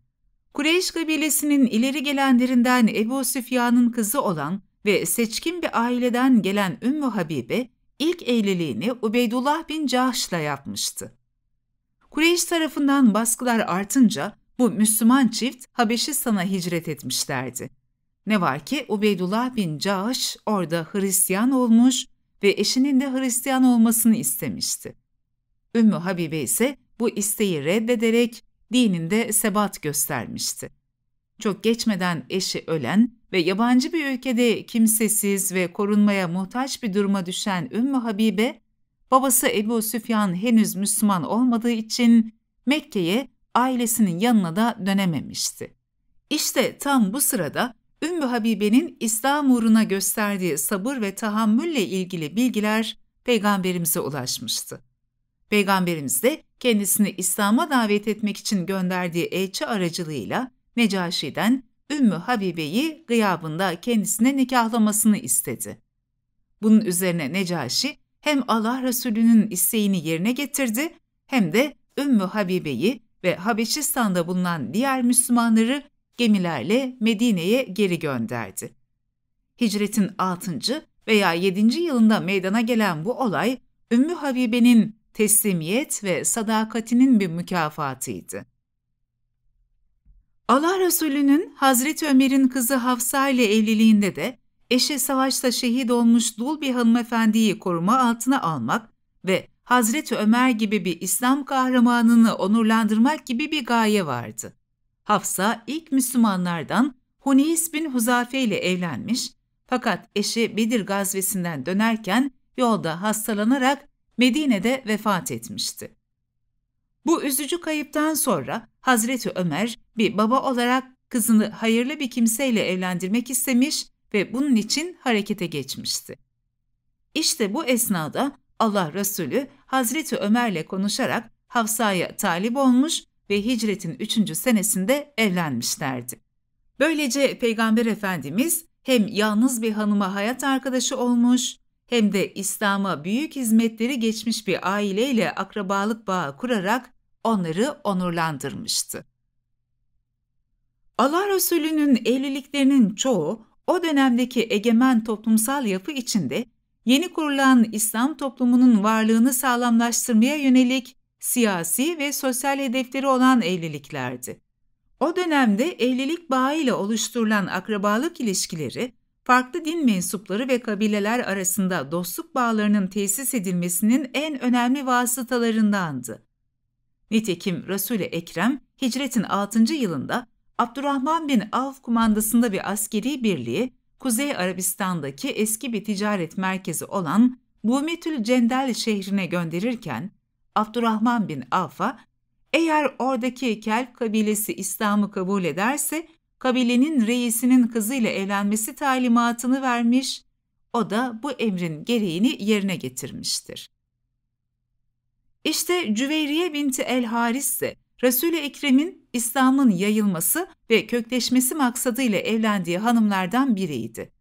Kureyş kabilesinin ileri gelenlerinden Ebu Süfyan'ın kızı olan ve seçkin bir aileden gelen Ümmü Habibe ilk evliliğini Ubeydullah bin Cahş'la yapmıştı. Kureyş tarafından baskılar artınca bu Müslüman çift Habeşistan'a hicret etmişlerdi. Ne var ki Ubeydullah bin Caş orada Hristiyan olmuş ve eşinin de Hristiyan olmasını istemişti. Ümmü Habibe ise bu isteği reddederek dininde sebat göstermişti. Çok geçmeden eşi ölen ve yabancı bir ülkede kimsesiz ve korunmaya muhtaç bir duruma düşen Ümmü Habibe, babası Ebu Süfyan henüz Müslüman olmadığı için Mekke'ye ailesinin yanına da dönememişti. İşte tam bu sırada Ümmü Habibe'nin İslam uğruna gösterdiği sabır ve tahammülle ilgili bilgiler peygamberimize ulaşmıştı. Peygamberimiz de kendisini İslam'a davet etmek için gönderdiği elçi aracılığıyla Necaşi'den Ümmü Habibe'yi gıyabında kendisine nikahlamasını istedi. Bunun üzerine Necaşi hem Allah Resulü'nün isteğini yerine getirdi hem de Ümmü Habibe'yi ve Habeşistan'da bulunan diğer Müslümanları gemilerle Medine'ye geri gönderdi. Hicretin 6. veya 7. yılında meydana gelen bu olay Ümmü Habibe'nin teslimiyet ve sadakatinin bir mükafatıydı. Allah Resulü'nün Hazreti Ömer'in kızı Hafsa ile evliliğinde de eşe savaşta şehit olmuş dul bir hanımefendiyi koruma altına almak ve Hazreti Ömer gibi bir İslam kahramanını onurlandırmak gibi bir gaye vardı. Hafsa ilk Müslümanlardan Huneys bin Huzafe ile evlenmiş fakat eşi Bedir gazvesinden dönerken yolda hastalanarak Medine'de vefat etmişti. Bu üzücü kayıptan sonra Hazreti Ömer bir baba olarak kızını hayırlı bir kimseyle evlendirmek istemiş ve bunun için harekete geçmişti. İşte bu esnada Allah Resulü Hazreti Ömer'le konuşarak Hafsa'ya talip olmuş ve hicretin 3. senesinde evlenmişlerdi. Böylece Peygamber Efendimiz hem yalnız bir hanıma hayat arkadaşı olmuş hem de İslam'a büyük hizmetleri geçmiş bir aileyle akrabalık bağı kurarak onları onurlandırmıştı. Allah Resulü'nün evliliklerinin çoğu o dönemdeki egemen toplumsal yapı içinde yeni kurulan İslam toplumunun varlığını sağlamlaştırmaya yönelik siyasi ve sosyal hedefleri olan evliliklerdi. O dönemde evlilik bağı ile oluşturulan akrabalık ilişkileri, farklı din mensupları ve kabileler arasında dostluk bağlarının tesis edilmesinin en önemli vasıtalarındandı. Nitekim Resul-i Ekrem, hicretin 6. yılında Abdurrahman bin Avf kumandasında bir askeri birliği Kuzey Arabistan'daki eski bir ticaret merkezi olan Bumetül Cendel şehrine gönderirken Abdurrahman bin Avf'a eğer oradaki Kelp kabilesi İslam'ı kabul ederse kabilenin reisinin kızıyla evlenmesi talimatını vermiş, o da bu emrin gereğini yerine getirmiştir. İşte Cüveyriye binti El Haris de. Resul-i Ekrem'in İslam'ın yayılması ve kökleşmesi maksadıyla evlendiği hanımlardan biriydi.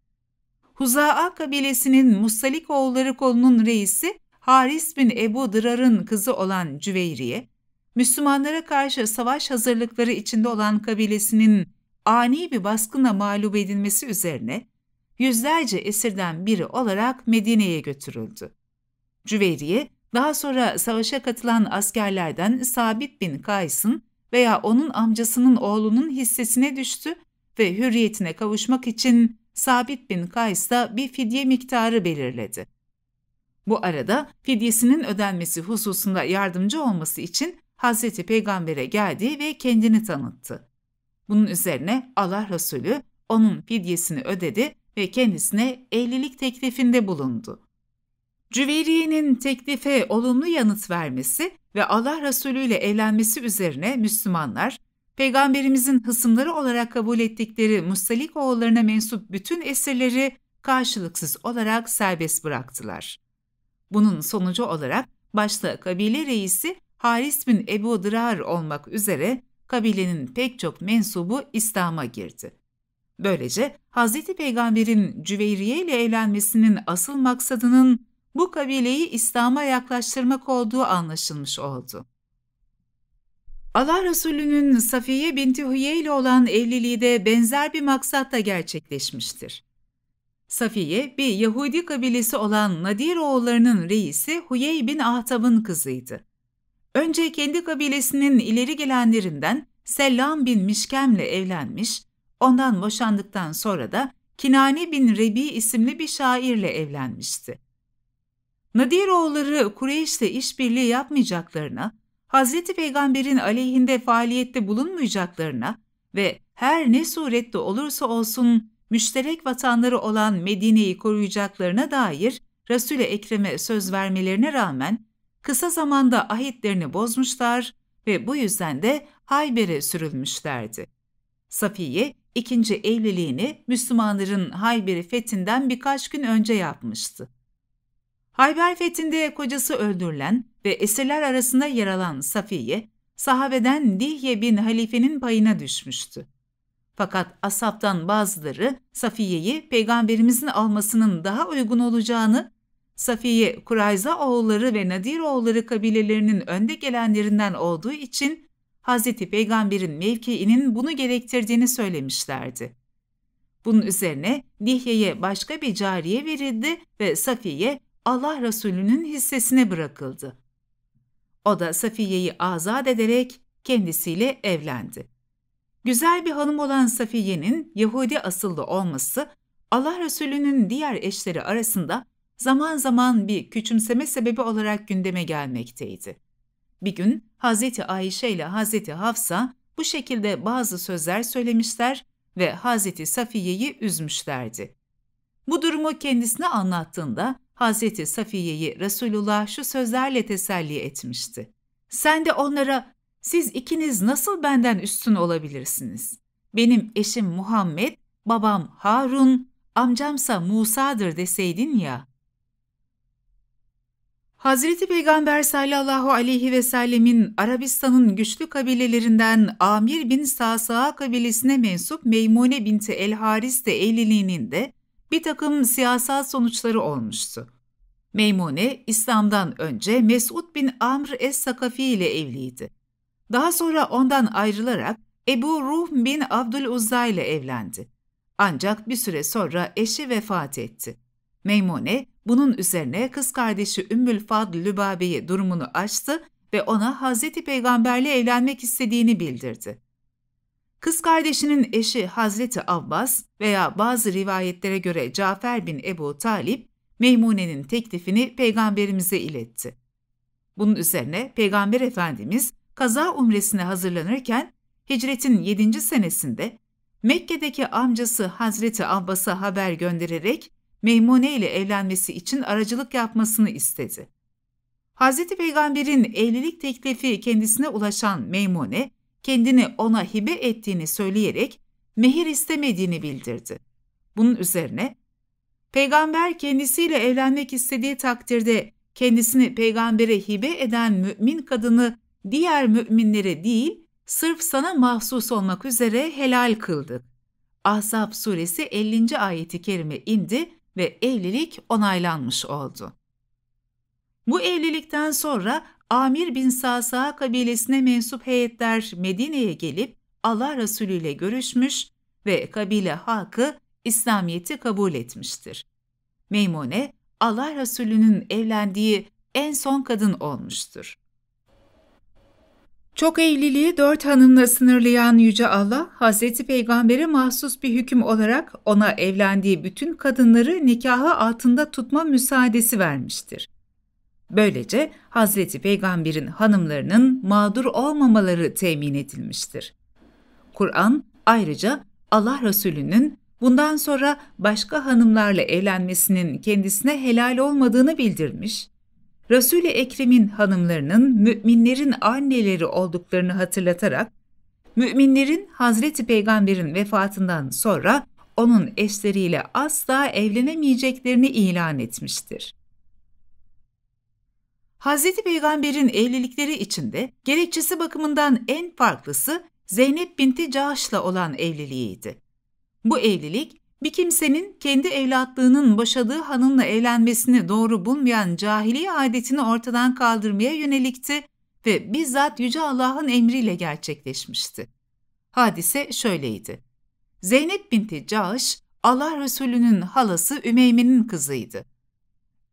Huzaa kabilesinin Mustalik oğulları kolunun reisi Haris bin Ebu Dırar'ın kızı olan Cüveyriye, Müslümanlara karşı savaş hazırlıkları içinde olan kabilesinin ani bir baskına mağlup edilmesi üzerine yüzlerce esirden biri olarak Medine'ye götürüldü. Cüveyriye daha sonra savaşa katılan askerlerden Sabit bin Kays'ın veya onun amcasının oğlunun hissesine düştü ve hürriyetine kavuşmak için Sabit bin Kays da bir fidye miktarı belirledi. Bu arada fidyesinin ödenmesi hususunda yardımcı olması için Hazreti Peygamber'e geldi ve kendini tanıttı. Bunun üzerine Allah Resulü onun fidyesini ödedi ve kendisine evlilik teklifinde bulundu. Cüveyriye'nin teklife olumlu yanıt vermesi ve Allah Resulü ile evlenmesi üzerine Müslümanlar, Peygamberimizin hısımları olarak kabul ettikleri Mustalik oğullarına mensup bütün esirleri karşılıksız olarak serbest bıraktılar. Bunun sonucu olarak başta kabile reisi Haris bin Ebu Dırar olmak üzere kabilenin pek çok mensubu İslam'a girdi. Böylece Hz. Peygamber'in Cüveyriye ile evlenmesinin asıl maksadının bu kabileyi İslam'a yaklaştırmak olduğu anlaşılmış oldu. Allah Resulü'nün Safiye binti Hüye ile olan evliliği de benzer bir maksatla gerçekleşmiştir. Safiye bir Yahudi kabilesi olan Nadir oğullarının reisi Huyey bin Ahtab'ın kızıydı. Önce kendi kabilesinin ileri gelenlerinden Selam bin Mişkem'le evlenmiş, ondan boşandıktan sonra da Kinani bin Rebi isimli bir şairle evlenmişti. Nadiroğulları Kureyş'te işbirliği yapmayacaklarına, Hazreti Peygamber'in aleyhinde faaliyette bulunmayacaklarına ve her ne surette olursa olsun müşterek vatanları olan Medine'yi koruyacaklarına dair Resul-i Ekrem'e söz vermelerine rağmen kısa zamanda ahitlerini bozmuşlar ve bu yüzden de Hayber'e sürülmüşlerdi. Safiye ikinci evliliğini Müslümanların Hayber'i fethinden birkaç gün önce yapmıştı. Hayber fethinde kocası öldürülen ve esirler arasında yer alan Safiye, sahabeden Dihye bin Halife'nin payına düşmüştü. Fakat asaptan bazıları Safiye'yi peygamberimizin almasının daha uygun olacağını, Safiye, Kurayza oğulları ve Nadir oğulları kabilelerinin önde gelenlerinden olduğu için Hz. Peygamber'in mevkiinin bunu gerektirdiğini söylemişlerdi. Bunun üzerine Dihye'ye başka bir cariye verildi ve Safiye Allah Resulü'nün hissesine bırakıldı. O da Safiye'yi azat ederek kendisiyle evlendi. Güzel bir hanım olan Safiye'nin Yahudi asıllı olması Allah Resulü'nün diğer eşleri arasında zaman zaman bir küçümseme sebebi olarak gündeme gelmekteydi. Bir gün Hazreti Ayşe ile Hazreti Hafsa bu şekilde bazı sözler söylemişler ve Hazreti Safiye'yi üzmüşlerdi. Bu durumu kendisine anlattığında Hazreti Safiye'yi Resulullah şu sözlerle teselli etmişti. Sen de onlara siz ikiniz nasıl benden üstün olabilirsiniz? Benim eşim Muhammed, babam Harun, amcamsa Musa'dır deseydin ya. Hazreti Peygamber sallallahu aleyhi ve sellemin Arabistan'ın güçlü kabilelerinden Amir bin Sasa'a kabilesine mensup Meymune binti El Haris de evliliğinin de bir takım siyasal sonuçları olmuştu. Meymune İslam'dan önce Mesud bin Amr es-Sakafi ile evliydi. Daha sonra ondan ayrılarak Ebu Ruh bin Abdul Uzza ile evlendi. Ancak bir süre sonra eşi vefat etti. Meymune bunun üzerine kız kardeşi Ümmül Fadl Lübabe'ye durumunu açtı ve ona Hazreti Peygamberle evlenmek istediğini bildirdi. Kız kardeşinin eşi Hazreti Abbas veya bazı rivayetlere göre Cafer bin Ebu Talip, Meymune'nin teklifini peygamberimize iletti. Bunun üzerine peygamber efendimiz kaza umresine hazırlanırken hicretin 7. senesinde Mekke'deki amcası Hazreti Abbas'a haber göndererek Meymune ile evlenmesi için aracılık yapmasını istedi. Hazreti Peygamber'in evlilik teklifi kendisine ulaşan Meymune, kendini ona hibe ettiğini söyleyerek mehir istemediğini bildirdi. Bunun üzerine peygamber kendisiyle evlenmek istediği takdirde kendisini peygambere hibe eden mümin kadını diğer müminlere değil sırf sana mahsus olmak üzere helal kıldı. Ahzab suresi 50. ayeti kerime indi ve evlilik onaylanmış oldu. Bu evlilikten sonra Amir bin Sasa kabilesine mensup heyetler Medine'ye gelip Allah Resulü ile görüşmüş ve kabile halkı İslamiyet'i kabul etmiştir. Meymune, Allah Resulü'nün evlendiği en son kadın olmuştur. Çok evliliği dört hanımla sınırlayan Yüce Allah, Hz. Peygamber'e mahsus bir hüküm olarak ona evlendiği bütün kadınları nikahı altında tutma müsaadesi vermiştir. Böylece Hazreti Peygamber'in hanımlarının mağdur olmamaları temin edilmiştir. Kur'an ayrıca Allah Resulü'nün bundan sonra başka hanımlarla evlenmesinin kendisine helal olmadığını bildirmiş, Resul-i Ekrem'in hanımlarının müminlerin anneleri olduklarını hatırlatarak, müminlerin Hazreti Peygamber'in vefatından sonra onun eşleriyle asla evlenemeyeceklerini ilan etmiştir. Hz. Peygamber'in evlilikleri içinde gerekçesi bakımından en farklısı Zeynep binti Cahş'la olan evliliğiydi. Bu evlilik bir kimsenin kendi evlatlığının boşadığı hanımla evlenmesini doğru bulmayan cahili adetini ortadan kaldırmaya yönelikti ve bizzat Yüce Allah'ın emriyle gerçekleşmişti. Hadise şöyleydi. Zeynep binti Cahş, Allah Resulü'nün halası Ümeyme'nin kızıydı.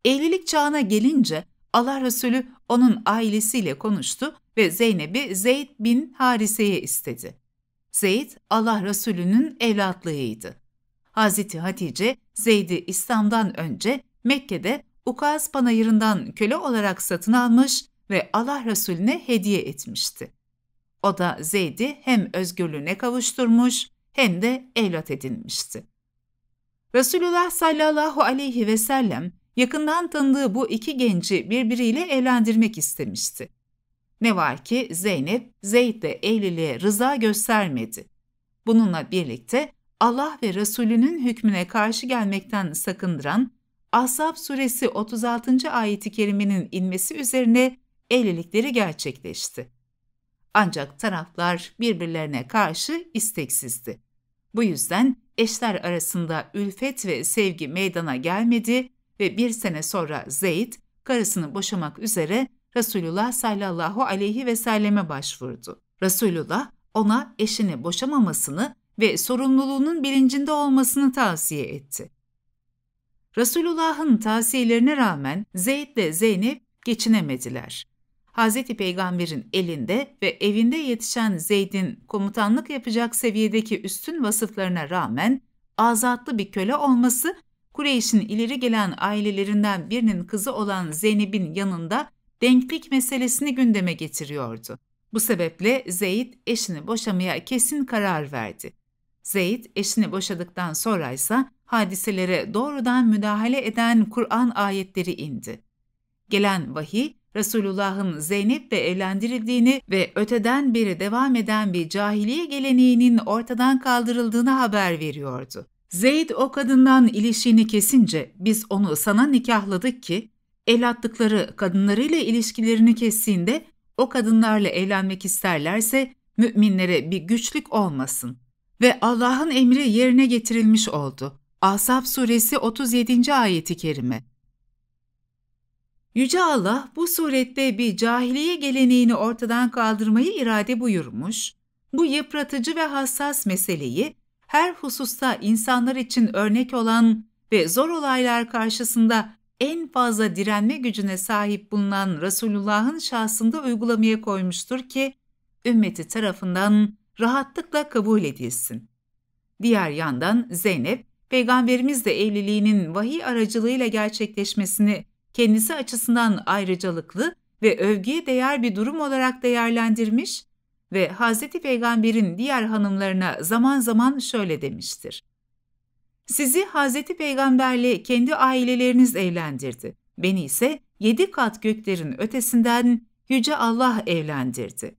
Evlilik çağına gelince Allah Resulü onun ailesiyle konuştu ve Zeynep'i Zeyd bin Harise'ye istedi. Zeyd Allah Resulü'nün evlatlığıydı. Hazreti Hatice Zeyd'i İslam'dan önce Mekke'de Ukaz panayırından köle olarak satın almış ve Allah Resulüne hediye etmişti. O da Zeyd'i hem özgürlüğüne kavuşturmuş hem de evlat edinmişti. Resulullah sallallahu aleyhi ve sellem yakından tanıdığı bu iki genci birbiriyle evlendirmek istemişti. Ne var ki Zeynep Zeyd'le evliliğe rıza göstermedi. Bununla birlikte Allah ve Resulünün hükmüne karşı gelmekten sakındıran Ahzab suresi 36. ayeti kerimenin inmesi üzerine evlilikleri gerçekleşti. Ancak taraflar birbirlerine karşı isteksizdi. Bu yüzden eşler arasında ülfet ve sevgi meydana gelmedi ve bir sene sonra Zeyd karısını boşamak üzere Resulullah sallallahu aleyhi ve selleme başvurdu. Resulullah ona eşini boşamamasını ve sorumluluğunun bilincinde olmasını tavsiye etti. Resulullah'ın tavsiyelerine rağmen Zeyd ve Zeynep geçinemediler. Hz. Peygamber'in elinde ve evinde yetişen Zeyd'in komutanlık yapacak seviyedeki üstün vasıflarına rağmen azatlı bir köle olması Kureyş'in ileri gelen ailelerinden birinin kızı olan Zeynep'in yanında denklik meselesini gündeme getiriyordu. Bu sebeple Zeyd eşini boşamaya kesin karar verdi. Zeyd eşini boşadıktan sonra ise hadiselere doğrudan müdahale eden Kur'an ayetleri indi. Gelen vahiy Resulullah'ın Zeynep ve evlendirildiğini ve öteden beri devam eden bir cahiliye geleneğinin ortadan kaldırıldığını haber veriyordu. Zeyd o kadından ilişiğini kesince biz onu sana nikahladık ki el attıkları kadınlarıyla ilişkilerini kestiğinde o kadınlarla evlenmek isterlerse müminlere bir güçlük olmasın. Ve Allah'ın emri yerine getirilmiş oldu. Asaf suresi 37. ayeti kerime. Yüce Allah bu surette bir cahiliye geleneğini ortadan kaldırmayı irade buyurmuş, bu yıpratıcı ve hassas meseleyi her hususta insanlar için örnek olan ve zor olaylar karşısında en fazla direnme gücüne sahip bulunan Resulullah'ın şahsında uygulamaya koymuştur ki ümmeti tarafından rahatlıkla kabul edilsin. Diğer yandan Zeynep, Peygamberimizle evliliğinin vahiy aracılığıyla gerçekleşmesini kendisi açısından ayrıcalıklı ve övgüye değer bir durum olarak değerlendirmiş ve Hazreti Peygamber'in diğer hanımlarına zaman zaman şöyle demiştir. Sizi Hazreti Peygamber'le kendi aileleriniz evlendirdi. Beni ise yedi kat göklerin ötesinden Yüce Allah evlendirdi.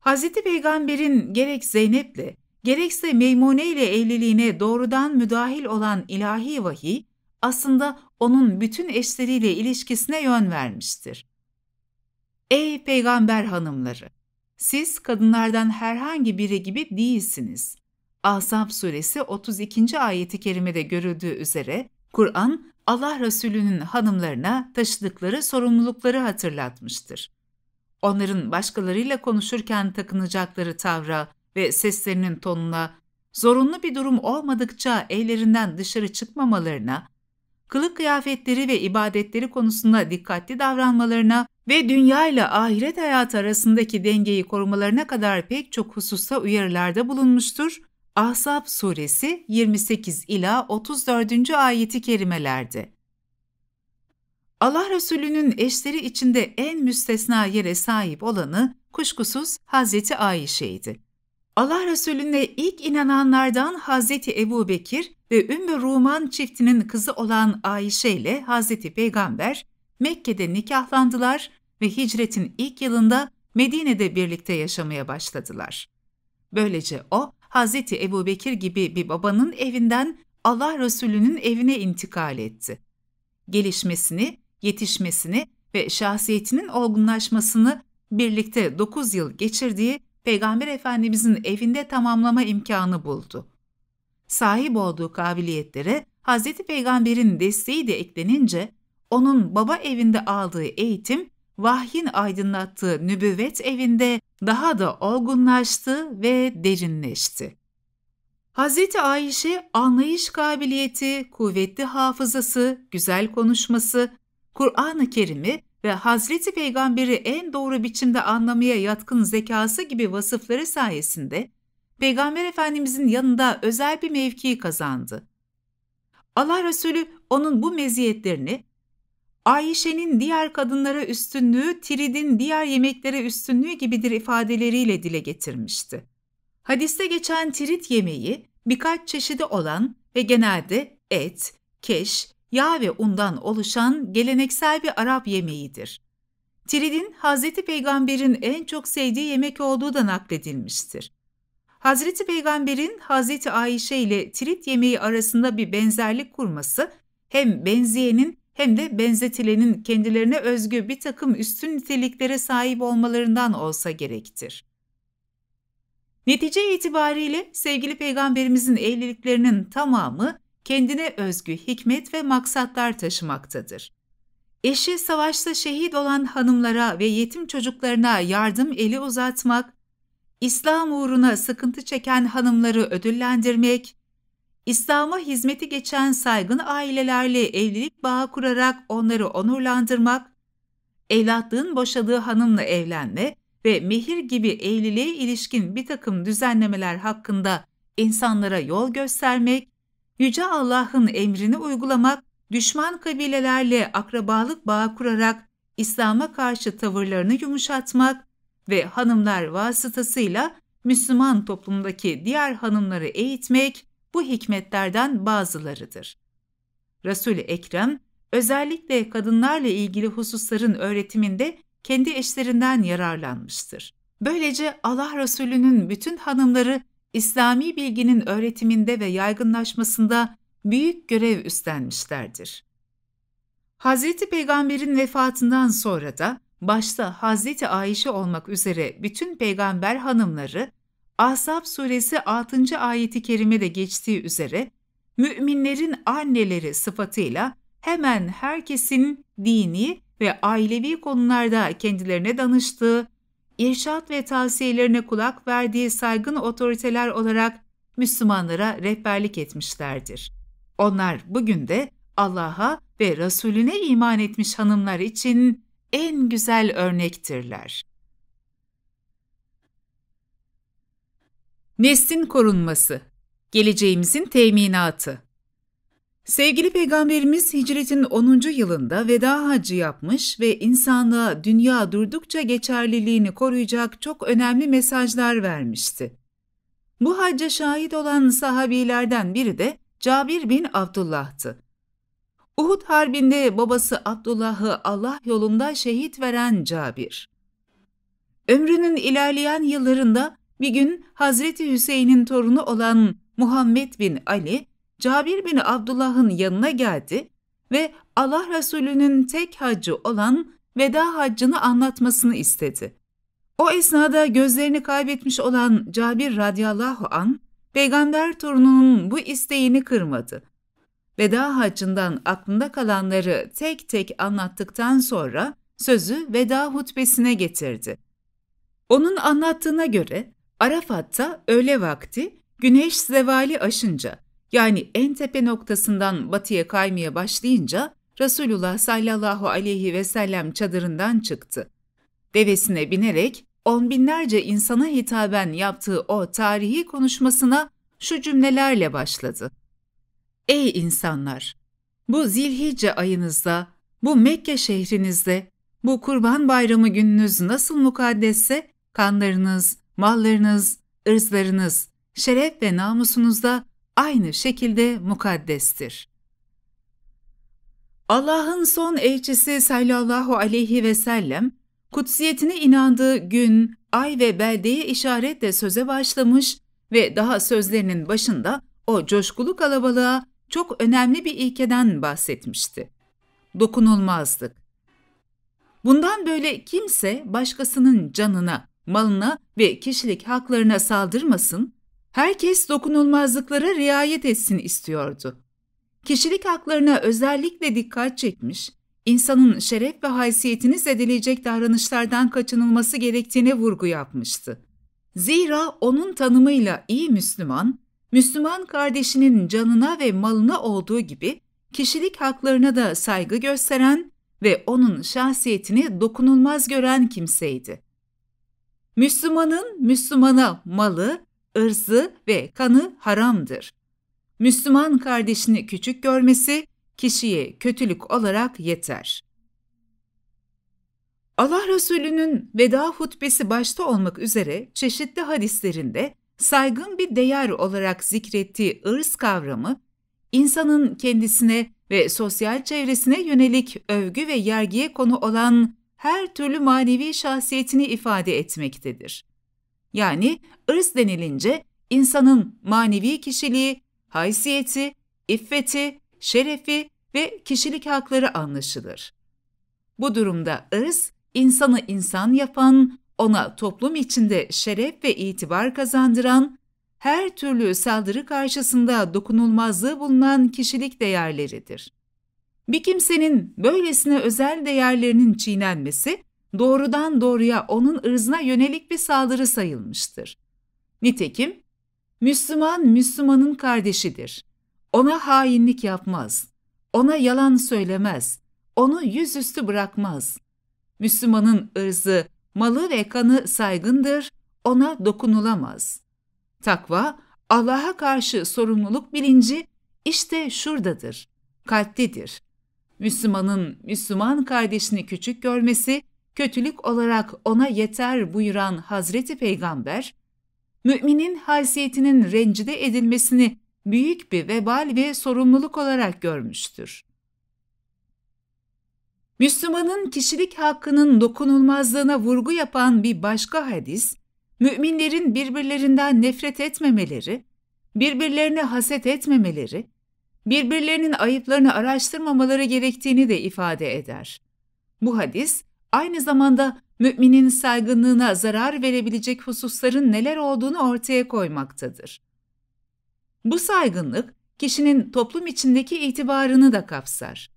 Hazreti Peygamber'in gerek Zeynep'le, gerekse Meymune ile evliliğine doğrudan müdahil olan ilahi vahiy, aslında onun bütün eşleriyle ilişkisine yön vermiştir. Ey peygamber hanımları! Siz kadınlardan herhangi biri gibi değilsiniz. Ahzab suresi 32. ayeti kerimede görüldüğü üzere Kur'an Allah Resulü'nün hanımlarına taşıdıkları sorumlulukları hatırlatmıştır. Onların başkalarıyla konuşurken takınacakları tavra ve seslerinin tonuna, zorunlu bir durum olmadıkça ellerinden dışarı çıkmamalarına, kılık kıyafetleri ve ibadetleri konusunda dikkatli davranmalarına ve dünya ile ahiret hayatı arasındaki dengeyi korumalarına kadar pek çok hususta uyarılarda bulunmuştur. Ahzab suresi 28 ila 34. ayeti kerimelerde. Allah Resulü'nün eşleri içinde en müstesna yere sahip olanı kuşkusuz Hazreti Ayşe'ydi. Allah Resulüne ilk inananlardan Hazreti Ebu Bekir ve Ümmü Ruman çiftinin kızı olan Ayşe ile Hazreti Peygamber Mekke'de nikahlandılar ve hicretin ilk yılında Medine'de birlikte yaşamaya başladılar. Böylece o, Hazreti Ebubekir gibi bir babanın evinden Allah Resulü'nün evine intikal etti. Gelişmesini, yetişmesini ve şahsiyetinin olgunlaşmasını birlikte 9 yıl geçirdiği Peygamber Efendimizin evinde tamamlama imkanı buldu sahip olduğu kabiliyetlere Hz. Peygamber'in desteği de eklenince onun baba evinde aldığı eğitim vahyin aydınlattığı nübüvvet evinde daha da olgunlaştı ve derinleşti. Hz. Ayşe anlayış kabiliyeti, kuvvetli hafızası, güzel konuşması, Kur'an-ı Kerim'i ve Hazreti Peygamber'i en doğru biçimde anlamaya yatkın zekası gibi vasıfları sayesinde Peygamber Efendimizin yanında özel bir mevki kazandı. Allah Resulü onun bu meziyetlerini Ayşe'nin diğer kadınlara üstünlüğü, Tirid'in diğer yemeklere üstünlüğü gibidir ifadeleriyle dile getirmişti. Hadiste geçen tirid yemeği birkaç çeşidi olan ve genelde et, keş, yağ ve undan oluşan geleneksel bir Arap yemeğidir. Tiridin Hazreti Peygamber'in en çok sevdiği yemek olduğu da nakledilmiştir. Hazreti Peygamber'in Hazreti Ayşe ile trit yemeği arasında bir benzerlik kurması hem benzeyenin hem de benzetilenin kendilerine özgü bir takım üstün niteliklere sahip olmalarından olsa gerektir. Netice itibariyle sevgili peygamberimizin evliliklerinin tamamı kendine özgü hikmet ve maksatlar taşımaktadır. Eşi savaşta şehit olan hanımlara ve yetim çocuklarına yardım eli uzatmak, İslam uğruna sıkıntı çeken hanımları ödüllendirmek, İslam'a hizmeti geçen saygın ailelerle evlilik bağı kurarak onları onurlandırmak, evlatlığın boşadığı hanımla evlenme ve mehir gibi evliliğe ilişkin bir takım düzenlemeler hakkında insanlara yol göstermek, Yüce Allah'ın emrini uygulamak, düşman kabilelerle akrabalık bağı kurarak İslam'a karşı tavırlarını yumuşatmak, ve hanımlar vasıtasıyla Müslüman toplumdaki diğer hanımları eğitmek bu hikmetlerden bazılarıdır. Resul-i Ekrem özellikle kadınlarla ilgili hususların öğretiminde kendi eşlerinden yararlanmıştır. Böylece Allah Resulü'nün bütün hanımları İslami bilginin öğretiminde ve yaygınlaşmasında büyük görev üstlenmişlerdir. Hazreti Peygamber'in vefatından sonra da başta Hazreti Ayşe olmak üzere bütün peygamber hanımları Ahzab suresi 6. ayeti kerime de geçtiği üzere müminlerin anneleri sıfatıyla hemen herkesin dini ve ailevi konularda kendilerine danıştığı, irşat ve tavsiyelerine kulak verdiği saygın otoriteler olarak Müslümanlara rehberlik etmişlerdir. Onlar bugün de Allah'a ve Resulüne iman etmiş hanımlar için en güzel örnektirler. Neslin korunması, geleceğimizin teminatı. Sevgili Peygamberimiz hicretin 10. yılında veda hacı yapmış ve insanlığa dünya durdukça geçerliliğini koruyacak çok önemli mesajlar vermişti. Bu hacca şahit olan sahabilerden biri de Cabir bin Abdullah'tı. Uhud Harbi'nde babası Abdullah'ı Allah yolunda şehit veren Cabir. Ömrünün ilerleyen yıllarında bir gün Hazreti Hüseyin'in torunu olan Muhammed bin Ali, Cabir bin Abdullah'ın yanına geldi ve Allah Resulü'nün tek hacı olan veda haccını anlatmasını istedi. O esnada gözlerini kaybetmiş olan Cabir radıyallahu an peygamber torununun bu isteğini kırmadı veda hacından aklında kalanları tek tek anlattıktan sonra sözü veda hutbesine getirdi. Onun anlattığına göre Arafat'ta öğle vakti güneş zevali aşınca yani en tepe noktasından batıya kaymaya başlayınca Resulullah sallallahu aleyhi ve sellem çadırından çıktı. Devesine binerek on binlerce insana hitaben yaptığı o tarihi konuşmasına şu cümlelerle başladı. Ey insanlar! Bu zilhicce ayınızda, bu Mekke şehrinizde, bu kurban bayramı gününüz nasıl mukaddesse, kanlarınız, mallarınız, ırzlarınız, şeref ve namusunuz da aynı şekilde mukaddestir. Allah'ın son elçisi sallallahu aleyhi ve sellem, kutsiyetine inandığı gün, ay ve beldeye işaretle söze başlamış ve daha sözlerinin başında o coşkulu kalabalığa çok önemli bir ilkeden bahsetmişti. Dokunulmazlık. Bundan böyle kimse başkasının canına, malına ve kişilik haklarına saldırmasın, herkes dokunulmazlıklara riayet etsin istiyordu. Kişilik haklarına özellikle dikkat çekmiş, insanın şeref ve haysiyetini zedeleyecek davranışlardan kaçınılması gerektiğine vurgu yapmıştı. Zira onun tanımıyla iyi Müslüman, Müslüman kardeşinin canına ve malına olduğu gibi kişilik haklarına da saygı gösteren ve onun şahsiyetini dokunulmaz gören kimseydi. Müslümanın Müslümana malı, ırzı ve kanı haramdır. Müslüman kardeşini küçük görmesi kişiye kötülük olarak yeter. Allah Resulü'nün veda hutbesi başta olmak üzere çeşitli hadislerinde saygın bir değer olarak zikrettiği ırz kavramı, insanın kendisine ve sosyal çevresine yönelik övgü ve yergiye konu olan her türlü manevi şahsiyetini ifade etmektedir. Yani ırz denilince insanın manevi kişiliği, haysiyeti, iffeti, şerefi ve kişilik hakları anlaşılır. Bu durumda ırz, insanı insan yapan, ona toplum içinde şeref ve itibar kazandıran, her türlü saldırı karşısında dokunulmazlığı bulunan kişilik değerleridir. Bir kimsenin böylesine özel değerlerinin çiğnenmesi, doğrudan doğruya onun ırzına yönelik bir saldırı sayılmıştır. Nitekim, Müslüman Müslümanın kardeşidir. Ona hainlik yapmaz, ona yalan söylemez, onu yüzüstü bırakmaz. Müslümanın ırzı Malı ve kanı saygındır, ona dokunulamaz. Takva, Allah'a karşı sorumluluk bilinci işte şuradadır, kalptedir. Müslümanın Müslüman kardeşini küçük görmesi, kötülük olarak ona yeter buyuran Hazreti Peygamber, müminin haysiyetinin rencide edilmesini büyük bir vebal ve sorumluluk olarak görmüştür. Müslümanın kişilik hakkının dokunulmazlığına vurgu yapan bir başka hadis, müminlerin birbirlerinden nefret etmemeleri, birbirlerine haset etmemeleri, birbirlerinin ayıplarını araştırmamaları gerektiğini de ifade eder. Bu hadis aynı zamanda müminin saygınlığına zarar verebilecek hususların neler olduğunu ortaya koymaktadır. Bu saygınlık kişinin toplum içindeki itibarını da kapsar.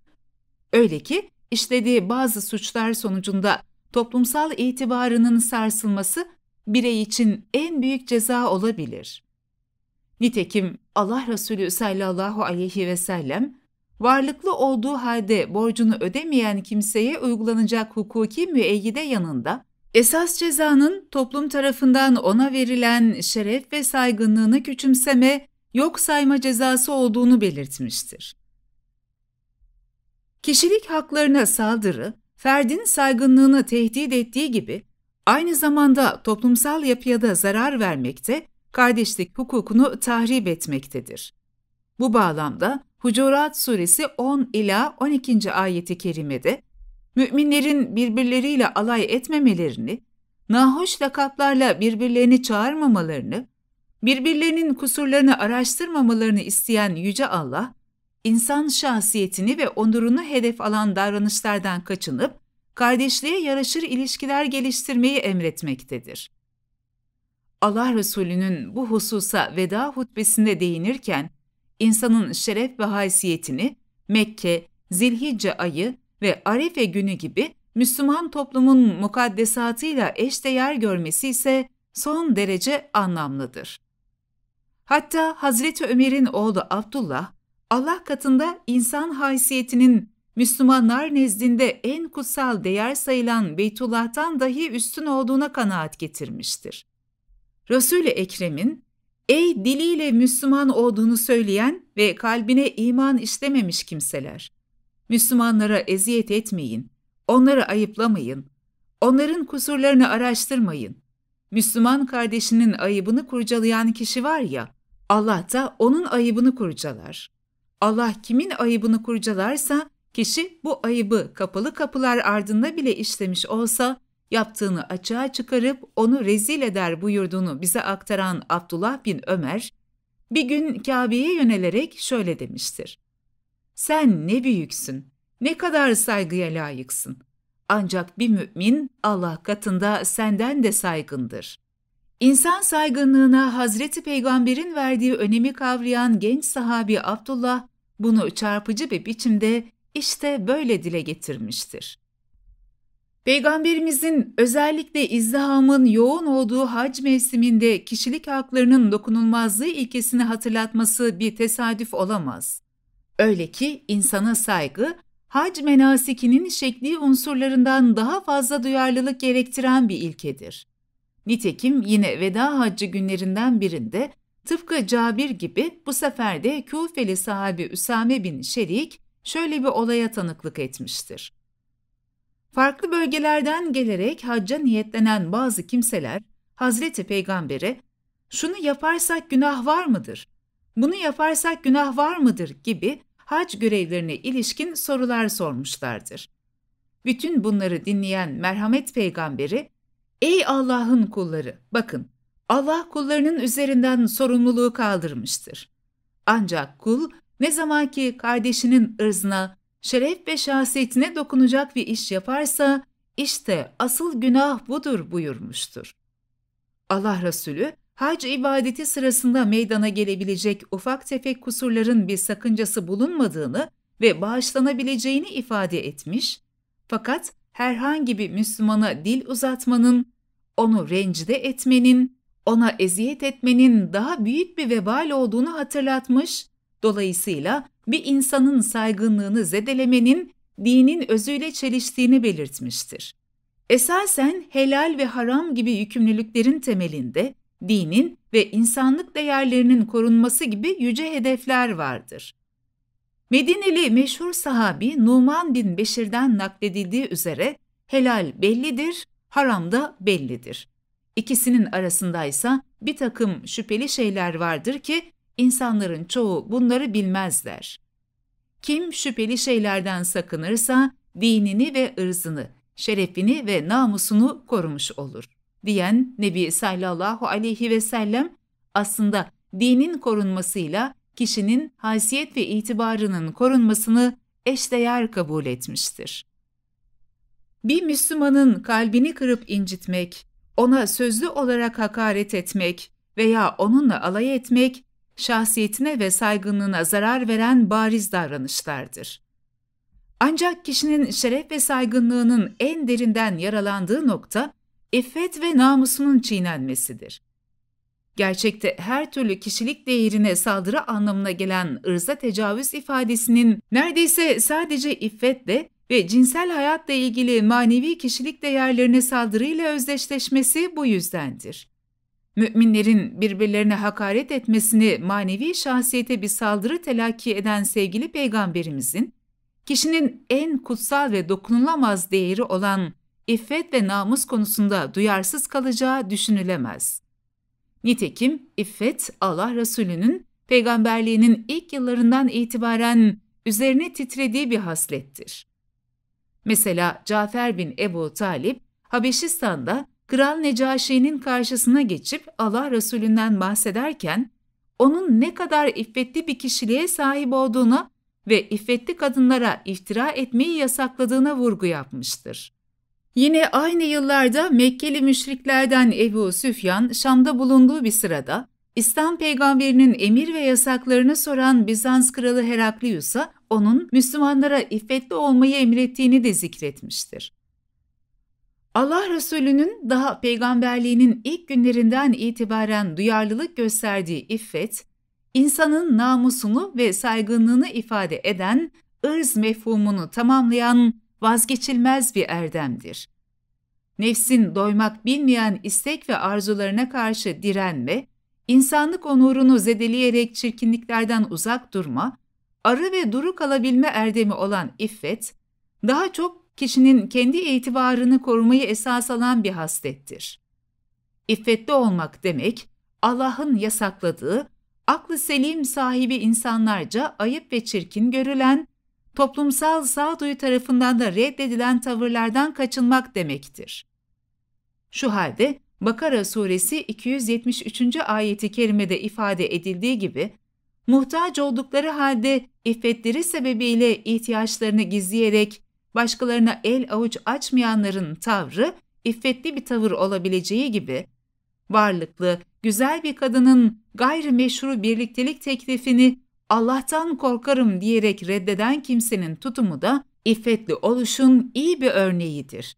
Öyle ki işlediği bazı suçlar sonucunda toplumsal itibarının sarsılması birey için en büyük ceza olabilir. Nitekim Allah Resulü sallallahu aleyhi ve sellem varlıklı olduğu halde borcunu ödemeyen kimseye uygulanacak hukuki müeyyide yanında esas cezanın toplum tarafından ona verilen şeref ve saygınlığını küçümseme, yok sayma cezası olduğunu belirtmiştir. Kişilik haklarına saldırı, ferdin saygınlığını tehdit ettiği gibi aynı zamanda toplumsal yapıya da zarar vermekte, kardeşlik hukukunu tahrip etmektedir. Bu bağlamda Hucurat Suresi 10 ila 12. ayeti kerimede müminlerin birbirleriyle alay etmemelerini, nahoş lakaplarla birbirlerini çağırmamalarını, birbirlerinin kusurlarını araştırmamalarını isteyen Yüce Allah, insan şahsiyetini ve onurunu hedef alan davranışlardan kaçınıp kardeşliğe yaraşır ilişkiler geliştirmeyi emretmektedir. Allah Resulü'nün bu hususa veda hutbesinde değinirken, insanın şeref ve haysiyetini Mekke, Zilhicce ayı ve Arife günü gibi Müslüman toplumun mukaddesatıyla eşdeğer görmesi ise son derece anlamlıdır. Hatta Hazreti Ömer'in oğlu Abdullah, Allah katında insan haysiyetinin Müslümanlar nezdinde en kutsal değer sayılan Beytullah'tan dahi üstün olduğuna kanaat getirmiştir. Resul-i Ekrem'in ey diliyle Müslüman olduğunu söyleyen ve kalbine iman işlememiş kimseler. Müslümanlara eziyet etmeyin, onları ayıplamayın, onların kusurlarını araştırmayın. Müslüman kardeşinin ayıbını kurcalayan kişi var ya, Allah da onun ayıbını kurcalar. Allah kimin ayıbını kurcalarsa kişi bu ayıbı kapalı kapılar ardında bile işlemiş olsa yaptığını açığa çıkarıp onu rezil eder buyurduğunu bize aktaran Abdullah bin Ömer bir gün Kabe'ye yönelerek şöyle demiştir. Sen ne büyüksün, ne kadar saygıya layıksın. Ancak bir mümin Allah katında senden de saygındır. İnsan saygınlığına Hazreti Peygamber'in verdiği önemi kavrayan genç sahabi Abdullah bunu çarpıcı bir biçimde işte böyle dile getirmiştir. Peygamberimizin özellikle izdihamın yoğun olduğu hac mevsiminde kişilik haklarının dokunulmazlığı ilkesini hatırlatması bir tesadüf olamaz. Öyle ki insana saygı, hac menasikinin şekli unsurlarından daha fazla duyarlılık gerektiren bir ilkedir. Nitekim yine veda haccı günlerinden birinde Tıpkı Cabir gibi bu sefer de Küfeli sahibi Üsame bin Şerik şöyle bir olaya tanıklık etmiştir. Farklı bölgelerden gelerek hacca niyetlenen bazı kimseler Hazreti Peygamber'e şunu yaparsak günah var mıdır? Bunu yaparsak günah var mıdır gibi hac görevlerine ilişkin sorular sormuşlardır. Bütün bunları dinleyen merhamet peygamberi, ''Ey Allah'ın kulları, bakın Allah kullarının üzerinden sorumluluğu kaldırmıştır. Ancak kul ne zaman ki kardeşinin ırzına, şeref ve şahsiyetine dokunacak bir iş yaparsa işte asıl günah budur buyurmuştur. Allah Resulü hac ibadeti sırasında meydana gelebilecek ufak tefek kusurların bir sakıncası bulunmadığını ve bağışlanabileceğini ifade etmiş, fakat herhangi bir Müslümana dil uzatmanın, onu rencide etmenin ona eziyet etmenin daha büyük bir vebal olduğunu hatırlatmış, dolayısıyla bir insanın saygınlığını zedelemenin dinin özüyle çeliştiğini belirtmiştir. Esasen helal ve haram gibi yükümlülüklerin temelinde dinin ve insanlık değerlerinin korunması gibi yüce hedefler vardır. Medineli meşhur sahabi Numan bin Beşir'den nakledildiği üzere helal bellidir, haram da bellidir. İkisinin arasındaysa bir takım şüpheli şeyler vardır ki insanların çoğu bunları bilmezler. Kim şüpheli şeylerden sakınırsa dinini ve ırzını, şerefini ve namusunu korumuş olur diyen Nebi sallallahu aleyhi ve sellem aslında dinin korunmasıyla kişinin haysiyet ve itibarının korunmasını eşdeğer kabul etmiştir. Bir Müslümanın kalbini kırıp incitmek, ona sözlü olarak hakaret etmek veya onunla alay etmek, şahsiyetine ve saygınlığına zarar veren bariz davranışlardır. Ancak kişinin şeref ve saygınlığının en derinden yaralandığı nokta, iffet ve namusunun çiğnenmesidir. Gerçekte her türlü kişilik değerine saldırı anlamına gelen ırza tecavüz ifadesinin neredeyse sadece iffetle ve cinsel hayatla ilgili manevi kişilik değerlerine saldırıyla özdeşleşmesi bu yüzdendir. Müminlerin birbirlerine hakaret etmesini manevi şahsiyete bir saldırı telakki eden sevgili peygamberimizin, kişinin en kutsal ve dokunulamaz değeri olan iffet ve namus konusunda duyarsız kalacağı düşünülemez. Nitekim iffet Allah Resulü'nün peygamberliğinin ilk yıllarından itibaren üzerine titrediği bir haslettir. Mesela Cafer bin Ebu Talip, Habeşistan'da Kral Necaşi'nin karşısına geçip Allah Resulü'nden bahsederken, onun ne kadar iffetli bir kişiliğe sahip olduğunu ve iffetli kadınlara iftira etmeyi yasakladığına vurgu yapmıştır. Yine aynı yıllarda Mekkeli müşriklerden Ebu Süfyan Şam'da bulunduğu bir sırada İslam peygamberinin emir ve yasaklarını soran Bizans kralı Heraklius'a onun Müslümanlara iffetli olmayı emrettiğini de zikretmiştir. Allah Resulü'nün daha peygamberliğinin ilk günlerinden itibaren duyarlılık gösterdiği iffet, insanın namusunu ve saygınlığını ifade eden ırz mefhumunu tamamlayan vazgeçilmez bir erdemdir. Nefsin doymak bilmeyen istek ve arzularına karşı direnme, insanlık onurunu zedeleyerek çirkinliklerden uzak durma arı ve duru kalabilme erdemi olan iffet, daha çok kişinin kendi itibarını korumayı esas alan bir haslettir. İffetli olmak demek, Allah'ın yasakladığı, aklı selim sahibi insanlarca ayıp ve çirkin görülen, toplumsal sağduyu tarafından da reddedilen tavırlardan kaçınmak demektir. Şu halde Bakara suresi 273. ayeti kerimede ifade edildiği gibi muhtaç oldukları halde iffetleri sebebiyle ihtiyaçlarını gizleyerek başkalarına el avuç açmayanların tavrı iffetli bir tavır olabileceği gibi, varlıklı, güzel bir kadının gayrimeşru birliktelik teklifini Allah'tan korkarım diyerek reddeden kimsenin tutumu da iffetli oluşun iyi bir örneğidir.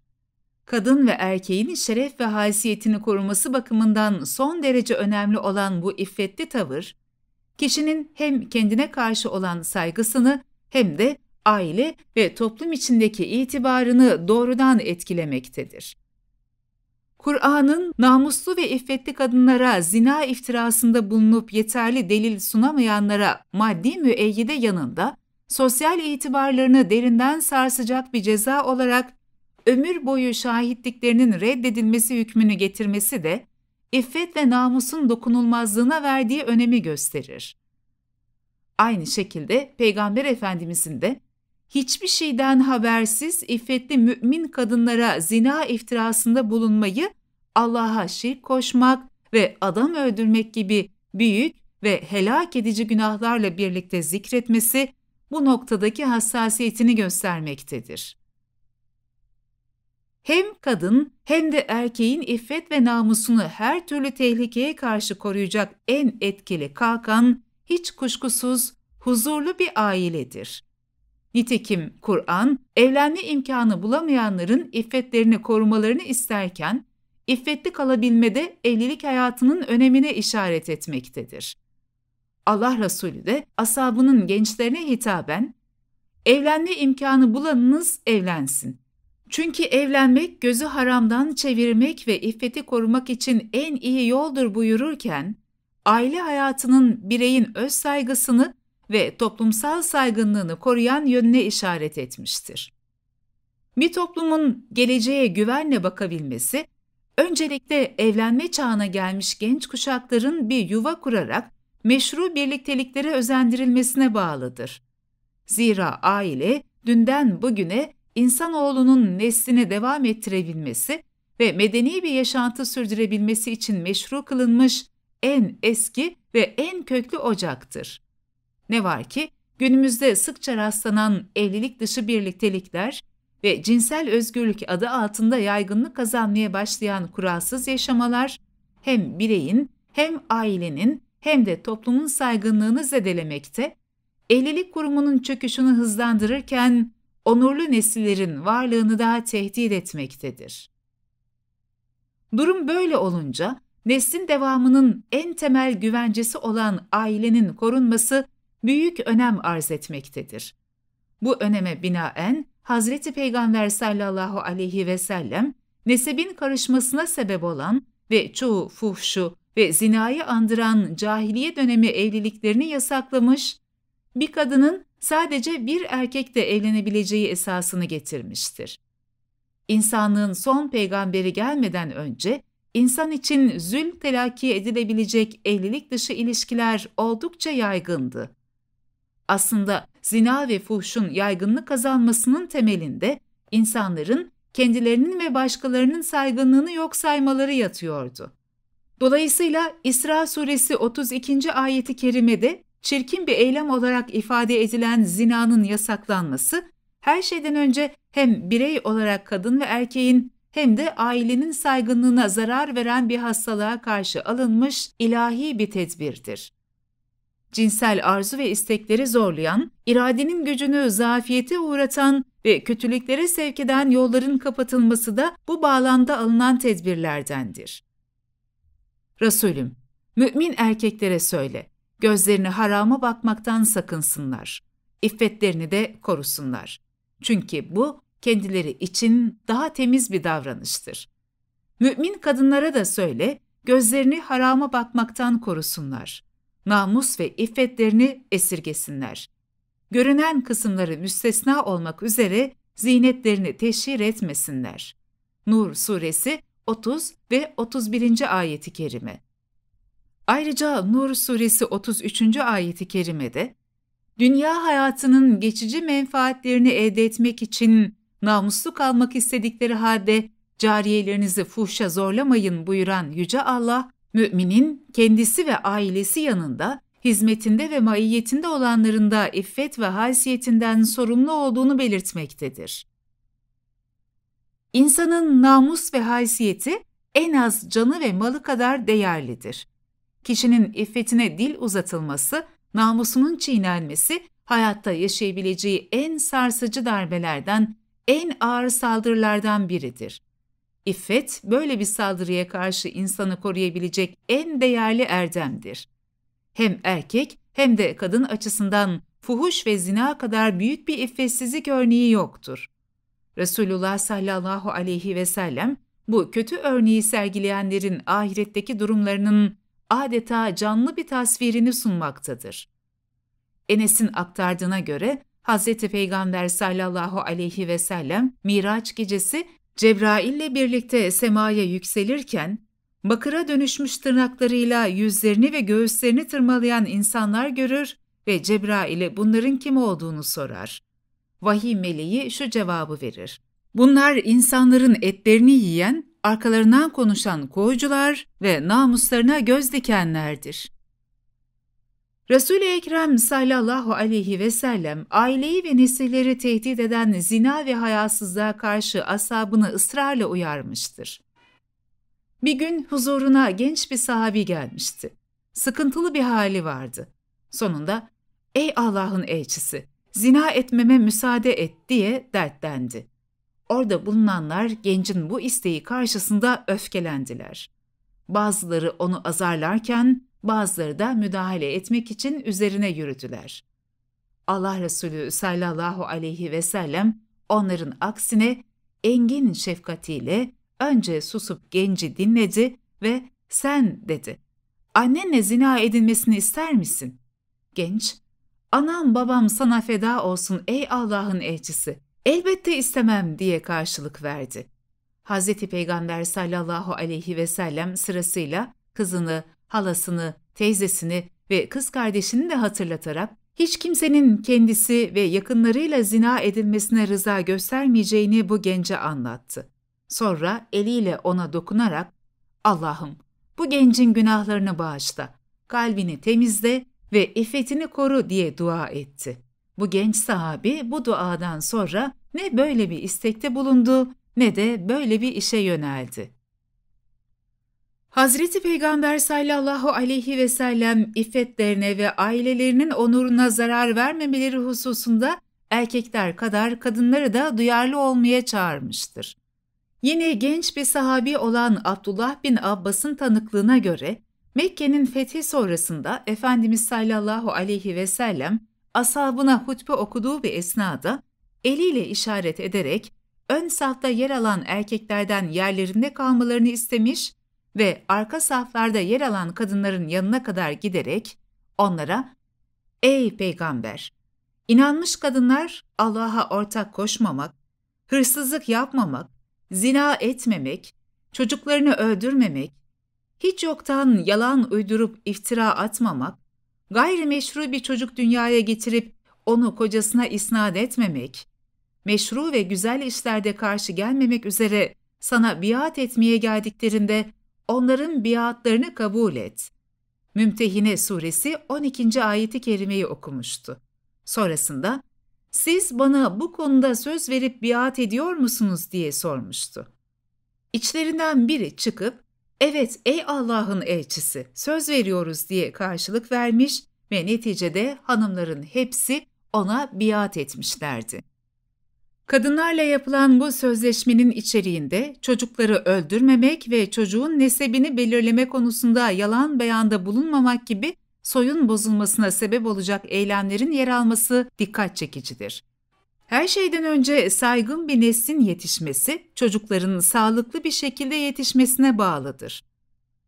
Kadın ve erkeğin şeref ve haysiyetini koruması bakımından son derece önemli olan bu iffetli tavır, kişinin hem kendine karşı olan saygısını hem de aile ve toplum içindeki itibarını doğrudan etkilemektedir. Kur'an'ın namuslu ve iffetli kadınlara zina iftirasında bulunup yeterli delil sunamayanlara maddi müeyyide yanında sosyal itibarlarını derinden sarsacak bir ceza olarak ömür boyu şahitliklerinin reddedilmesi hükmünü getirmesi de iffet ve namusun dokunulmazlığına verdiği önemi gösterir. Aynı şekilde Peygamber Efendimizin de hiçbir şeyden habersiz iffetli mümin kadınlara zina iftirasında bulunmayı Allah'a şirk koşmak ve adam öldürmek gibi büyük ve helak edici günahlarla birlikte zikretmesi bu noktadaki hassasiyetini göstermektedir hem kadın hem de erkeğin iffet ve namusunu her türlü tehlikeye karşı koruyacak en etkili kalkan hiç kuşkusuz huzurlu bir ailedir. Nitekim Kur'an, evlenme imkanı bulamayanların iffetlerini korumalarını isterken, iffetli kalabilmede evlilik hayatının önemine işaret etmektedir. Allah Resulü de asabının gençlerine hitaben, evlenme imkanı bulanınız evlensin çünkü evlenmek gözü haramdan çevirmek ve iffeti korumak için en iyi yoldur buyururken, aile hayatının bireyin öz saygısını ve toplumsal saygınlığını koruyan yönüne işaret etmiştir. Bir toplumun geleceğe güvenle bakabilmesi, öncelikle evlenme çağına gelmiş genç kuşakların bir yuva kurarak meşru birlikteliklere özendirilmesine bağlıdır. Zira aile dünden bugüne insanoğlunun neslini devam ettirebilmesi ve medeni bir yaşantı sürdürebilmesi için meşru kılınmış en eski ve en köklü ocaktır. Ne var ki günümüzde sıkça rastlanan evlilik dışı birliktelikler ve cinsel özgürlük adı altında yaygınlık kazanmaya başlayan kuralsız yaşamalar hem bireyin hem ailenin hem de toplumun saygınlığını zedelemekte, evlilik kurumunun çöküşünü hızlandırırken onurlu nesillerin varlığını daha tehdit etmektedir. Durum böyle olunca neslin devamının en temel güvencesi olan ailenin korunması büyük önem arz etmektedir. Bu öneme binaen Hazreti Peygamber sallallahu aleyhi ve sellem nesebin karışmasına sebep olan ve çoğu fuhşu ve zinayı andıran cahiliye dönemi evliliklerini yasaklamış, bir kadının sadece bir erkekle evlenebileceği esasını getirmiştir. İnsanlığın son peygamberi gelmeden önce insan için zül telaki edilebilecek evlilik dışı ilişkiler oldukça yaygındı. Aslında zina ve fuhşun yaygınlık kazanmasının temelinde insanların kendilerinin ve başkalarının saygınlığını yok saymaları yatıyordu. Dolayısıyla İsra suresi 32. ayeti kerimede çirkin bir eylem olarak ifade edilen zinanın yasaklanması her şeyden önce hem birey olarak kadın ve erkeğin hem de ailenin saygınlığına zarar veren bir hastalığa karşı alınmış ilahi bir tedbirdir. Cinsel arzu ve istekleri zorlayan, iradenin gücünü zafiyete uğratan ve kötülüklere sevk eden yolların kapatılması da bu bağlamda alınan tedbirlerdendir. Resulüm, mümin erkeklere söyle, Gözlerini harama bakmaktan sakınsınlar. İffetlerini de korusunlar. Çünkü bu kendileri için daha temiz bir davranıştır. Mümin kadınlara da söyle, gözlerini harama bakmaktan korusunlar. Namus ve iffetlerini esirgesinler. Görünen kısımları müstesna olmak üzere zinetlerini teşhir etmesinler. Nur suresi 30 ve 31. ayeti kerime. Ayrıca Nur suresi 33. ayeti kerimede dünya hayatının geçici menfaatlerini elde etmek için namuslu kalmak istedikleri halde cariyelerinizi fuhşa zorlamayın buyuran Yüce Allah, müminin kendisi ve ailesi yanında hizmetinde ve maiyetinde olanların da iffet ve haysiyetinden sorumlu olduğunu belirtmektedir. İnsanın namus ve haysiyeti en az canı ve malı kadar değerlidir kişinin iffetine dil uzatılması, namusunun çiğnenmesi, hayatta yaşayabileceği en sarsıcı darbelerden, en ağır saldırılardan biridir. İffet, böyle bir saldırıya karşı insanı koruyabilecek en değerli erdemdir. Hem erkek hem de kadın açısından fuhuş ve zina kadar büyük bir iffetsizlik örneği yoktur. Resulullah sallallahu aleyhi ve sellem bu kötü örneği sergileyenlerin ahiretteki durumlarının adeta canlı bir tasvirini sunmaktadır. Enes'in aktardığına göre Hz. Peygamber sallallahu aleyhi ve sellem Miraç gecesi ile birlikte semaya yükselirken bakıra dönüşmüş tırnaklarıyla yüzlerini ve göğüslerini tırmalayan insanlar görür ve Cebrail'e bunların kim olduğunu sorar. Vahiy meleği şu cevabı verir. Bunlar insanların etlerini yiyen arkalarından konuşan koyucular ve namuslarına göz dikenlerdir. Resul-i Ekrem sallallahu aleyhi ve sellem aileyi ve nesilleri tehdit eden zina ve hayasızlığa karşı asabını ısrarla uyarmıştır. Bir gün huzuruna genç bir sahabi gelmişti. Sıkıntılı bir hali vardı. Sonunda "Ey Allah'ın elçisi, zina etmeme müsaade et." diye dertlendi. Orada bulunanlar gencin bu isteği karşısında öfkelendiler. Bazıları onu azarlarken bazıları da müdahale etmek için üzerine yürüdüler. Allah Resulü sallallahu aleyhi ve sellem onların aksine engin şefkatiyle önce susup genci dinledi ve sen dedi. Annenle zina edilmesini ister misin? Genç, anam babam sana feda olsun ey Allah'ın elçisi elbette istemem diye karşılık verdi. Hz. Peygamber sallallahu aleyhi ve sellem sırasıyla kızını, halasını, teyzesini ve kız kardeşini de hatırlatarak hiç kimsenin kendisi ve yakınlarıyla zina edilmesine rıza göstermeyeceğini bu gence anlattı. Sonra eliyle ona dokunarak Allah'ım bu gencin günahlarını bağışla, kalbini temizle ve iffetini koru diye dua etti. Bu genç sahabi bu duadan sonra ne böyle bir istekte bulundu ne de böyle bir işe yöneldi. Hazreti Peygamber sallallahu aleyhi ve sellem iffetlerine ve ailelerinin onuruna zarar vermemeleri hususunda erkekler kadar kadınları da duyarlı olmaya çağırmıştır. Yine genç bir sahabi olan Abdullah bin Abbas'ın tanıklığına göre Mekke'nin fethi sonrasında Efendimiz sallallahu aleyhi ve sellem asabına hutbe okuduğu bir esnada eliyle işaret ederek ön safta yer alan erkeklerden yerlerinde kalmalarını istemiş ve arka saflarda yer alan kadınların yanına kadar giderek onlara "Ey peygamber, inanmış kadınlar Allah'a ortak koşmamak, hırsızlık yapmamak, zina etmemek, çocuklarını öldürmemek, hiç yoktan yalan uydurup iftira atmamak, gayrimeşru bir çocuk dünyaya getirip onu kocasına isnat etmemek, meşru ve güzel işlerde karşı gelmemek üzere sana biat etmeye geldiklerinde onların biatlarını kabul et. Mümtehine suresi 12. ayeti kerimeyi okumuştu. Sonrasında siz bana bu konuda söz verip biat ediyor musunuz diye sormuştu. İçlerinden biri çıkıp evet ey Allah'ın elçisi söz veriyoruz diye karşılık vermiş ve neticede hanımların hepsi ona biat etmişlerdi. Kadınlarla yapılan bu sözleşmenin içeriğinde çocukları öldürmemek ve çocuğun nesebini belirleme konusunda yalan beyanda bulunmamak gibi soyun bozulmasına sebep olacak eylemlerin yer alması dikkat çekicidir. Her şeyden önce saygın bir neslin yetişmesi çocukların sağlıklı bir şekilde yetişmesine bağlıdır.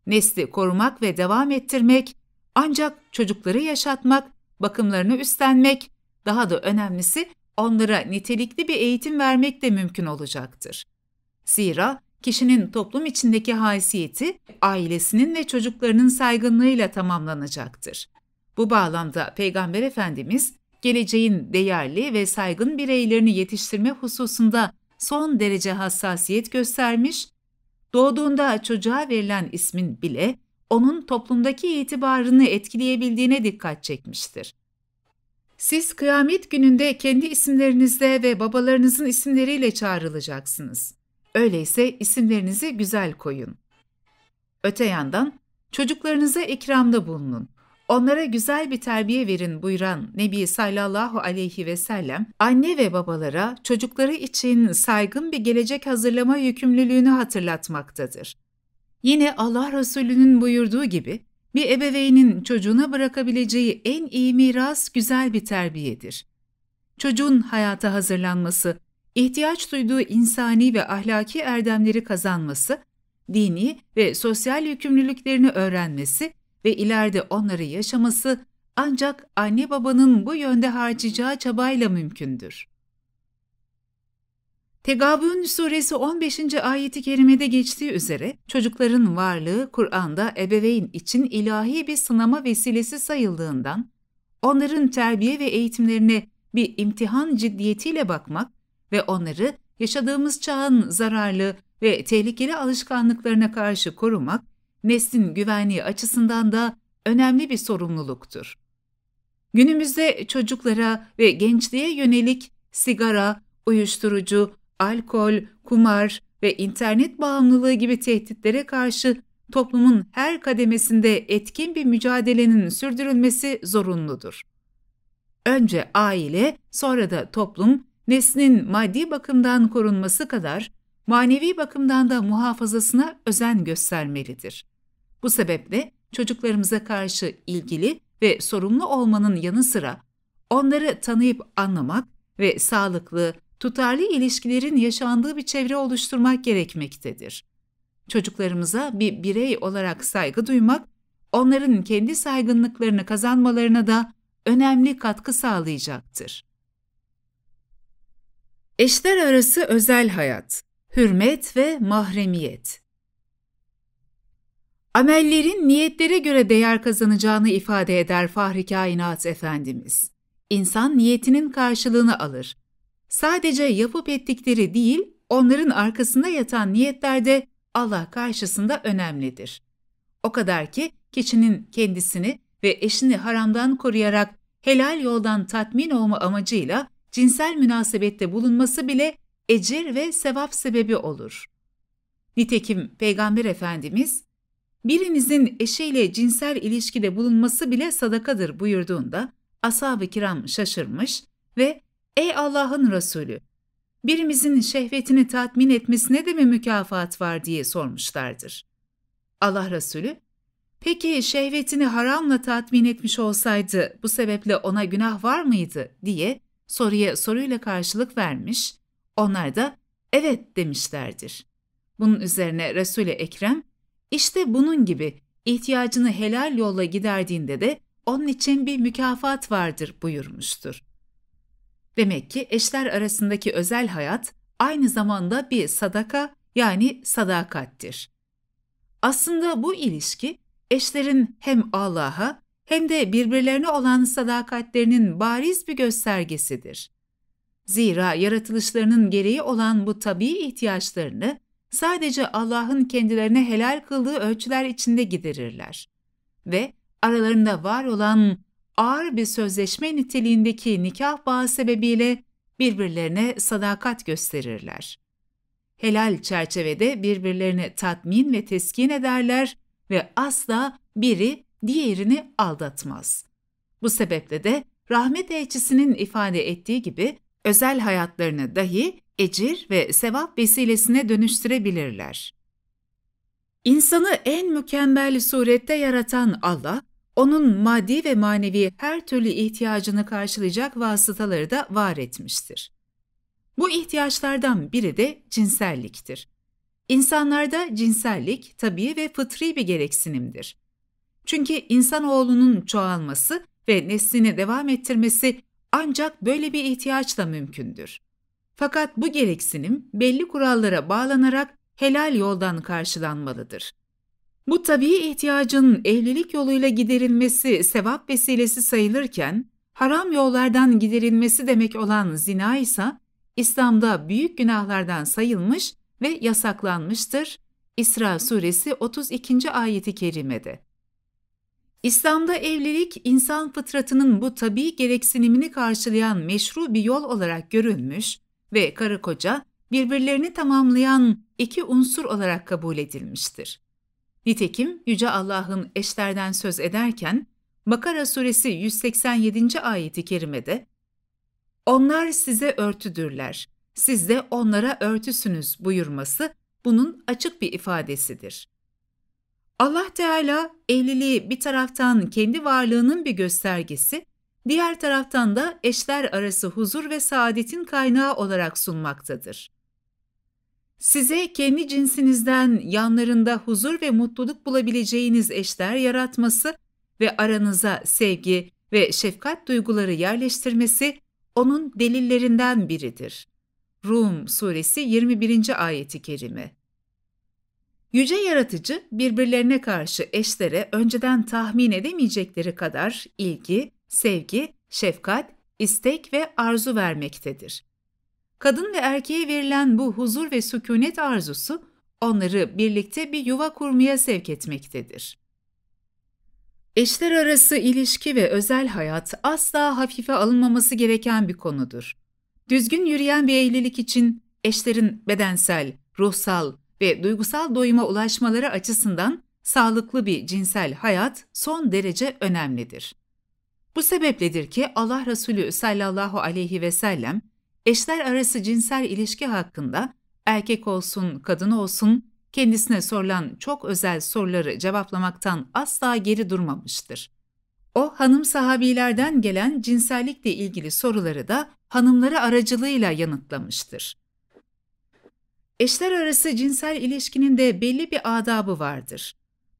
Nesli korumak ve devam ettirmek ancak çocukları yaşatmak, bakımlarını üstlenmek, daha da önemlisi onlara nitelikli bir eğitim vermek de mümkün olacaktır. Zira kişinin toplum içindeki haysiyeti ailesinin ve çocuklarının saygınlığıyla tamamlanacaktır. Bu bağlamda Peygamber Efendimiz geleceğin değerli ve saygın bireylerini yetiştirme hususunda son derece hassasiyet göstermiş, doğduğunda çocuğa verilen ismin bile onun toplumdaki itibarını etkileyebildiğine dikkat çekmiştir. Siz kıyamet gününde kendi isimlerinizle ve babalarınızın isimleriyle çağrılacaksınız. Öyleyse isimlerinizi güzel koyun. Öte yandan çocuklarınıza ikramda bulunun. Onlara güzel bir terbiye verin buyuran Nebi sallallahu aleyhi ve sellem, anne ve babalara çocukları için saygın bir gelecek hazırlama yükümlülüğünü hatırlatmaktadır. Yine Allah Resulü'nün buyurduğu gibi, bir ebeveynin çocuğuna bırakabileceği en iyi miras güzel bir terbiyedir. Çocuğun hayata hazırlanması, ihtiyaç duyduğu insani ve ahlaki erdemleri kazanması, dini ve sosyal yükümlülüklerini öğrenmesi ve ileride onları yaşaması ancak anne babanın bu yönde harcayacağı çabayla mümkündür. Tegabün suresi 15. ayeti kerimede geçtiği üzere çocukların varlığı Kur'an'da ebeveyn için ilahi bir sınama vesilesi sayıldığından onların terbiye ve eğitimlerine bir imtihan ciddiyetiyle bakmak ve onları yaşadığımız çağın zararlı ve tehlikeli alışkanlıklarına karşı korumak neslin güvenliği açısından da önemli bir sorumluluktur. Günümüzde çocuklara ve gençliğe yönelik sigara, uyuşturucu, alkol, kumar ve internet bağımlılığı gibi tehditlere karşı toplumun her kademesinde etkin bir mücadelenin sürdürülmesi zorunludur. Önce aile, sonra da toplum, neslin maddi bakımdan korunması kadar manevi bakımdan da muhafazasına özen göstermelidir. Bu sebeple çocuklarımıza karşı ilgili ve sorumlu olmanın yanı sıra onları tanıyıp anlamak ve sağlıklı, tutarlı ilişkilerin yaşandığı bir çevre oluşturmak gerekmektedir. Çocuklarımıza bir birey olarak saygı duymak, onların kendi saygınlıklarını kazanmalarına da önemli katkı sağlayacaktır. Eşler arası özel hayat, hürmet ve mahremiyet. Amellerin niyetlere göre değer kazanacağını ifade eder Fahri Kainat Efendimiz. İnsan niyetinin karşılığını alır. Sadece yapıp ettikleri değil, onların arkasında yatan niyetler de Allah karşısında önemlidir. O kadar ki kişinin kendisini ve eşini haramdan koruyarak helal yoldan tatmin olma amacıyla cinsel münasebette bulunması bile ecir ve sevap sebebi olur. Nitekim Peygamber Efendimiz birinizin eşiyle cinsel ilişkide bulunması bile sadakadır buyurduğunda ashab-ı kiram şaşırmış ve ''Ey Allah'ın Resulü, birimizin şehvetini tatmin etmesine de mi mükafat var?'' diye sormuşlardır. Allah Resulü, ''Peki şehvetini haramla tatmin etmiş olsaydı bu sebeple ona günah var mıydı?'' diye soruya soruyla karşılık vermiş, onlar da ''Evet'' demişlerdir. Bunun üzerine Resul-i Ekrem, işte bunun gibi ihtiyacını helal yolla giderdiğinde de onun için bir mükafat vardır buyurmuştur. Demek ki eşler arasındaki özel hayat aynı zamanda bir sadaka yani sadakattir. Aslında bu ilişki eşlerin hem Allah'a hem de birbirlerine olan sadakatlerinin bariz bir göstergesidir. Zira yaratılışlarının gereği olan bu tabii ihtiyaçlarını sadece Allah'ın kendilerine helal kıldığı ölçüler içinde giderirler ve aralarında var olan ağır bir sözleşme niteliğindeki nikah bağı sebebiyle birbirlerine sadakat gösterirler. Helal çerçevede birbirlerini tatmin ve teskin ederler ve asla biri diğerini aldatmaz. Bu sebeple de rahmet elçisinin ifade ettiği gibi özel hayatlarını dahi ecir ve sevap vesilesine dönüştürebilirler. İnsanı en mükemmel surette yaratan Allah, onun maddi ve manevi her türlü ihtiyacını karşılayacak vasıtaları da var etmiştir. Bu ihtiyaçlardan biri de cinselliktir. İnsanlarda cinsellik tabii ve fıtri bir gereksinimdir. Çünkü insanoğlunun çoğalması ve neslini devam ettirmesi ancak böyle bir ihtiyaçla mümkündür. Fakat bu gereksinim belli kurallara bağlanarak helal yoldan karşılanmalıdır. Bu tabii ihtiyacın evlilik yoluyla giderilmesi sevap vesilesi sayılırken, haram yollardan giderilmesi demek olan zina ise İslam'da büyük günahlardan sayılmış ve yasaklanmıştır. İsra suresi 32. ayeti kerimede. İslam'da evlilik insan fıtratının bu tabi gereksinimini karşılayan meşru bir yol olarak görülmüş ve karı koca birbirlerini tamamlayan iki unsur olarak kabul edilmiştir. Nitekim Yüce Allah'ın eşlerden söz ederken Bakara suresi 187. ayeti kerimede Onlar size örtüdürler, siz de onlara örtüsünüz buyurması bunun açık bir ifadesidir. Allah Teala evliliği bir taraftan kendi varlığının bir göstergesi, diğer taraftan da eşler arası huzur ve saadetin kaynağı olarak sunmaktadır. Size kendi cinsinizden yanlarında huzur ve mutluluk bulabileceğiniz eşler yaratması ve aranıza sevgi ve şefkat duyguları yerleştirmesi onun delillerinden biridir. Rum suresi 21. ayeti kerime. Yüce Yaratıcı birbirlerine karşı eşlere önceden tahmin edemeyecekleri kadar ilgi, sevgi, şefkat, istek ve arzu vermektedir. Kadın ve erkeğe verilen bu huzur ve sükunet arzusu onları birlikte bir yuva kurmaya sevk etmektedir. Eşler arası ilişki ve özel hayat asla hafife alınmaması gereken bir konudur. Düzgün yürüyen bir evlilik için eşlerin bedensel, ruhsal ve duygusal doyuma ulaşmaları açısından sağlıklı bir cinsel hayat son derece önemlidir. Bu sebepledir ki Allah Resulü sallallahu aleyhi ve sellem eşler arası cinsel ilişki hakkında erkek olsun kadın olsun kendisine sorulan çok özel soruları cevaplamaktan asla geri durmamıştır. O hanım sahabilerden gelen cinsellikle ilgili soruları da hanımları aracılığıyla yanıtlamıştır. Eşler arası cinsel ilişkinin de belli bir adabı vardır.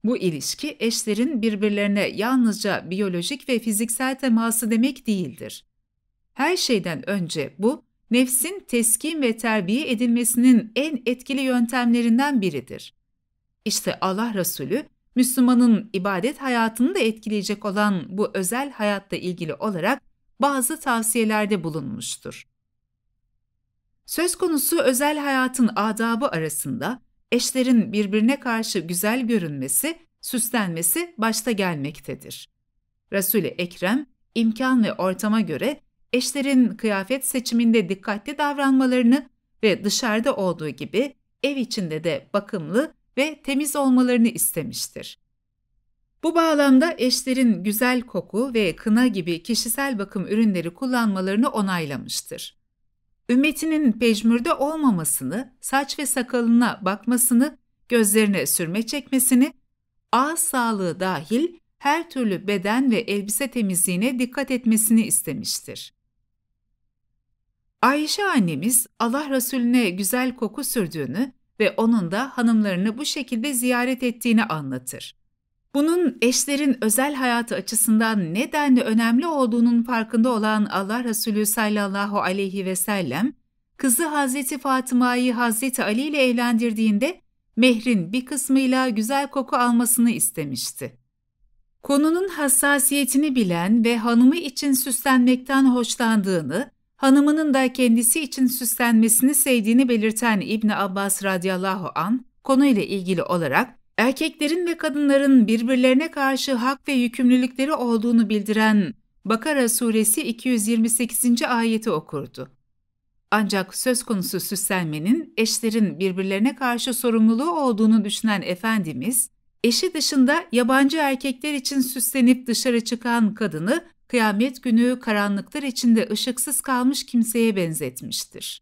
Bu ilişki eşlerin birbirlerine yalnızca biyolojik ve fiziksel teması demek değildir. Her şeyden önce bu, nefsin teskin ve terbiye edilmesinin en etkili yöntemlerinden biridir. İşte Allah Resulü, Müslümanın ibadet hayatını da etkileyecek olan bu özel hayatla ilgili olarak bazı tavsiyelerde bulunmuştur. Söz konusu özel hayatın adabı arasında eşlerin birbirine karşı güzel görünmesi, süslenmesi başta gelmektedir. Resul-i Ekrem, imkan ve ortama göre eşlerin kıyafet seçiminde dikkatli davranmalarını ve dışarıda olduğu gibi ev içinde de bakımlı ve temiz olmalarını istemiştir. Bu bağlamda eşlerin güzel koku ve kına gibi kişisel bakım ürünleri kullanmalarını onaylamıştır ümmetinin pejmürde olmamasını, saç ve sakalına bakmasını, gözlerine sürme çekmesini, ağız sağlığı dahil her türlü beden ve elbise temizliğine dikkat etmesini istemiştir. Ayşe annemiz Allah Resulüne güzel koku sürdüğünü ve onun da hanımlarını bu şekilde ziyaret ettiğini anlatır. Bunun eşlerin özel hayatı açısından nedenle önemli olduğunun farkında olan Allah Resulü sallallahu aleyhi ve sellem, kızı Hazreti Fatıma'yı Hazreti Ali ile evlendirdiğinde mehrin bir kısmıyla güzel koku almasını istemişti. Konunun hassasiyetini bilen ve hanımı için süslenmekten hoşlandığını, hanımının da kendisi için süslenmesini sevdiğini belirten İbni Abbas radıyallahu an konuyla ilgili olarak erkeklerin ve kadınların birbirlerine karşı hak ve yükümlülükleri olduğunu bildiren Bakara suresi 228. ayeti okurdu. Ancak söz konusu süslenmenin eşlerin birbirlerine karşı sorumluluğu olduğunu düşünen Efendimiz, eşi dışında yabancı erkekler için süslenip dışarı çıkan kadını kıyamet günü karanlıklar içinde ışıksız kalmış kimseye benzetmiştir.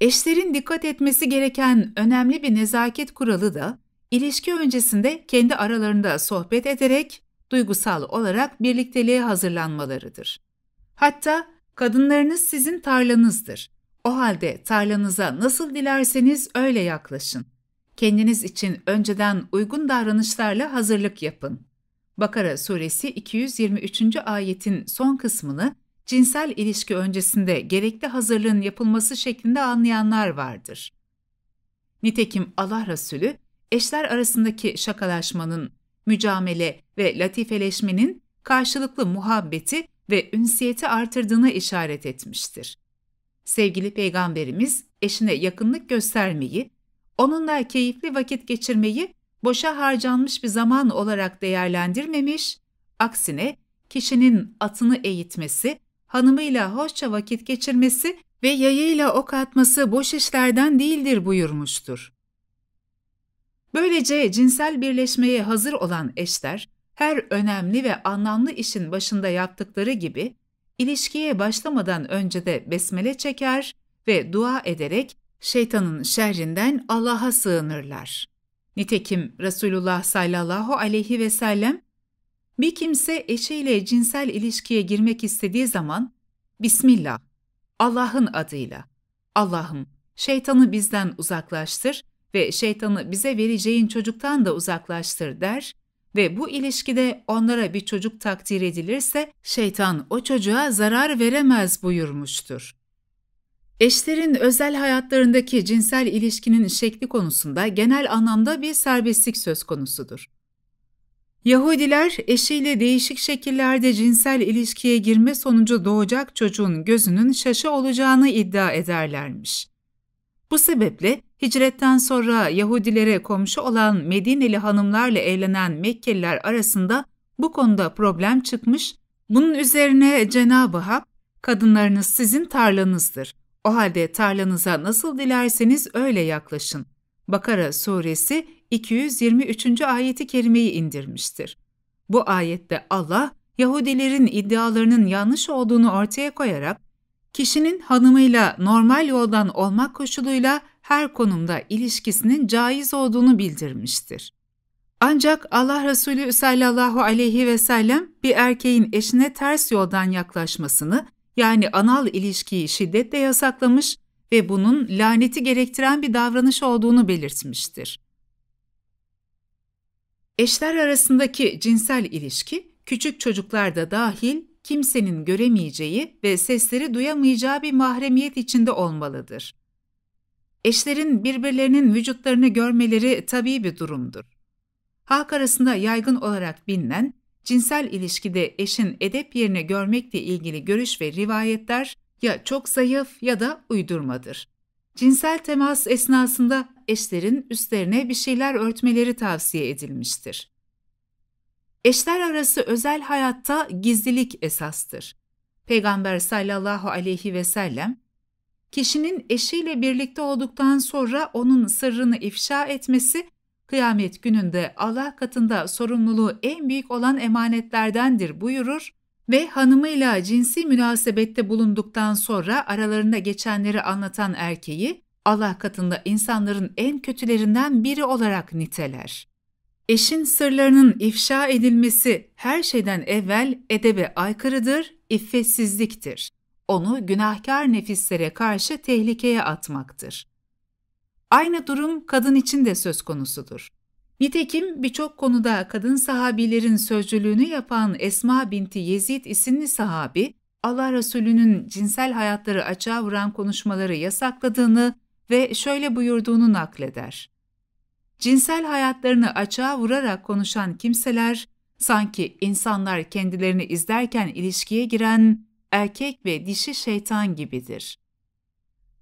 Eşlerin dikkat etmesi gereken önemli bir nezaket kuralı da İlişki öncesinde kendi aralarında sohbet ederek duygusal olarak birlikteliğe hazırlanmalarıdır. Hatta kadınlarınız sizin tarlanızdır. O halde tarlanıza nasıl dilerseniz öyle yaklaşın. Kendiniz için önceden uygun davranışlarla hazırlık yapın. Bakara suresi 223. ayetin son kısmını cinsel ilişki öncesinde gerekli hazırlığın yapılması şeklinde anlayanlar vardır. Nitekim Allah Resulü eşler arasındaki şakalaşmanın, mücamele ve latifeleşmenin karşılıklı muhabbeti ve ünsiyeti artırdığına işaret etmiştir. Sevgili Peygamberimiz eşine yakınlık göstermeyi, onunla keyifli vakit geçirmeyi boşa harcanmış bir zaman olarak değerlendirmemiş, aksine kişinin atını eğitmesi, hanımıyla hoşça vakit geçirmesi ve yayıyla ok atması boş işlerden değildir buyurmuştur. Böylece cinsel birleşmeye hazır olan eşler her önemli ve anlamlı işin başında yaptıkları gibi ilişkiye başlamadan önce de besmele çeker ve dua ederek şeytanın şerrinden Allah'a sığınırlar. Nitekim Resulullah sallallahu aleyhi ve sellem bir kimse eşiyle cinsel ilişkiye girmek istediği zaman Bismillah, Allah'ın adıyla, Allah'ım şeytanı bizden uzaklaştır ve şeytanı bize vereceğin çocuktan da uzaklaştır der ve bu ilişkide onlara bir çocuk takdir edilirse şeytan o çocuğa zarar veremez buyurmuştur. Eşlerin özel hayatlarındaki cinsel ilişkinin şekli konusunda genel anlamda bir serbestlik söz konusudur. Yahudiler eşiyle değişik şekillerde cinsel ilişkiye girme sonucu doğacak çocuğun gözünün şaşı olacağını iddia ederlermiş. Bu sebeple hicretten sonra Yahudilere komşu olan Medineli hanımlarla evlenen Mekkeliler arasında bu konuda problem çıkmış. Bunun üzerine Cenab-ı Hak, kadınlarınız sizin tarlanızdır. O halde tarlanıza nasıl dilerseniz öyle yaklaşın. Bakara suresi 223. ayeti kerimeyi indirmiştir. Bu ayette Allah, Yahudilerin iddialarının yanlış olduğunu ortaya koyarak kişinin hanımıyla normal yoldan olmak koşuluyla her konumda ilişkisinin caiz olduğunu bildirmiştir. Ancak Allah Resulü sallallahu aleyhi ve sellem bir erkeğin eşine ters yoldan yaklaşmasını yani anal ilişkiyi şiddetle yasaklamış ve bunun laneti gerektiren bir davranış olduğunu belirtmiştir. Eşler arasındaki cinsel ilişki küçük çocuklarda dahil kimsenin göremeyeceği ve sesleri duyamayacağı bir mahremiyet içinde olmalıdır. Eşlerin birbirlerinin vücutlarını görmeleri tabii bir durumdur. Halk arasında yaygın olarak bilinen cinsel ilişkide eşin edep yerine görmekle ilgili görüş ve rivayetler ya çok zayıf ya da uydurmadır. Cinsel temas esnasında eşlerin üstlerine bir şeyler örtmeleri tavsiye edilmiştir. Eşler arası özel hayatta gizlilik esastır. Peygamber sallallahu aleyhi ve sellem, kişinin eşiyle birlikte olduktan sonra onun sırrını ifşa etmesi, kıyamet gününde Allah katında sorumluluğu en büyük olan emanetlerdendir buyurur ve hanımıyla cinsi münasebette bulunduktan sonra aralarında geçenleri anlatan erkeği, Allah katında insanların en kötülerinden biri olarak niteler. Eşin sırlarının ifşa edilmesi her şeyden evvel edebe aykırıdır, iffetsizliktir. Onu günahkar nefislere karşı tehlikeye atmaktır. Aynı durum kadın için de söz konusudur. Nitekim birçok konuda kadın sahabilerin sözcülüğünü yapan Esma binti Yezid isimli sahabi, Allah Resulü'nün cinsel hayatları açığa vuran konuşmaları yasakladığını ve şöyle buyurduğunu nakleder cinsel hayatlarını açığa vurarak konuşan kimseler sanki insanlar kendilerini izlerken ilişkiye giren erkek ve dişi şeytan gibidir.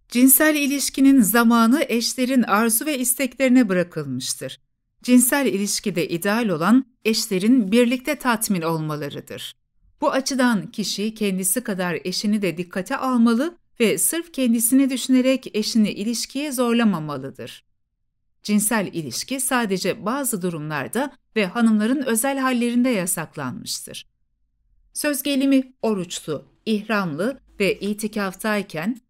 Cinsel ilişkinin zamanı eşlerin arzu ve isteklerine bırakılmıştır. Cinsel ilişkide ideal olan eşlerin birlikte tatmin olmalarıdır. Bu açıdan kişi kendisi kadar eşini de dikkate almalı ve sırf kendisini düşünerek eşini ilişkiye zorlamamalıdır. Cinsel ilişki sadece bazı durumlarda ve hanımların özel hallerinde yasaklanmıştır. Söz gelimi oruçlu, ihramlı ve itikaftayken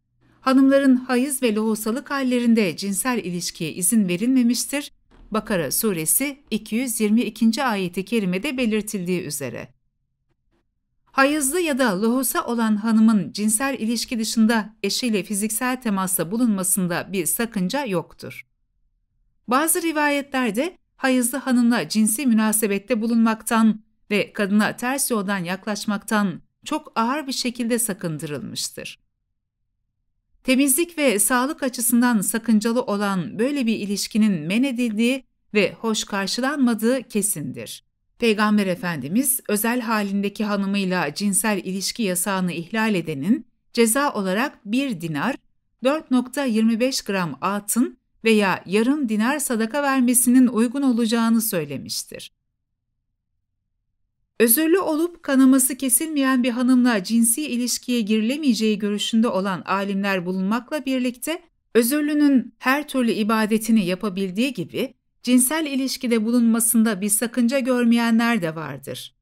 hanımların hayız ve lohusalık hallerinde cinsel ilişkiye izin verilmemiştir. Bakara suresi 222. ayeti kerimede belirtildiği üzere. Hayızlı ya da lohusa olan hanımın cinsel ilişki dışında eşiyle fiziksel temasta bulunmasında bir sakınca yoktur. Bazı rivayetlerde hayızlı hanımla cinsi münasebette bulunmaktan ve kadına ters yoldan yaklaşmaktan çok ağır bir şekilde sakındırılmıştır. Temizlik ve sağlık açısından sakıncalı olan böyle bir ilişkinin men edildiği ve hoş karşılanmadığı kesindir. Peygamber Efendimiz özel halindeki hanımıyla cinsel ilişki yasağını ihlal edenin ceza olarak 1 dinar, 4.25 gram altın veya yarım dinar sadaka vermesinin uygun olacağını söylemiştir. Özürlü olup kanaması kesilmeyen bir hanımla cinsi ilişkiye girilemeyeceği görüşünde olan alimler bulunmakla birlikte özürlünün her türlü ibadetini yapabildiği gibi cinsel ilişkide bulunmasında bir sakınca görmeyenler de vardır.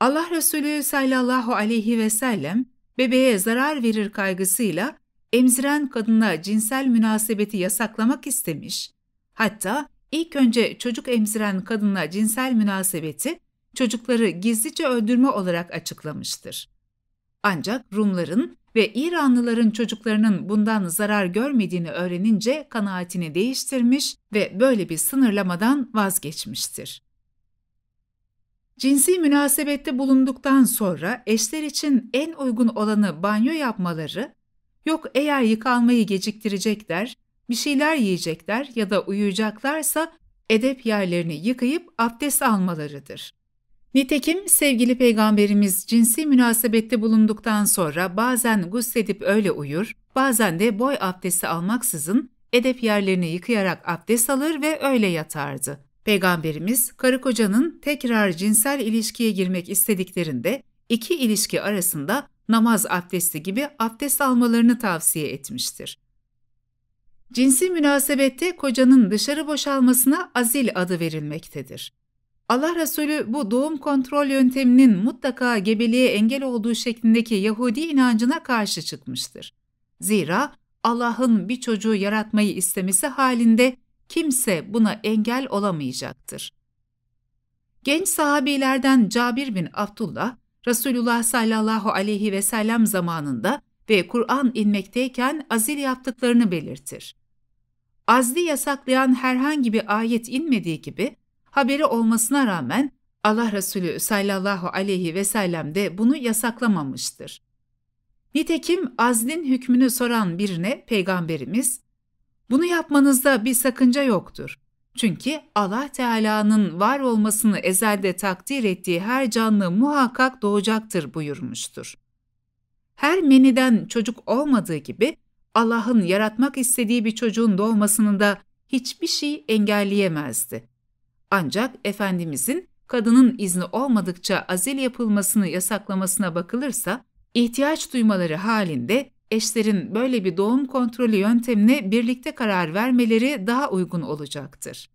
Allah Resulü sallallahu aleyhi ve sellem bebeğe zarar verir kaygısıyla emziren kadına cinsel münasebeti yasaklamak istemiş. Hatta ilk önce çocuk emziren kadına cinsel münasebeti çocukları gizlice öldürme olarak açıklamıştır. Ancak Rumların ve İranlıların çocuklarının bundan zarar görmediğini öğrenince kanaatini değiştirmiş ve böyle bir sınırlamadan vazgeçmiştir. Cinsi münasebette bulunduktan sonra eşler için en uygun olanı banyo yapmaları Yok eğer yıkanmayı geciktirecekler, bir şeyler yiyecekler ya da uyuyacaklarsa edep yerlerini yıkayıp abdest almalarıdır. Nitekim sevgili peygamberimiz cinsi münasebette bulunduktan sonra bazen gusledip öyle uyur, bazen de boy abdesti almaksızın edep yerlerini yıkayarak abdest alır ve öyle yatardı. Peygamberimiz karı kocanın tekrar cinsel ilişkiye girmek istediklerinde iki ilişki arasında namaz abdesti gibi abdest almalarını tavsiye etmiştir. Cinsi münasebette kocanın dışarı boşalmasına azil adı verilmektedir. Allah Resulü bu doğum kontrol yönteminin mutlaka gebeliğe engel olduğu şeklindeki Yahudi inancına karşı çıkmıştır. Zira Allah'ın bir çocuğu yaratmayı istemesi halinde kimse buna engel olamayacaktır. Genç sahabilerden Cabir bin Abdullah, Resulullah sallallahu aleyhi ve sellem zamanında ve Kur'an inmekteyken azil yaptıklarını belirtir. Azli yasaklayan herhangi bir ayet inmediği gibi haberi olmasına rağmen Allah Resulü sallallahu aleyhi ve sellem de bunu yasaklamamıştır. Nitekim azlin hükmünü soran birine Peygamberimiz, bunu yapmanızda bir sakınca yoktur. Çünkü Allah Teala'nın var olmasını ezelde takdir ettiği her canlı muhakkak doğacaktır buyurmuştur. Her meniden çocuk olmadığı gibi Allah'ın yaratmak istediği bir çocuğun doğmasını da hiçbir şey engelleyemezdi. Ancak Efendimizin kadının izni olmadıkça azil yapılmasını yasaklamasına bakılırsa, ihtiyaç duymaları halinde eşlerin böyle bir doğum kontrolü yöntemine birlikte karar vermeleri daha uygun olacaktır.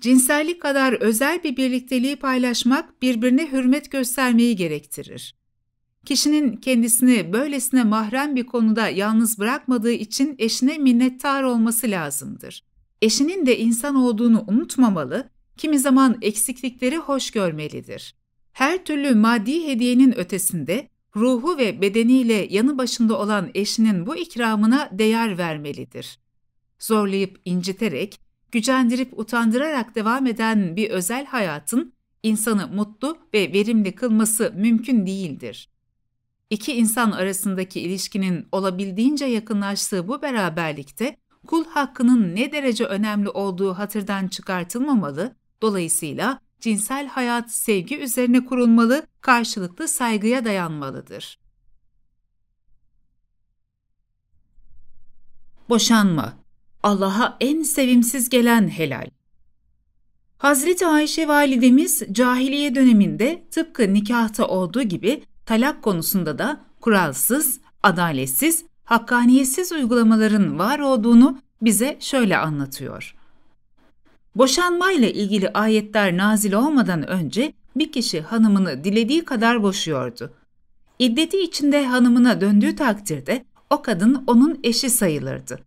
Cinsellik kadar özel bir birlikteliği paylaşmak birbirine hürmet göstermeyi gerektirir. Kişinin kendisini böylesine mahrem bir konuda yalnız bırakmadığı için eşine minnettar olması lazımdır. Eşinin de insan olduğunu unutmamalı, kimi zaman eksiklikleri hoş görmelidir. Her türlü maddi hediyenin ötesinde ruhu ve bedeniyle yanı başında olan eşinin bu ikramına değer vermelidir. Zorlayıp inciterek, gücendirip utandırarak devam eden bir özel hayatın insanı mutlu ve verimli kılması mümkün değildir. İki insan arasındaki ilişkinin olabildiğince yakınlaştığı bu beraberlikte kul hakkının ne derece önemli olduğu hatırdan çıkartılmamalı, dolayısıyla cinsel hayat sevgi üzerine kurulmalı, karşılıklı saygıya dayanmalıdır. Boşanma Allah'a en sevimsiz gelen helal. Hazreti Ayşe validemiz cahiliye döneminde tıpkı nikahta olduğu gibi talak konusunda da kuralsız, adaletsiz, hakkaniyetsiz uygulamaların var olduğunu bize şöyle anlatıyor. Boşanmayla ilgili ayetler nazil olmadan önce bir kişi hanımını dilediği kadar boşuyordu. İddeti içinde hanımına döndüğü takdirde o kadın onun eşi sayılırdı.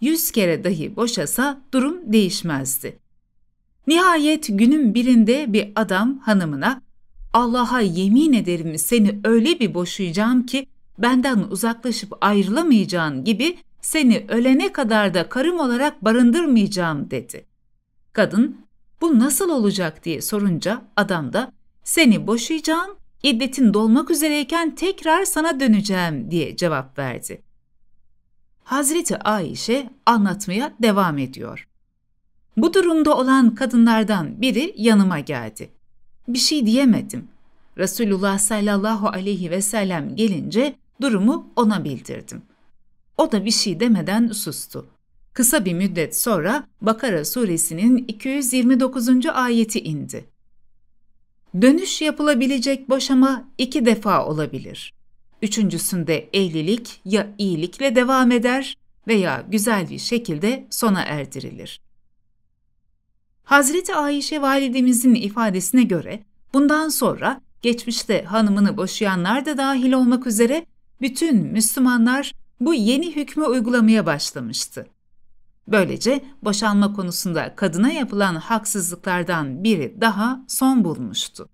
Yüz kere dahi boşasa durum değişmezdi. Nihayet günün birinde bir adam hanımına Allah'a yemin ederim seni öyle bir boşayacağım ki benden uzaklaşıp ayrılamayacağın gibi seni ölene kadar da karım olarak barındırmayacağım dedi. Kadın bu nasıl olacak diye sorunca adam da seni boşayacağım, iddetin dolmak üzereyken tekrar sana döneceğim diye cevap verdi. Hazreti Ayşe anlatmaya devam ediyor. Bu durumda olan kadınlardan biri yanıma geldi. Bir şey diyemedim. Resulullah sallallahu aleyhi ve sellem gelince durumu ona bildirdim. O da bir şey demeden sustu. Kısa bir müddet sonra Bakara suresinin 229. ayeti indi. Dönüş yapılabilecek boşama iki defa olabilir. Üçüncüsünde evlilik ya iyilikle devam eder veya güzel bir şekilde sona erdirilir. Hazreti Ayşe validemizin ifadesine göre bundan sonra geçmişte hanımını boşayanlar da dahil olmak üzere bütün Müslümanlar bu yeni hükmü uygulamaya başlamıştı. Böylece boşanma konusunda kadına yapılan haksızlıklardan biri daha son bulmuştu.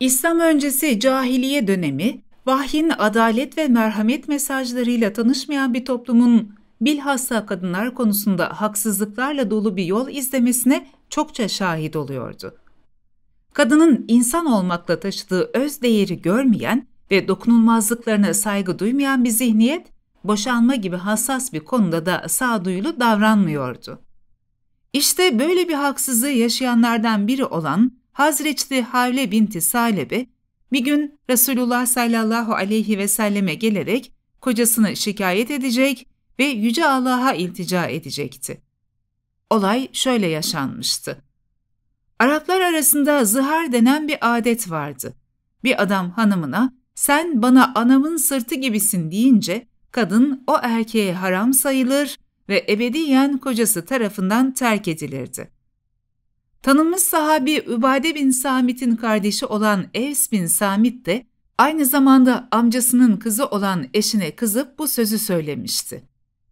İslam öncesi cahiliye dönemi, vahyin adalet ve merhamet mesajlarıyla tanışmayan bir toplumun bilhassa kadınlar konusunda haksızlıklarla dolu bir yol izlemesine çokça şahit oluyordu. Kadının insan olmakla taşıdığı öz değeri görmeyen ve dokunulmazlıklarına saygı duymayan bir zihniyet boşanma gibi hassas bir konuda da sağduyulu davranmıyordu. İşte böyle bir haksızlığı yaşayanlardan biri olan Hazreçli Havle binti Salebi, bir gün Resulullah sallallahu aleyhi ve selleme gelerek kocasını şikayet edecek ve Yüce Allah'a iltica edecekti. Olay şöyle yaşanmıştı. Araplar arasında zihar denen bir adet vardı. Bir adam hanımına sen bana anamın sırtı gibisin deyince kadın o erkeğe haram sayılır ve ebediyen kocası tarafından terk edilirdi. Tanınmış sahabi Übade bin Samit'in kardeşi olan Evs bin Samit de aynı zamanda amcasının kızı olan eşine kızıp bu sözü söylemişti.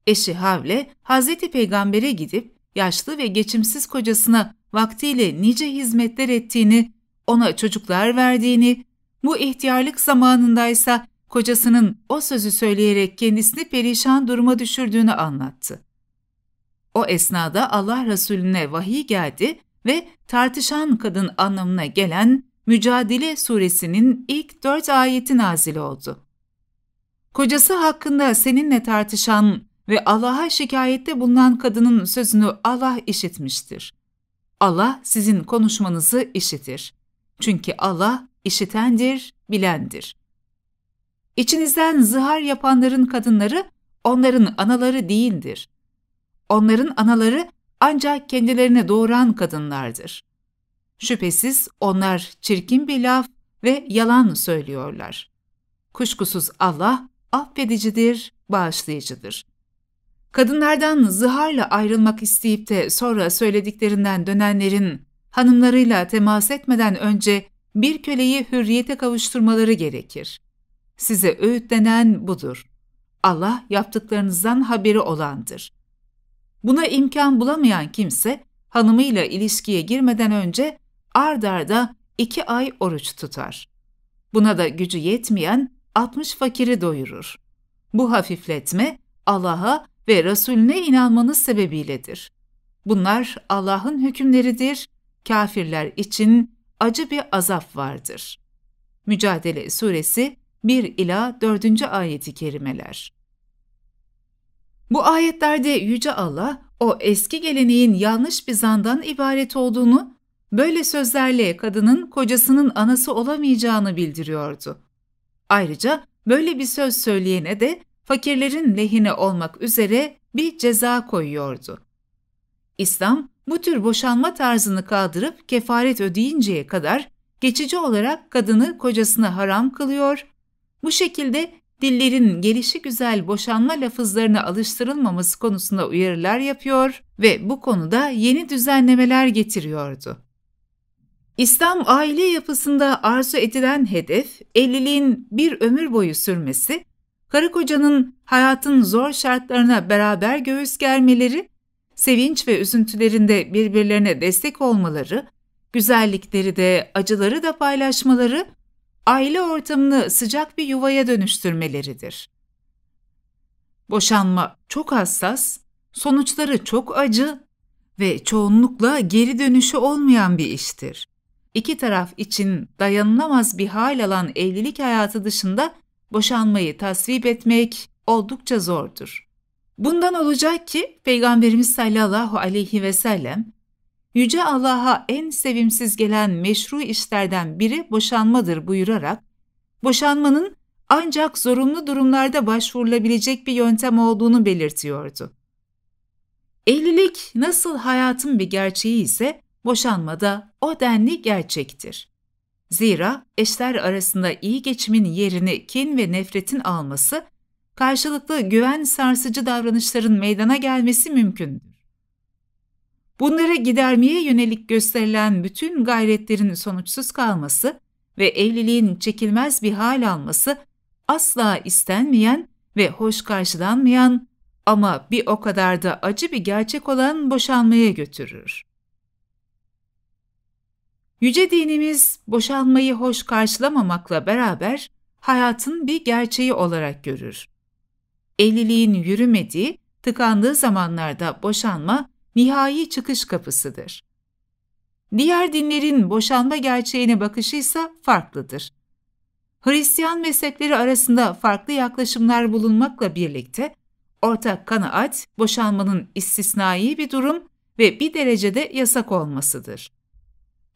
Eşi Havle, Hazreti Peygamber'e gidip yaşlı ve geçimsiz kocasına vaktiyle nice hizmetler ettiğini, ona çocuklar verdiğini, bu ihtiyarlık zamanındaysa kocasının o sözü söyleyerek kendisini perişan duruma düşürdüğünü anlattı. O esnada Allah Resulüne vahiy geldi ve tartışan kadın anlamına gelen Mücadele suresinin ilk dört ayeti nazil oldu. Kocası hakkında seninle tartışan ve Allah'a şikayette bulunan kadının sözünü Allah işitmiştir. Allah sizin konuşmanızı işitir. Çünkü Allah işitendir, bilendir. İçinizden zihar yapanların kadınları onların anaları değildir. Onların anaları ancak kendilerine doğuran kadınlardır. Şüphesiz onlar çirkin bir laf ve yalan söylüyorlar. Kuşkusuz Allah affedicidir, bağışlayıcıdır. Kadınlardan zıharla ayrılmak isteyip de sonra söylediklerinden dönenlerin hanımlarıyla temas etmeden önce bir köleyi hürriyete kavuşturmaları gerekir. Size öğütlenen budur. Allah yaptıklarınızdan haberi olandır. Buna imkan bulamayan kimse hanımıyla ilişkiye girmeden önce ard arda iki ay oruç tutar. Buna da gücü yetmeyen 60 fakiri doyurur. Bu hafifletme Allah'a ve Resulüne inanmanız sebebiyledir. Bunlar Allah'ın hükümleridir, kafirler için acı bir azap vardır. Mücadele Suresi 1 ila 4. ayeti kerimeler. Bu ayetlerde Yüce Allah o eski geleneğin yanlış bir zandan ibaret olduğunu, böyle sözlerle kadının kocasının anası olamayacağını bildiriyordu. Ayrıca böyle bir söz söyleyene de fakirlerin lehine olmak üzere bir ceza koyuyordu. İslam bu tür boşanma tarzını kaldırıp kefaret ödeyinceye kadar geçici olarak kadını kocasına haram kılıyor bu şekilde dillerin gelişi güzel boşanma lafızlarına alıştırılmaması konusunda uyarılar yapıyor ve bu konuda yeni düzenlemeler getiriyordu. İslam aile yapısında arzu edilen hedef, evliliğin bir ömür boyu sürmesi, karı kocanın hayatın zor şartlarına beraber göğüs germeleri, sevinç ve üzüntülerinde birbirlerine destek olmaları, güzellikleri de acıları da paylaşmaları aile ortamını sıcak bir yuvaya dönüştürmeleridir. Boşanma çok hassas, sonuçları çok acı ve çoğunlukla geri dönüşü olmayan bir iştir. İki taraf için dayanılamaz bir hal alan evlilik hayatı dışında boşanmayı tasvip etmek oldukça zordur. Bundan olacak ki Peygamberimiz sallallahu aleyhi ve sellem Yüce Allah'a en sevimsiz gelen meşru işlerden biri boşanmadır buyurarak, boşanmanın ancak zorunlu durumlarda başvurulabilecek bir yöntem olduğunu belirtiyordu. Evlilik nasıl hayatın bir gerçeği ise boşanmada o denli gerçektir. Zira eşler arasında iyi geçimin yerini kin ve nefretin alması, karşılıklı güven sarsıcı davranışların meydana gelmesi mümkündür. Bunları gidermeye yönelik gösterilen bütün gayretlerin sonuçsuz kalması ve evliliğin çekilmez bir hal alması asla istenmeyen ve hoş karşılanmayan ama bir o kadar da acı bir gerçek olan boşanmaya götürür. Yüce dinimiz boşanmayı hoş karşılamamakla beraber hayatın bir gerçeği olarak görür. Evliliğin yürümediği, tıkandığı zamanlarda boşanma nihai çıkış kapısıdır. Diğer dinlerin boşanma gerçeğine bakışı ise farklıdır. Hristiyan mezhepleri arasında farklı yaklaşımlar bulunmakla birlikte ortak kanaat boşanmanın istisnai bir durum ve bir derecede yasak olmasıdır.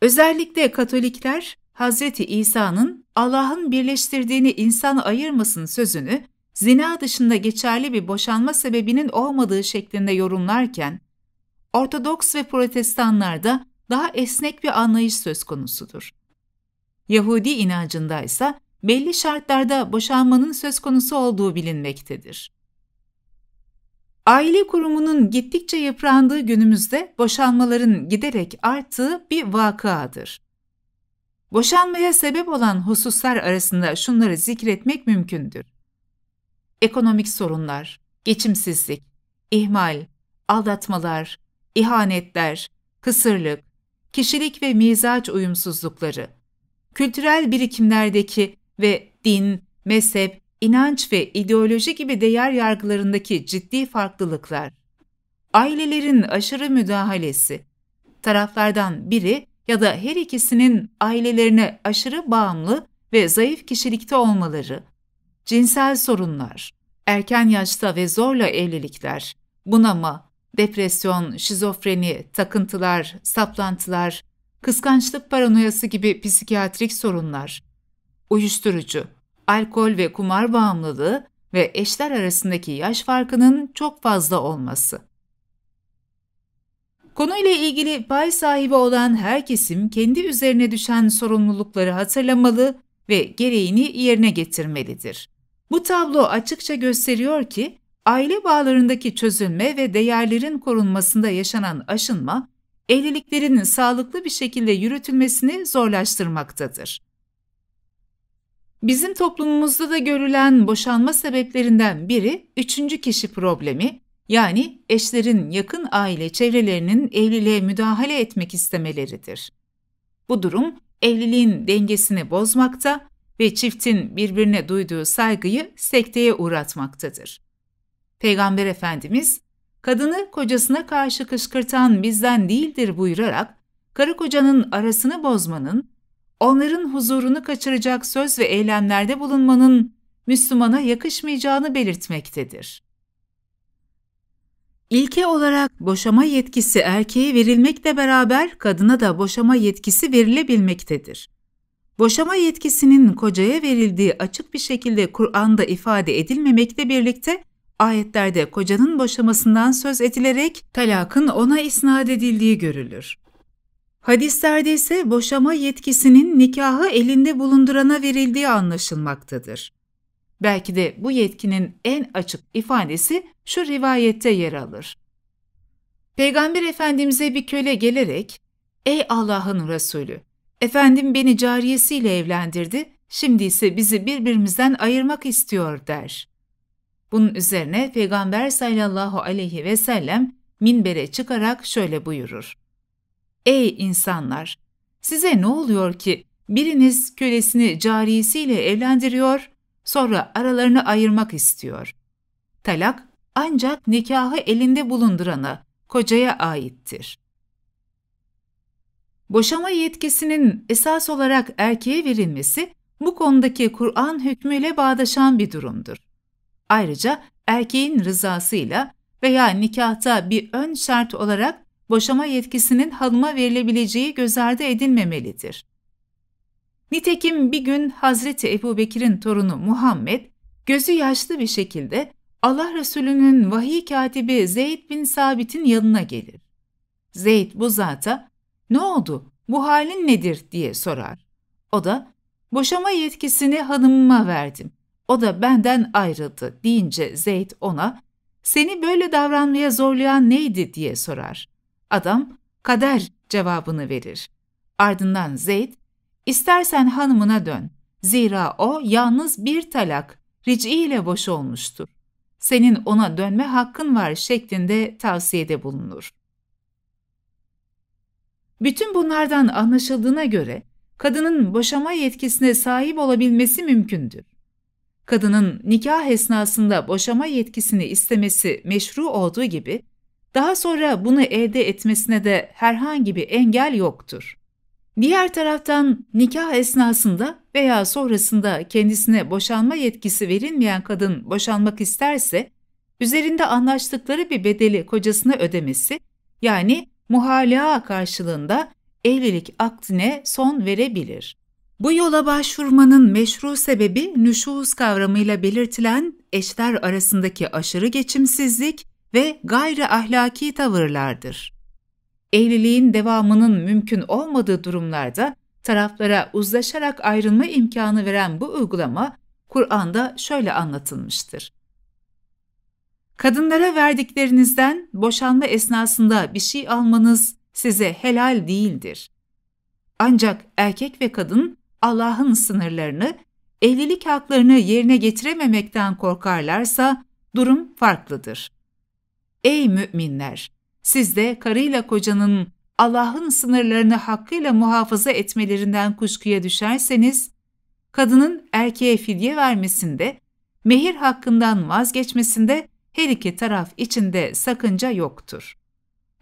Özellikle Katolikler Hazreti İsa'nın Allah'ın birleştirdiğini insan ayırmasın sözünü zina dışında geçerli bir boşanma sebebinin olmadığı şeklinde yorumlarken Ortodoks ve Protestanlarda daha esnek bir anlayış söz konusudur. Yahudi inancında ise belli şartlarda boşanmanın söz konusu olduğu bilinmektedir. Aile kurumunun gittikçe yıprandığı günümüzde boşanmaların giderek arttığı bir vakıadır. Boşanmaya sebep olan hususlar arasında şunları zikretmek mümkündür. Ekonomik sorunlar, geçimsizlik, ihmal, aldatmalar, ihanetler, kısırlık, kişilik ve mizaç uyumsuzlukları, kültürel birikimlerdeki ve din, mezhep, inanç ve ideoloji gibi değer yargılarındaki ciddi farklılıklar, ailelerin aşırı müdahalesi, taraflardan biri ya da her ikisinin ailelerine aşırı bağımlı ve zayıf kişilikte olmaları, cinsel sorunlar, erken yaşta ve zorla evlilikler, bunama, depresyon, şizofreni, takıntılar, saplantılar, kıskançlık paranoyası gibi psikiyatrik sorunlar, uyuşturucu, alkol ve kumar bağımlılığı ve eşler arasındaki yaş farkının çok fazla olması. Konuyla ilgili pay sahibi olan her kesim kendi üzerine düşen sorumlulukları hatırlamalı ve gereğini yerine getirmelidir. Bu tablo açıkça gösteriyor ki aile bağlarındaki çözülme ve değerlerin korunmasında yaşanan aşınma, evliliklerinin sağlıklı bir şekilde yürütülmesini zorlaştırmaktadır. Bizim toplumumuzda da görülen boşanma sebeplerinden biri üçüncü kişi problemi, yani eşlerin yakın aile çevrelerinin evliliğe müdahale etmek istemeleridir. Bu durum evliliğin dengesini bozmakta ve çiftin birbirine duyduğu saygıyı sekteye uğratmaktadır. Peygamber Efendimiz, kadını kocasına karşı kışkırtan bizden değildir buyurarak, karı kocanın arasını bozmanın, onların huzurunu kaçıracak söz ve eylemlerde bulunmanın Müslümana yakışmayacağını belirtmektedir. İlke olarak boşama yetkisi erkeğe verilmekle beraber kadına da boşama yetkisi verilebilmektedir. Boşama yetkisinin kocaya verildiği açık bir şekilde Kur'an'da ifade edilmemekle birlikte Ayetlerde kocanın boşamasından söz edilerek talakın ona isnat edildiği görülür. Hadislerde ise boşama yetkisinin nikahı elinde bulundurana verildiği anlaşılmaktadır. Belki de bu yetkinin en açık ifadesi şu rivayette yer alır. Peygamber Efendimiz'e bir köle gelerek, ''Ey Allah'ın Resulü, efendim beni cariyesiyle evlendirdi, şimdi ise bizi birbirimizden ayırmak istiyor.'' der. Bunun üzerine Peygamber sallallahu aleyhi ve sellem minbere çıkarak şöyle buyurur. Ey insanlar! Size ne oluyor ki biriniz kölesini carisiyle evlendiriyor, sonra aralarını ayırmak istiyor. Talak ancak nikahı elinde bulundurana, kocaya aittir. Boşama yetkisinin esas olarak erkeğe verilmesi bu konudaki Kur'an hükmüyle bağdaşan bir durumdur. Ayrıca erkeğin rızasıyla veya nikahta bir ön şart olarak boşama yetkisinin hanıma verilebileceği göz ardı edilmemelidir. Nitekim bir gün Hazreti Ebu Bekir'in torunu Muhammed gözü yaşlı bir şekilde Allah Resulü'nün vahiy katibi Zeyd bin Sabit'in yanına gelir. Zeyd bu zata "Ne oldu? Bu halin nedir?" diye sorar. O da "Boşama yetkisini hanımıma verdim. O da benden ayrıldı deyince Zeyd ona seni böyle davranmaya zorlayan neydi diye sorar. Adam kader cevabını verir. Ardından Zeyd istersen hanımına dön. Zira o yalnız bir talak ric'i ile boş olmuştur. Senin ona dönme hakkın var şeklinde tavsiyede bulunur. Bütün bunlardan anlaşıldığına göre kadının boşama yetkisine sahip olabilmesi mümkündür kadının nikah esnasında boşama yetkisini istemesi meşru olduğu gibi daha sonra bunu elde etmesine de herhangi bir engel yoktur. Diğer taraftan nikah esnasında veya sonrasında kendisine boşanma yetkisi verilmeyen kadın boşanmak isterse üzerinde anlaştıkları bir bedeli kocasına ödemesi yani muhalaa karşılığında evlilik aktine son verebilir. Bu yola başvurmanın meşru sebebi nüşuz kavramıyla belirtilen eşler arasındaki aşırı geçimsizlik ve gayri ahlaki tavırlardır. Evliliğin devamının mümkün olmadığı durumlarda taraflara uzlaşarak ayrılma imkanı veren bu uygulama Kur'an'da şöyle anlatılmıştır. Kadınlara verdiklerinizden boşanma esnasında bir şey almanız size helal değildir. Ancak erkek ve kadın Allah'ın sınırlarını, evlilik haklarını yerine getirememekten korkarlarsa durum farklıdır. Ey müminler! Siz de karıyla kocanın Allah'ın sınırlarını hakkıyla muhafaza etmelerinden kuşkuya düşerseniz, kadının erkeğe fidye vermesinde, mehir hakkından vazgeçmesinde her iki taraf içinde sakınca yoktur.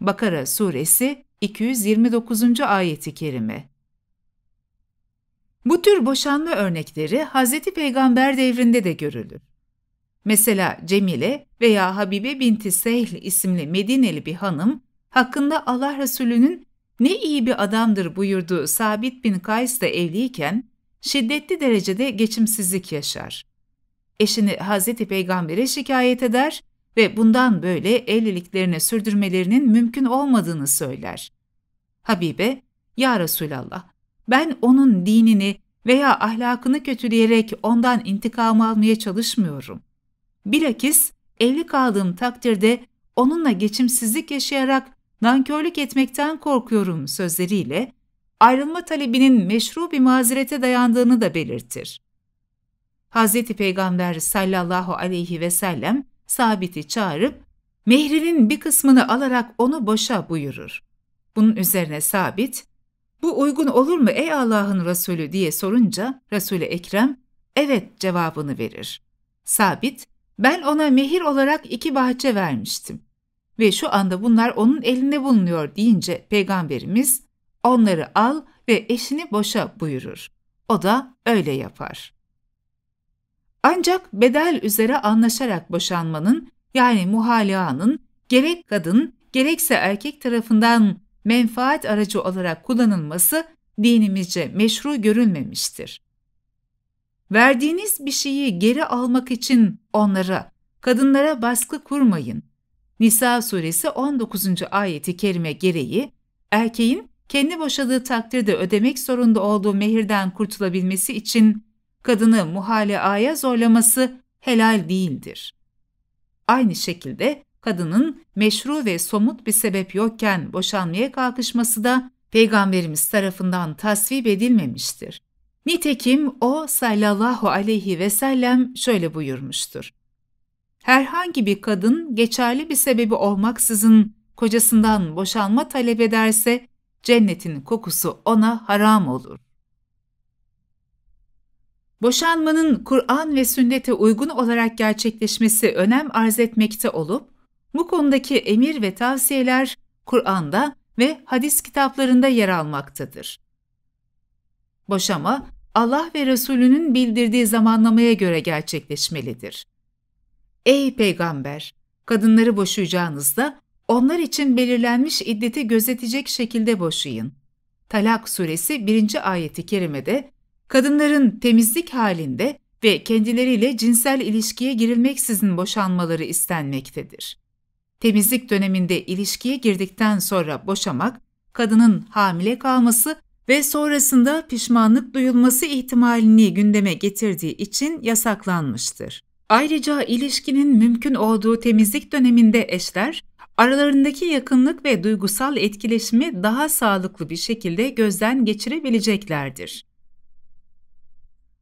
Bakara suresi 229. ayeti kerime bu tür boşanma örnekleri Hz. Peygamber devrinde de görülür. Mesela Cemile veya Habibe binti Sehl isimli Medineli bir hanım hakkında Allah Resulü'nün ne iyi bir adamdır buyurduğu Sabit bin Kays da evliyken şiddetli derecede geçimsizlik yaşar. Eşini Hz. Peygamber'e şikayet eder ve bundan böyle evliliklerini sürdürmelerinin mümkün olmadığını söyler. Habibe, Ya Resulallah, ben onun dinini veya ahlakını kötüleyerek ondan intikam almaya çalışmıyorum. Bilakis evli kaldığım takdirde onunla geçimsizlik yaşayarak nankörlük etmekten korkuyorum sözleriyle ayrılma talebinin meşru bir mazerete dayandığını da belirtir. Hz. Peygamber sallallahu aleyhi ve sellem sabiti çağırıp mehrinin bir kısmını alarak onu boşa buyurur. Bunun üzerine sabit, bu uygun olur mu ey Allah'ın Resulü diye sorunca resul Ekrem evet cevabını verir. Sabit, ben ona mehir olarak iki bahçe vermiştim ve şu anda bunlar onun elinde bulunuyor deyince peygamberimiz onları al ve eşini boşa buyurur. O da öyle yapar. Ancak bedel üzere anlaşarak boşanmanın yani muhalaanın gerek kadın gerekse erkek tarafından menfaat aracı olarak kullanılması dinimizce meşru görülmemiştir. Verdiğiniz bir şeyi geri almak için onlara, kadınlara baskı kurmayın. Nisa suresi 19. ayeti kerime gereği, erkeğin kendi boşadığı takdirde ödemek zorunda olduğu mehirden kurtulabilmesi için kadını muhale zorlaması helal değildir. Aynı şekilde kadının meşru ve somut bir sebep yokken boşanmaya kalkışması da Peygamberimiz tarafından tasvip edilmemiştir. Nitekim o sallallahu aleyhi ve sellem şöyle buyurmuştur. Herhangi bir kadın geçerli bir sebebi olmaksızın kocasından boşanma talep ederse cennetin kokusu ona haram olur. Boşanmanın Kur'an ve sünnete uygun olarak gerçekleşmesi önem arz etmekte olup, bu konudaki emir ve tavsiyeler Kur'an'da ve hadis kitaplarında yer almaktadır. Boşama, Allah ve Resulünün bildirdiği zamanlamaya göre gerçekleşmelidir. Ey peygamber! Kadınları boşayacağınızda onlar için belirlenmiş iddeti gözetecek şekilde boşayın. Talak suresi 1. ayeti kerimede kadınların temizlik halinde ve kendileriyle cinsel ilişkiye girilmeksizin boşanmaları istenmektedir temizlik döneminde ilişkiye girdikten sonra boşamak, kadının hamile kalması ve sonrasında pişmanlık duyulması ihtimalini gündeme getirdiği için yasaklanmıştır. Ayrıca ilişkinin mümkün olduğu temizlik döneminde eşler, aralarındaki yakınlık ve duygusal etkileşimi daha sağlıklı bir şekilde gözden geçirebileceklerdir.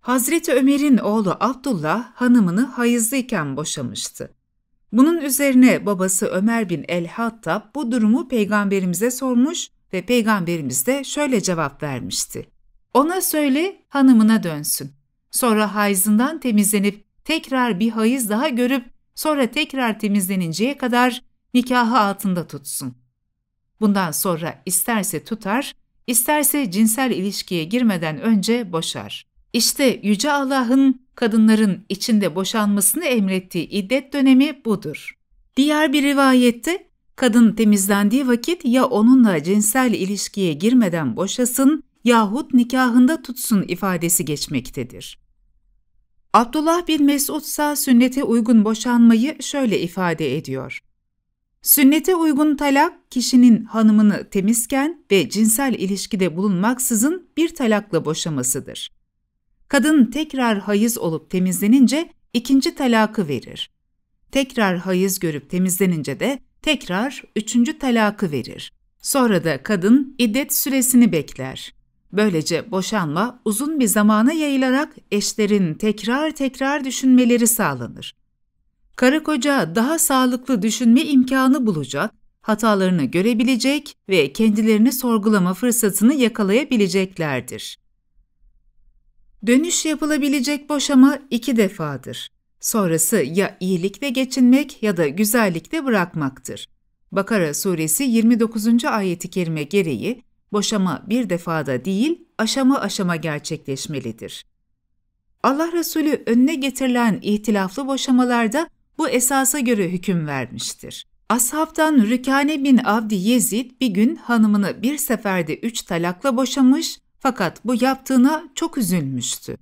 Hazreti Ömer'in oğlu Abdullah hanımını hayızlıyken boşamıştı. Bunun üzerine babası Ömer bin el-Hattab bu durumu peygamberimize sormuş ve peygamberimiz de şöyle cevap vermişti. Ona söyle hanımına dönsün. Sonra hayzından temizlenip tekrar bir hayız daha görüp sonra tekrar temizleninceye kadar nikahı altında tutsun. Bundan sonra isterse tutar, isterse cinsel ilişkiye girmeden önce boşar. İşte Yüce Allah'ın kadınların içinde boşanmasını emrettiği iddet dönemi budur. Diğer bir rivayette kadın temizlendiği vakit ya onunla cinsel ilişkiye girmeden boşasın yahut nikahında tutsun ifadesi geçmektedir. Abdullah bin Mesud ise sünnete uygun boşanmayı şöyle ifade ediyor. Sünnete uygun talak, kişinin hanımını temizken ve cinsel ilişkide bulunmaksızın bir talakla boşamasıdır. Kadın tekrar hayız olup temizlenince ikinci talakı verir. Tekrar hayız görüp temizlenince de tekrar üçüncü talakı verir. Sonra da kadın iddet süresini bekler. Böylece boşanma uzun bir zamana yayılarak eşlerin tekrar tekrar düşünmeleri sağlanır. Karı koca daha sağlıklı düşünme imkanı bulacak, hatalarını görebilecek ve kendilerini sorgulama fırsatını yakalayabileceklerdir. Dönüş yapılabilecek boşama iki defadır. Sonrası ya iyilikle geçinmek ya da güzellikle bırakmaktır. Bakara suresi 29. ayeti kerime gereği boşama bir defada değil aşama aşama gerçekleşmelidir. Allah Resulü önüne getirilen ihtilaflı boşamalarda bu esasa göre hüküm vermiştir. Ashabtan Rükane bin Avdi Yezid bir gün hanımını bir seferde üç talakla boşamış fakat bu yaptığına çok üzülmüştü.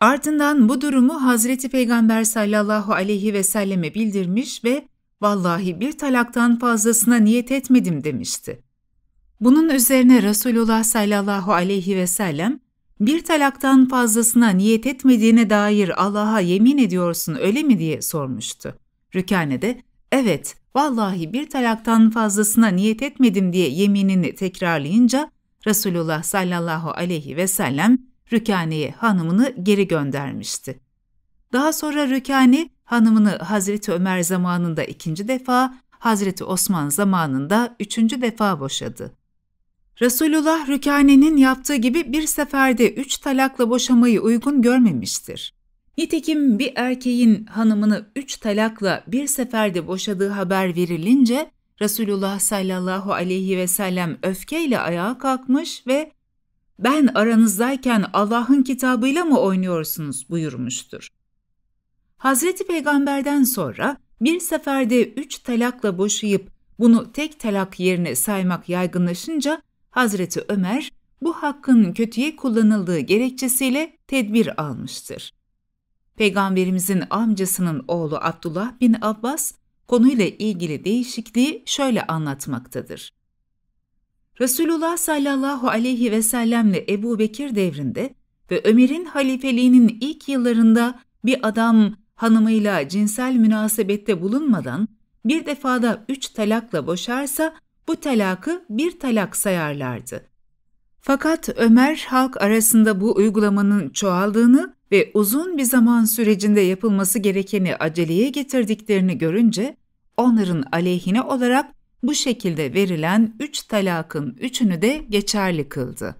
Ardından bu durumu Hazreti Peygamber sallallahu aleyhi ve selleme bildirmiş ve vallahi bir talaktan fazlasına niyet etmedim demişti. Bunun üzerine Resulullah sallallahu aleyhi ve sellem bir talaktan fazlasına niyet etmediğine dair Allah'a yemin ediyorsun öyle mi diye sormuştu. Rükane de evet vallahi bir talaktan fazlasına niyet etmedim diye yeminini tekrarlayınca Resulullah sallallahu aleyhi ve sellem Rükane'ye hanımını geri göndermişti. Daha sonra Rükane hanımını Hazreti Ömer zamanında ikinci defa, Hazreti Osman zamanında üçüncü defa boşadı. Resulullah Rükane'nin yaptığı gibi bir seferde üç talakla boşamayı uygun görmemiştir. Nitekim bir erkeğin hanımını üç talakla bir seferde boşadığı haber verilince Resulullah sallallahu aleyhi ve sellem öfkeyle ayağa kalkmış ve ben aranızdayken Allah'ın kitabıyla mı oynuyorsunuz buyurmuştur. Hazreti Peygamber'den sonra bir seferde üç talakla boşayıp bunu tek talak yerine saymak yaygınlaşınca Hazreti Ömer bu hakkın kötüye kullanıldığı gerekçesiyle tedbir almıştır. Peygamberimizin amcasının oğlu Abdullah bin Abbas konuyla ilgili değişikliği şöyle anlatmaktadır. Resulullah sallallahu aleyhi ve sellemle Ebu Bekir devrinde ve Ömer'in halifeliğinin ilk yıllarında bir adam hanımıyla cinsel münasebette bulunmadan bir defada üç talakla boşarsa bu talakı bir talak sayarlardı. Fakat Ömer halk arasında bu uygulamanın çoğaldığını ve uzun bir zaman sürecinde yapılması gerekeni aceleye getirdiklerini görünce onların aleyhine olarak bu şekilde verilen üç talakın üçünü de geçerli kıldı.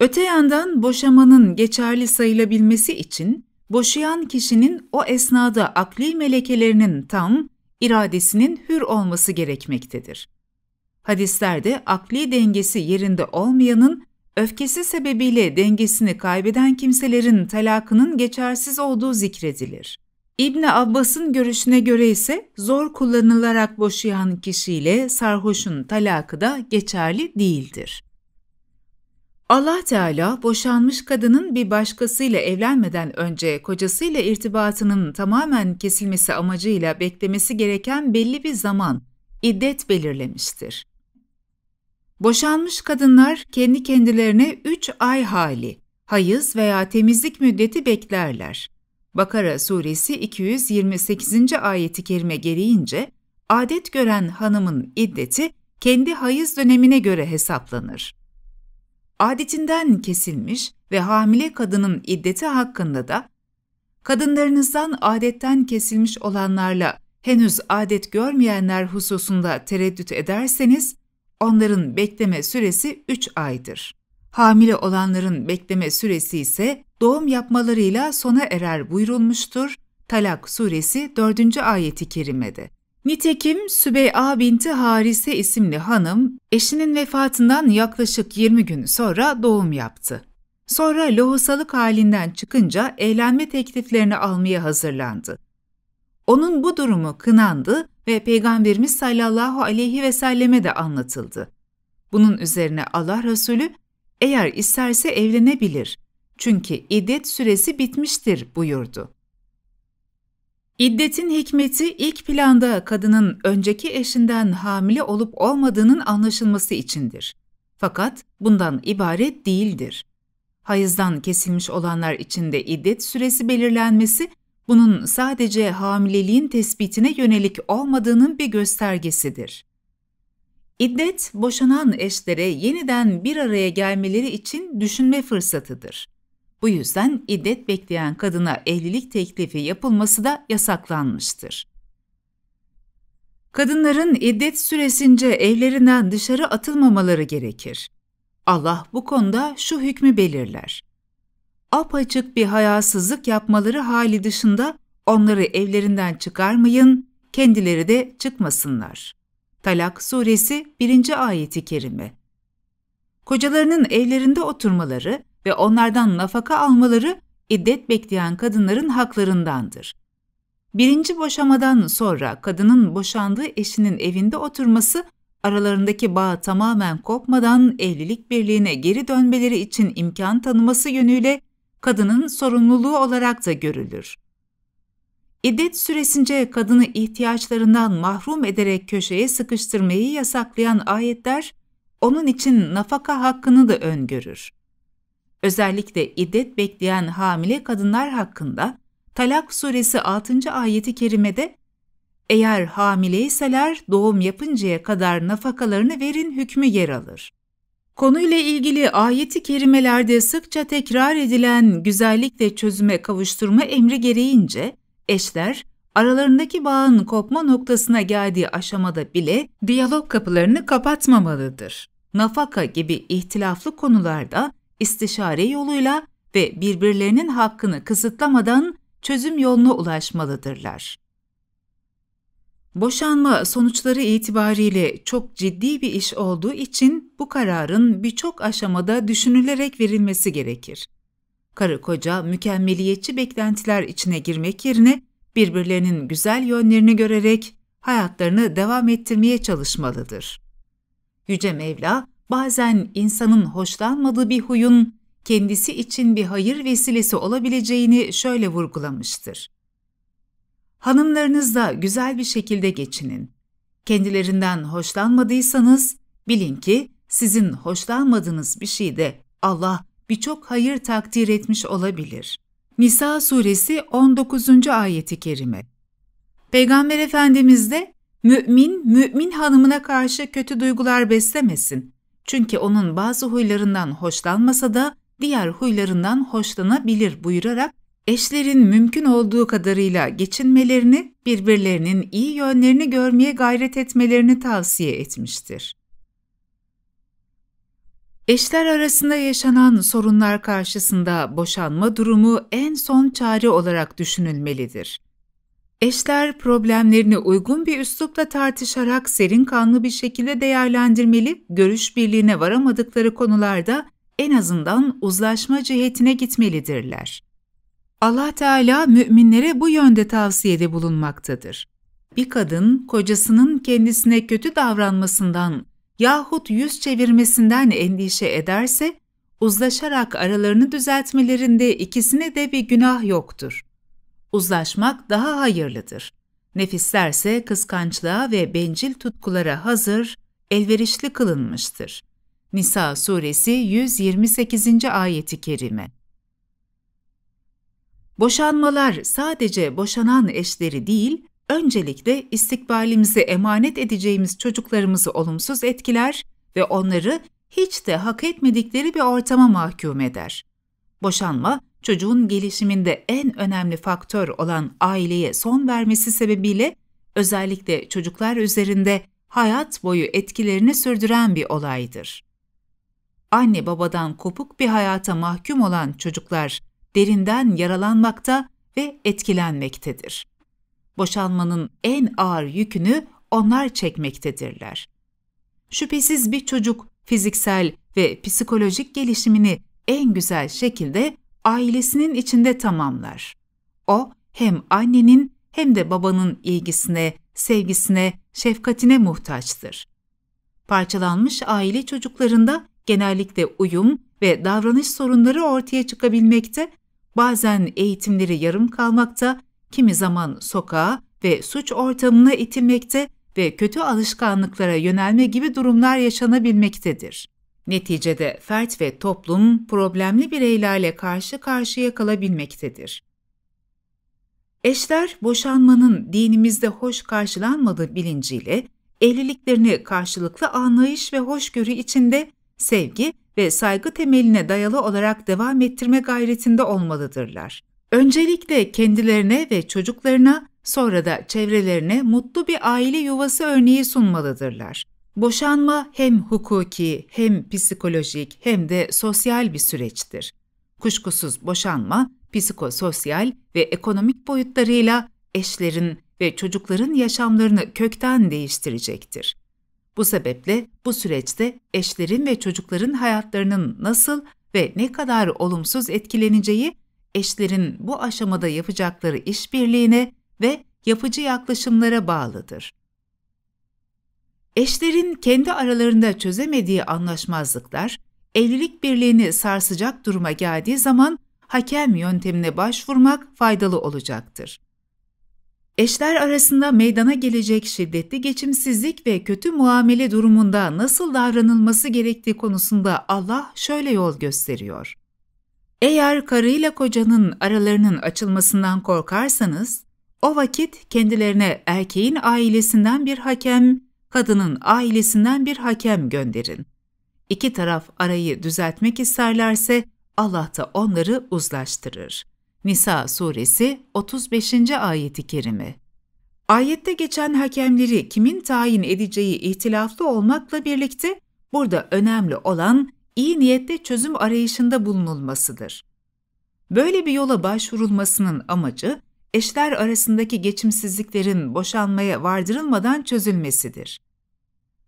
Öte yandan boşamanın geçerli sayılabilmesi için boşayan kişinin o esnada akli melekelerinin tam, iradesinin hür olması gerekmektedir. Hadislerde akli dengesi yerinde olmayanın öfkesi sebebiyle dengesini kaybeden kimselerin talakının geçersiz olduğu zikredilir. İbni Abbas'ın görüşüne göre ise zor kullanılarak boşayan kişiyle sarhoşun talakı da geçerli değildir. Allah Teala boşanmış kadının bir başkasıyla evlenmeden önce kocasıyla irtibatının tamamen kesilmesi amacıyla beklemesi gereken belli bir zaman, iddet belirlemiştir. Boşanmış kadınlar kendi kendilerine 3 ay hali, hayız veya temizlik müddeti beklerler. Bakara suresi 228. ayeti kerime gereğince adet gören hanımın iddeti kendi hayız dönemine göre hesaplanır. Adetinden kesilmiş ve hamile kadının iddeti hakkında da kadınlarınızdan adetten kesilmiş olanlarla henüz adet görmeyenler hususunda tereddüt ederseniz Onların bekleme süresi 3 aydır. Hamile olanların bekleme süresi ise doğum yapmalarıyla sona erer buyurulmuştur. Talak suresi 4. ayeti kerimede. Nitekim Sübey'a binti Harise isimli hanım eşinin vefatından yaklaşık 20 gün sonra doğum yaptı. Sonra lohusalık halinden çıkınca eğlenme tekliflerini almaya hazırlandı. Onun bu durumu kınandı ve Peygamberimiz sallallahu aleyhi ve selleme de anlatıldı. Bunun üzerine Allah Resulü, eğer isterse evlenebilir çünkü iddet süresi bitmiştir buyurdu. İddetin hikmeti ilk planda kadının önceki eşinden hamile olup olmadığının anlaşılması içindir. Fakat bundan ibaret değildir. Hayızdan kesilmiş olanlar için de iddet süresi belirlenmesi bunun sadece hamileliğin tespitine yönelik olmadığının bir göstergesidir. İddet, boşanan eşlere yeniden bir araya gelmeleri için düşünme fırsatıdır. Bu yüzden iddet bekleyen kadına evlilik teklifi yapılması da yasaklanmıştır. Kadınların iddet süresince evlerinden dışarı atılmamaları gerekir. Allah bu konuda şu hükmü belirler. Apaçık bir hayasızlık yapmaları hali dışında onları evlerinden çıkarmayın, kendileri de çıkmasınlar. Talak suresi 1. ayeti kerime. Kocalarının evlerinde oturmaları ve onlardan nafaka almaları iddet bekleyen kadınların haklarındandır. Birinci boşamadan sonra kadının boşandığı eşinin evinde oturması aralarındaki bağ tamamen kopmadan evlilik birliğine geri dönmeleri için imkan tanıması yönüyle kadının sorumluluğu olarak da görülür. İddet süresince kadını ihtiyaçlarından mahrum ederek köşeye sıkıştırmayı yasaklayan ayetler onun için nafaka hakkını da öngörür. Özellikle iddet bekleyen hamile kadınlar hakkında Talak suresi 6. ayeti kerimede eğer hamileyseler doğum yapıncaya kadar nafakalarını verin hükmü yer alır. Konuyla ilgili ayeti kerimelerde sıkça tekrar edilen güzellik ve çözüme kavuşturma emri gereğince eşler aralarındaki bağın kopma noktasına geldiği aşamada bile diyalog kapılarını kapatmamalıdır. Nafaka gibi ihtilaflı konularda istişare yoluyla ve birbirlerinin hakkını kısıtlamadan çözüm yoluna ulaşmalıdırlar. Boşanma sonuçları itibariyle çok ciddi bir iş olduğu için bu kararın birçok aşamada düşünülerek verilmesi gerekir. Karı koca mükemmeliyetçi beklentiler içine girmek yerine birbirlerinin güzel yönlerini görerek hayatlarını devam ettirmeye çalışmalıdır. Yüce Mevla bazen insanın hoşlanmadığı bir huyun kendisi için bir hayır vesilesi olabileceğini şöyle vurgulamıştır. Hanımlarınızla güzel bir şekilde geçinin. Kendilerinden hoşlanmadıysanız bilin ki sizin hoşlanmadığınız bir şeyde Allah birçok hayır takdir etmiş olabilir. Nisa suresi 19. ayeti kerime. Peygamber Efendimiz de mümin mümin hanımına karşı kötü duygular beslemesin. Çünkü onun bazı huylarından hoşlanmasa da diğer huylarından hoşlanabilir buyurarak eşlerin mümkün olduğu kadarıyla geçinmelerini, birbirlerinin iyi yönlerini görmeye gayret etmelerini tavsiye etmiştir. Eşler arasında yaşanan sorunlar karşısında boşanma durumu en son çare olarak düşünülmelidir. Eşler problemlerini uygun bir üslupla tartışarak serin kanlı bir şekilde değerlendirmeli, görüş birliğine varamadıkları konularda en azından uzlaşma cihetine gitmelidirler. Allah Teala müminlere bu yönde tavsiyede bulunmaktadır. Bir kadın kocasının kendisine kötü davranmasından yahut yüz çevirmesinden endişe ederse, uzlaşarak aralarını düzeltmelerinde ikisine de bir günah yoktur. Uzlaşmak daha hayırlıdır. Nefislerse kıskançlığa ve bencil tutkulara hazır, elverişli kılınmıştır. Nisa suresi 128. ayeti kerime. Boşanmalar sadece boşanan eşleri değil, öncelikle istikbalimizi emanet edeceğimiz çocuklarımızı olumsuz etkiler ve onları hiç de hak etmedikleri bir ortama mahkum eder. Boşanma, çocuğun gelişiminde en önemli faktör olan aileye son vermesi sebebiyle özellikle çocuklar üzerinde hayat boyu etkilerini sürdüren bir olaydır. Anne babadan kopuk bir hayata mahkum olan çocuklar derinden yaralanmakta ve etkilenmektedir. Boşanmanın en ağır yükünü onlar çekmektedirler. Şüphesiz bir çocuk fiziksel ve psikolojik gelişimini en güzel şekilde ailesinin içinde tamamlar. O hem annenin hem de babanın ilgisine, sevgisine, şefkatine muhtaçtır. Parçalanmış aile çocuklarında genellikle uyum ve davranış sorunları ortaya çıkabilmekte bazen eğitimleri yarım kalmakta, kimi zaman sokağa ve suç ortamına itilmekte ve kötü alışkanlıklara yönelme gibi durumlar yaşanabilmektedir. Neticede fert ve toplum problemli bireylerle karşı karşıya kalabilmektedir. Eşler boşanmanın dinimizde hoş karşılanmadığı bilinciyle evliliklerini karşılıklı anlayış ve hoşgörü içinde sevgi ve saygı temeline dayalı olarak devam ettirme gayretinde olmalıdırlar. Öncelikle kendilerine ve çocuklarına, sonra da çevrelerine mutlu bir aile yuvası örneği sunmalıdırlar. Boşanma hem hukuki, hem psikolojik, hem de sosyal bir süreçtir. Kuşkusuz boşanma, psikososyal ve ekonomik boyutlarıyla eşlerin ve çocukların yaşamlarını kökten değiştirecektir. Bu sebeple bu süreçte eşlerin ve çocukların hayatlarının nasıl ve ne kadar olumsuz etkileneceği eşlerin bu aşamada yapacakları işbirliğine ve yapıcı yaklaşımlara bağlıdır. Eşlerin kendi aralarında çözemediği anlaşmazlıklar, evlilik birliğini sarsacak duruma geldiği zaman hakem yöntemine başvurmak faydalı olacaktır. Eşler arasında meydana gelecek şiddetli geçimsizlik ve kötü muamele durumunda nasıl davranılması gerektiği konusunda Allah şöyle yol gösteriyor. Eğer karıyla kocanın aralarının açılmasından korkarsanız, o vakit kendilerine erkeğin ailesinden bir hakem, kadının ailesinden bir hakem gönderin. İki taraf arayı düzeltmek isterlerse Allah da onları uzlaştırır. Nisa suresi 35. ayeti kerime. Ayette geçen hakemleri kimin tayin edeceği ihtilaflı olmakla birlikte burada önemli olan iyi niyetle çözüm arayışında bulunulmasıdır. Böyle bir yola başvurulmasının amacı eşler arasındaki geçimsizliklerin boşanmaya vardırılmadan çözülmesidir.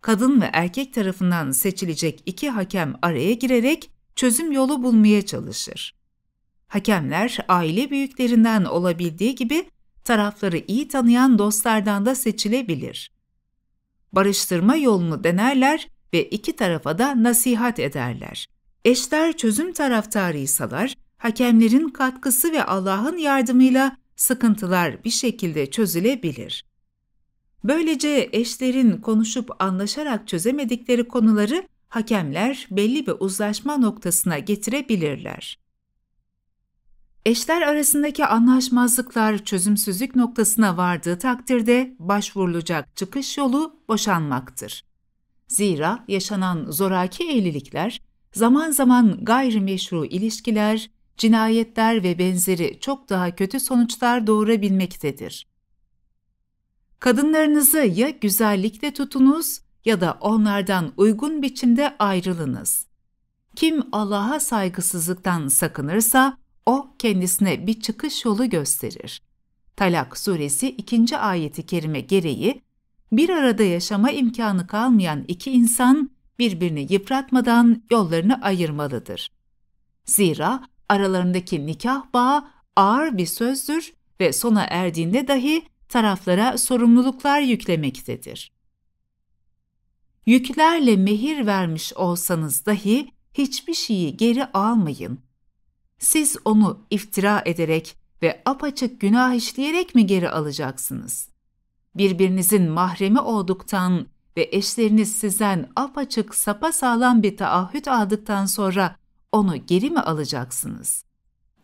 Kadın ve erkek tarafından seçilecek iki hakem araya girerek çözüm yolu bulmaya çalışır. Hakemler aile büyüklerinden olabildiği gibi tarafları iyi tanıyan dostlardan da seçilebilir. Barıştırma yolunu denerler ve iki tarafa da nasihat ederler. Eşler çözüm taraftarıysalar, hakemlerin katkısı ve Allah'ın yardımıyla sıkıntılar bir şekilde çözülebilir. Böylece eşlerin konuşup anlaşarak çözemedikleri konuları hakemler belli bir uzlaşma noktasına getirebilirler. Eşler arasındaki anlaşmazlıklar çözümsüzlük noktasına vardığı takdirde başvurulacak çıkış yolu boşanmaktır. Zira yaşanan zoraki evlilikler, zaman zaman gayrimeşru ilişkiler, cinayetler ve benzeri çok daha kötü sonuçlar doğurabilmektedir. Kadınlarınızı ya güzellikle tutunuz ya da onlardan uygun biçimde ayrılınız. Kim Allah'a saygısızlıktan sakınırsa o kendisine bir çıkış yolu gösterir. Talak suresi 2. ayeti kerime gereği bir arada yaşama imkanı kalmayan iki insan birbirini yıpratmadan yollarını ayırmalıdır. Zira aralarındaki nikah bağı ağır bir sözdür ve sona erdiğinde dahi taraflara sorumluluklar yüklemektedir. Yüklerle mehir vermiş olsanız dahi hiçbir şeyi geri almayın siz onu iftira ederek ve apaçık günah işleyerek mi geri alacaksınız? Birbirinizin mahremi olduktan ve eşleriniz sizden apaçık sapasağlam bir taahhüt aldıktan sonra onu geri mi alacaksınız?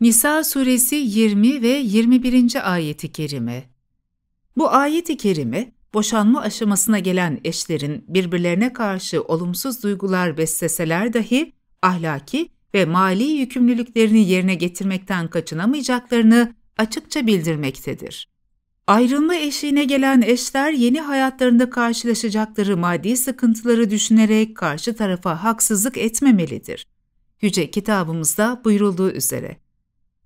Nisa suresi 20 ve 21. ayeti kerime Bu ayeti kerime, boşanma aşamasına gelen eşlerin birbirlerine karşı olumsuz duygular besleseler dahi ahlaki ve mali yükümlülüklerini yerine getirmekten kaçınamayacaklarını açıkça bildirmektedir. Ayrılma eşiğine gelen eşler yeni hayatlarında karşılaşacakları maddi sıkıntıları düşünerek karşı tarafa haksızlık etmemelidir. Yüce kitabımızda buyurulduğu üzere.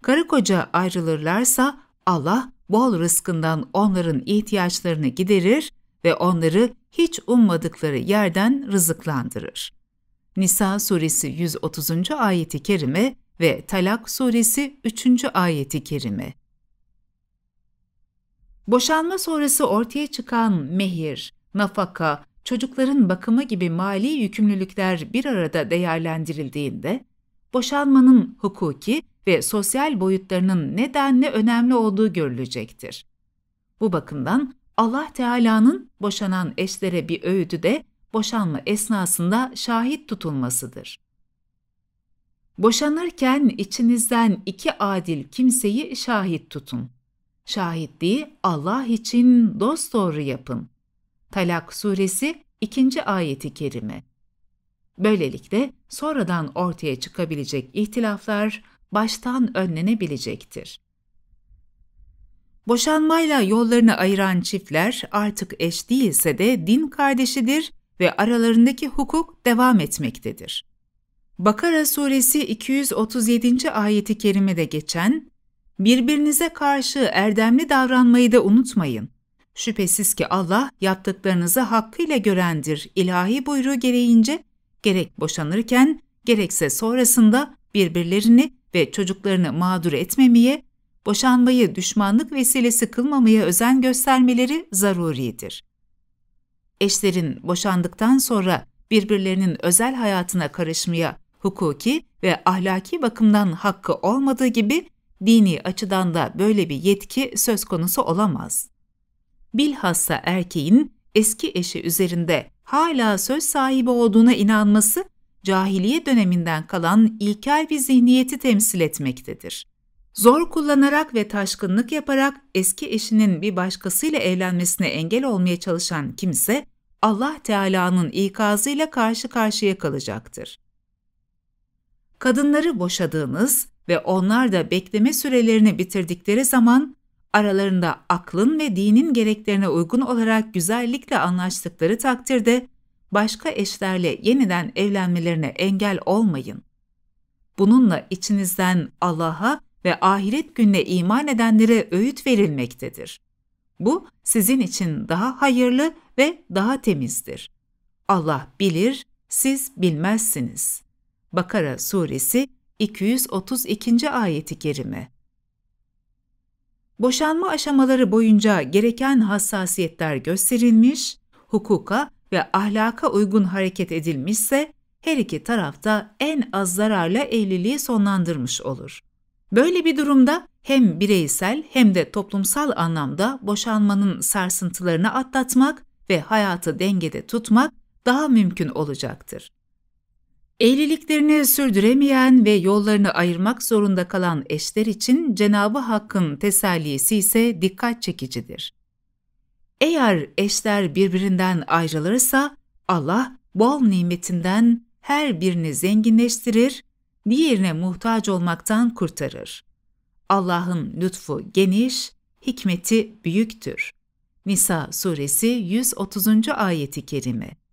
Karı koca ayrılırlarsa Allah bol rızkından onların ihtiyaçlarını giderir ve onları hiç ummadıkları yerden rızıklandırır. Nisa suresi 130. ayeti kerime ve Talak suresi 3. ayeti kerime. Boşanma sonrası ortaya çıkan mehir, nafaka, çocukların bakımı gibi mali yükümlülükler bir arada değerlendirildiğinde, boşanmanın hukuki ve sosyal boyutlarının nedenle önemli olduğu görülecektir. Bu bakımdan Allah Teala'nın boşanan eşlere bir öğüdü de boşanma esnasında şahit tutulmasıdır. Boşanırken içinizden iki adil kimseyi şahit tutun. Şahitliği Allah için dost doğru yapın. Talak suresi 2. ayeti kerime. Böylelikle sonradan ortaya çıkabilecek ihtilaflar baştan önlenebilecektir. Boşanmayla yollarını ayıran çiftler artık eş değilse de din kardeşidir ve aralarındaki hukuk devam etmektedir. Bakara suresi 237. ayeti kerimede geçen Birbirinize karşı erdemli davranmayı da unutmayın. Şüphesiz ki Allah yaptıklarınızı hakkıyla görendir. İlahi buyruğu gereğince gerek boşanırken gerekse sonrasında birbirlerini ve çocuklarını mağdur etmemeye, boşanmayı düşmanlık vesilesi kılmamaya özen göstermeleri zaruridir eşlerin boşandıktan sonra birbirlerinin özel hayatına karışmaya hukuki ve ahlaki bakımdan hakkı olmadığı gibi dini açıdan da böyle bir yetki söz konusu olamaz. Bilhassa erkeğin eski eşi üzerinde hala söz sahibi olduğuna inanması cahiliye döneminden kalan ilkel bir zihniyeti temsil etmektedir. Zor kullanarak ve taşkınlık yaparak eski eşinin bir başkasıyla evlenmesine engel olmaya çalışan kimse Allah Teala'nın ikazıyla karşı karşıya kalacaktır. Kadınları boşadığınız ve onlar da bekleme sürelerini bitirdikleri zaman aralarında aklın ve dinin gereklerine uygun olarak güzellikle anlaştıkları takdirde başka eşlerle yeniden evlenmelerine engel olmayın. Bununla içinizden Allah'a ve ahiret gününe iman edenlere öğüt verilmektedir. Bu sizin için daha hayırlı ve daha temizdir. Allah bilir, siz bilmezsiniz. Bakara suresi 232. ayeti kerime. Boşanma aşamaları boyunca gereken hassasiyetler gösterilmiş, hukuka ve ahlaka uygun hareket edilmişse her iki taraf da en az zararla evliliği sonlandırmış olur. Böyle bir durumda hem bireysel hem de toplumsal anlamda boşanmanın sarsıntılarını atlatmak ve hayatı dengede tutmak daha mümkün olacaktır. Evliliklerini sürdüremeyen ve yollarını ayırmak zorunda kalan eşler için Cenabı Hakk'ın tesellisi ise dikkat çekicidir. Eğer eşler birbirinden ayrılırsa Allah bol nimetinden her birini zenginleştirir, diğerine muhtaç olmaktan kurtarır. Allah'ın lütfu geniş, hikmeti büyüktür. Nisa suresi 130. ayeti kerime.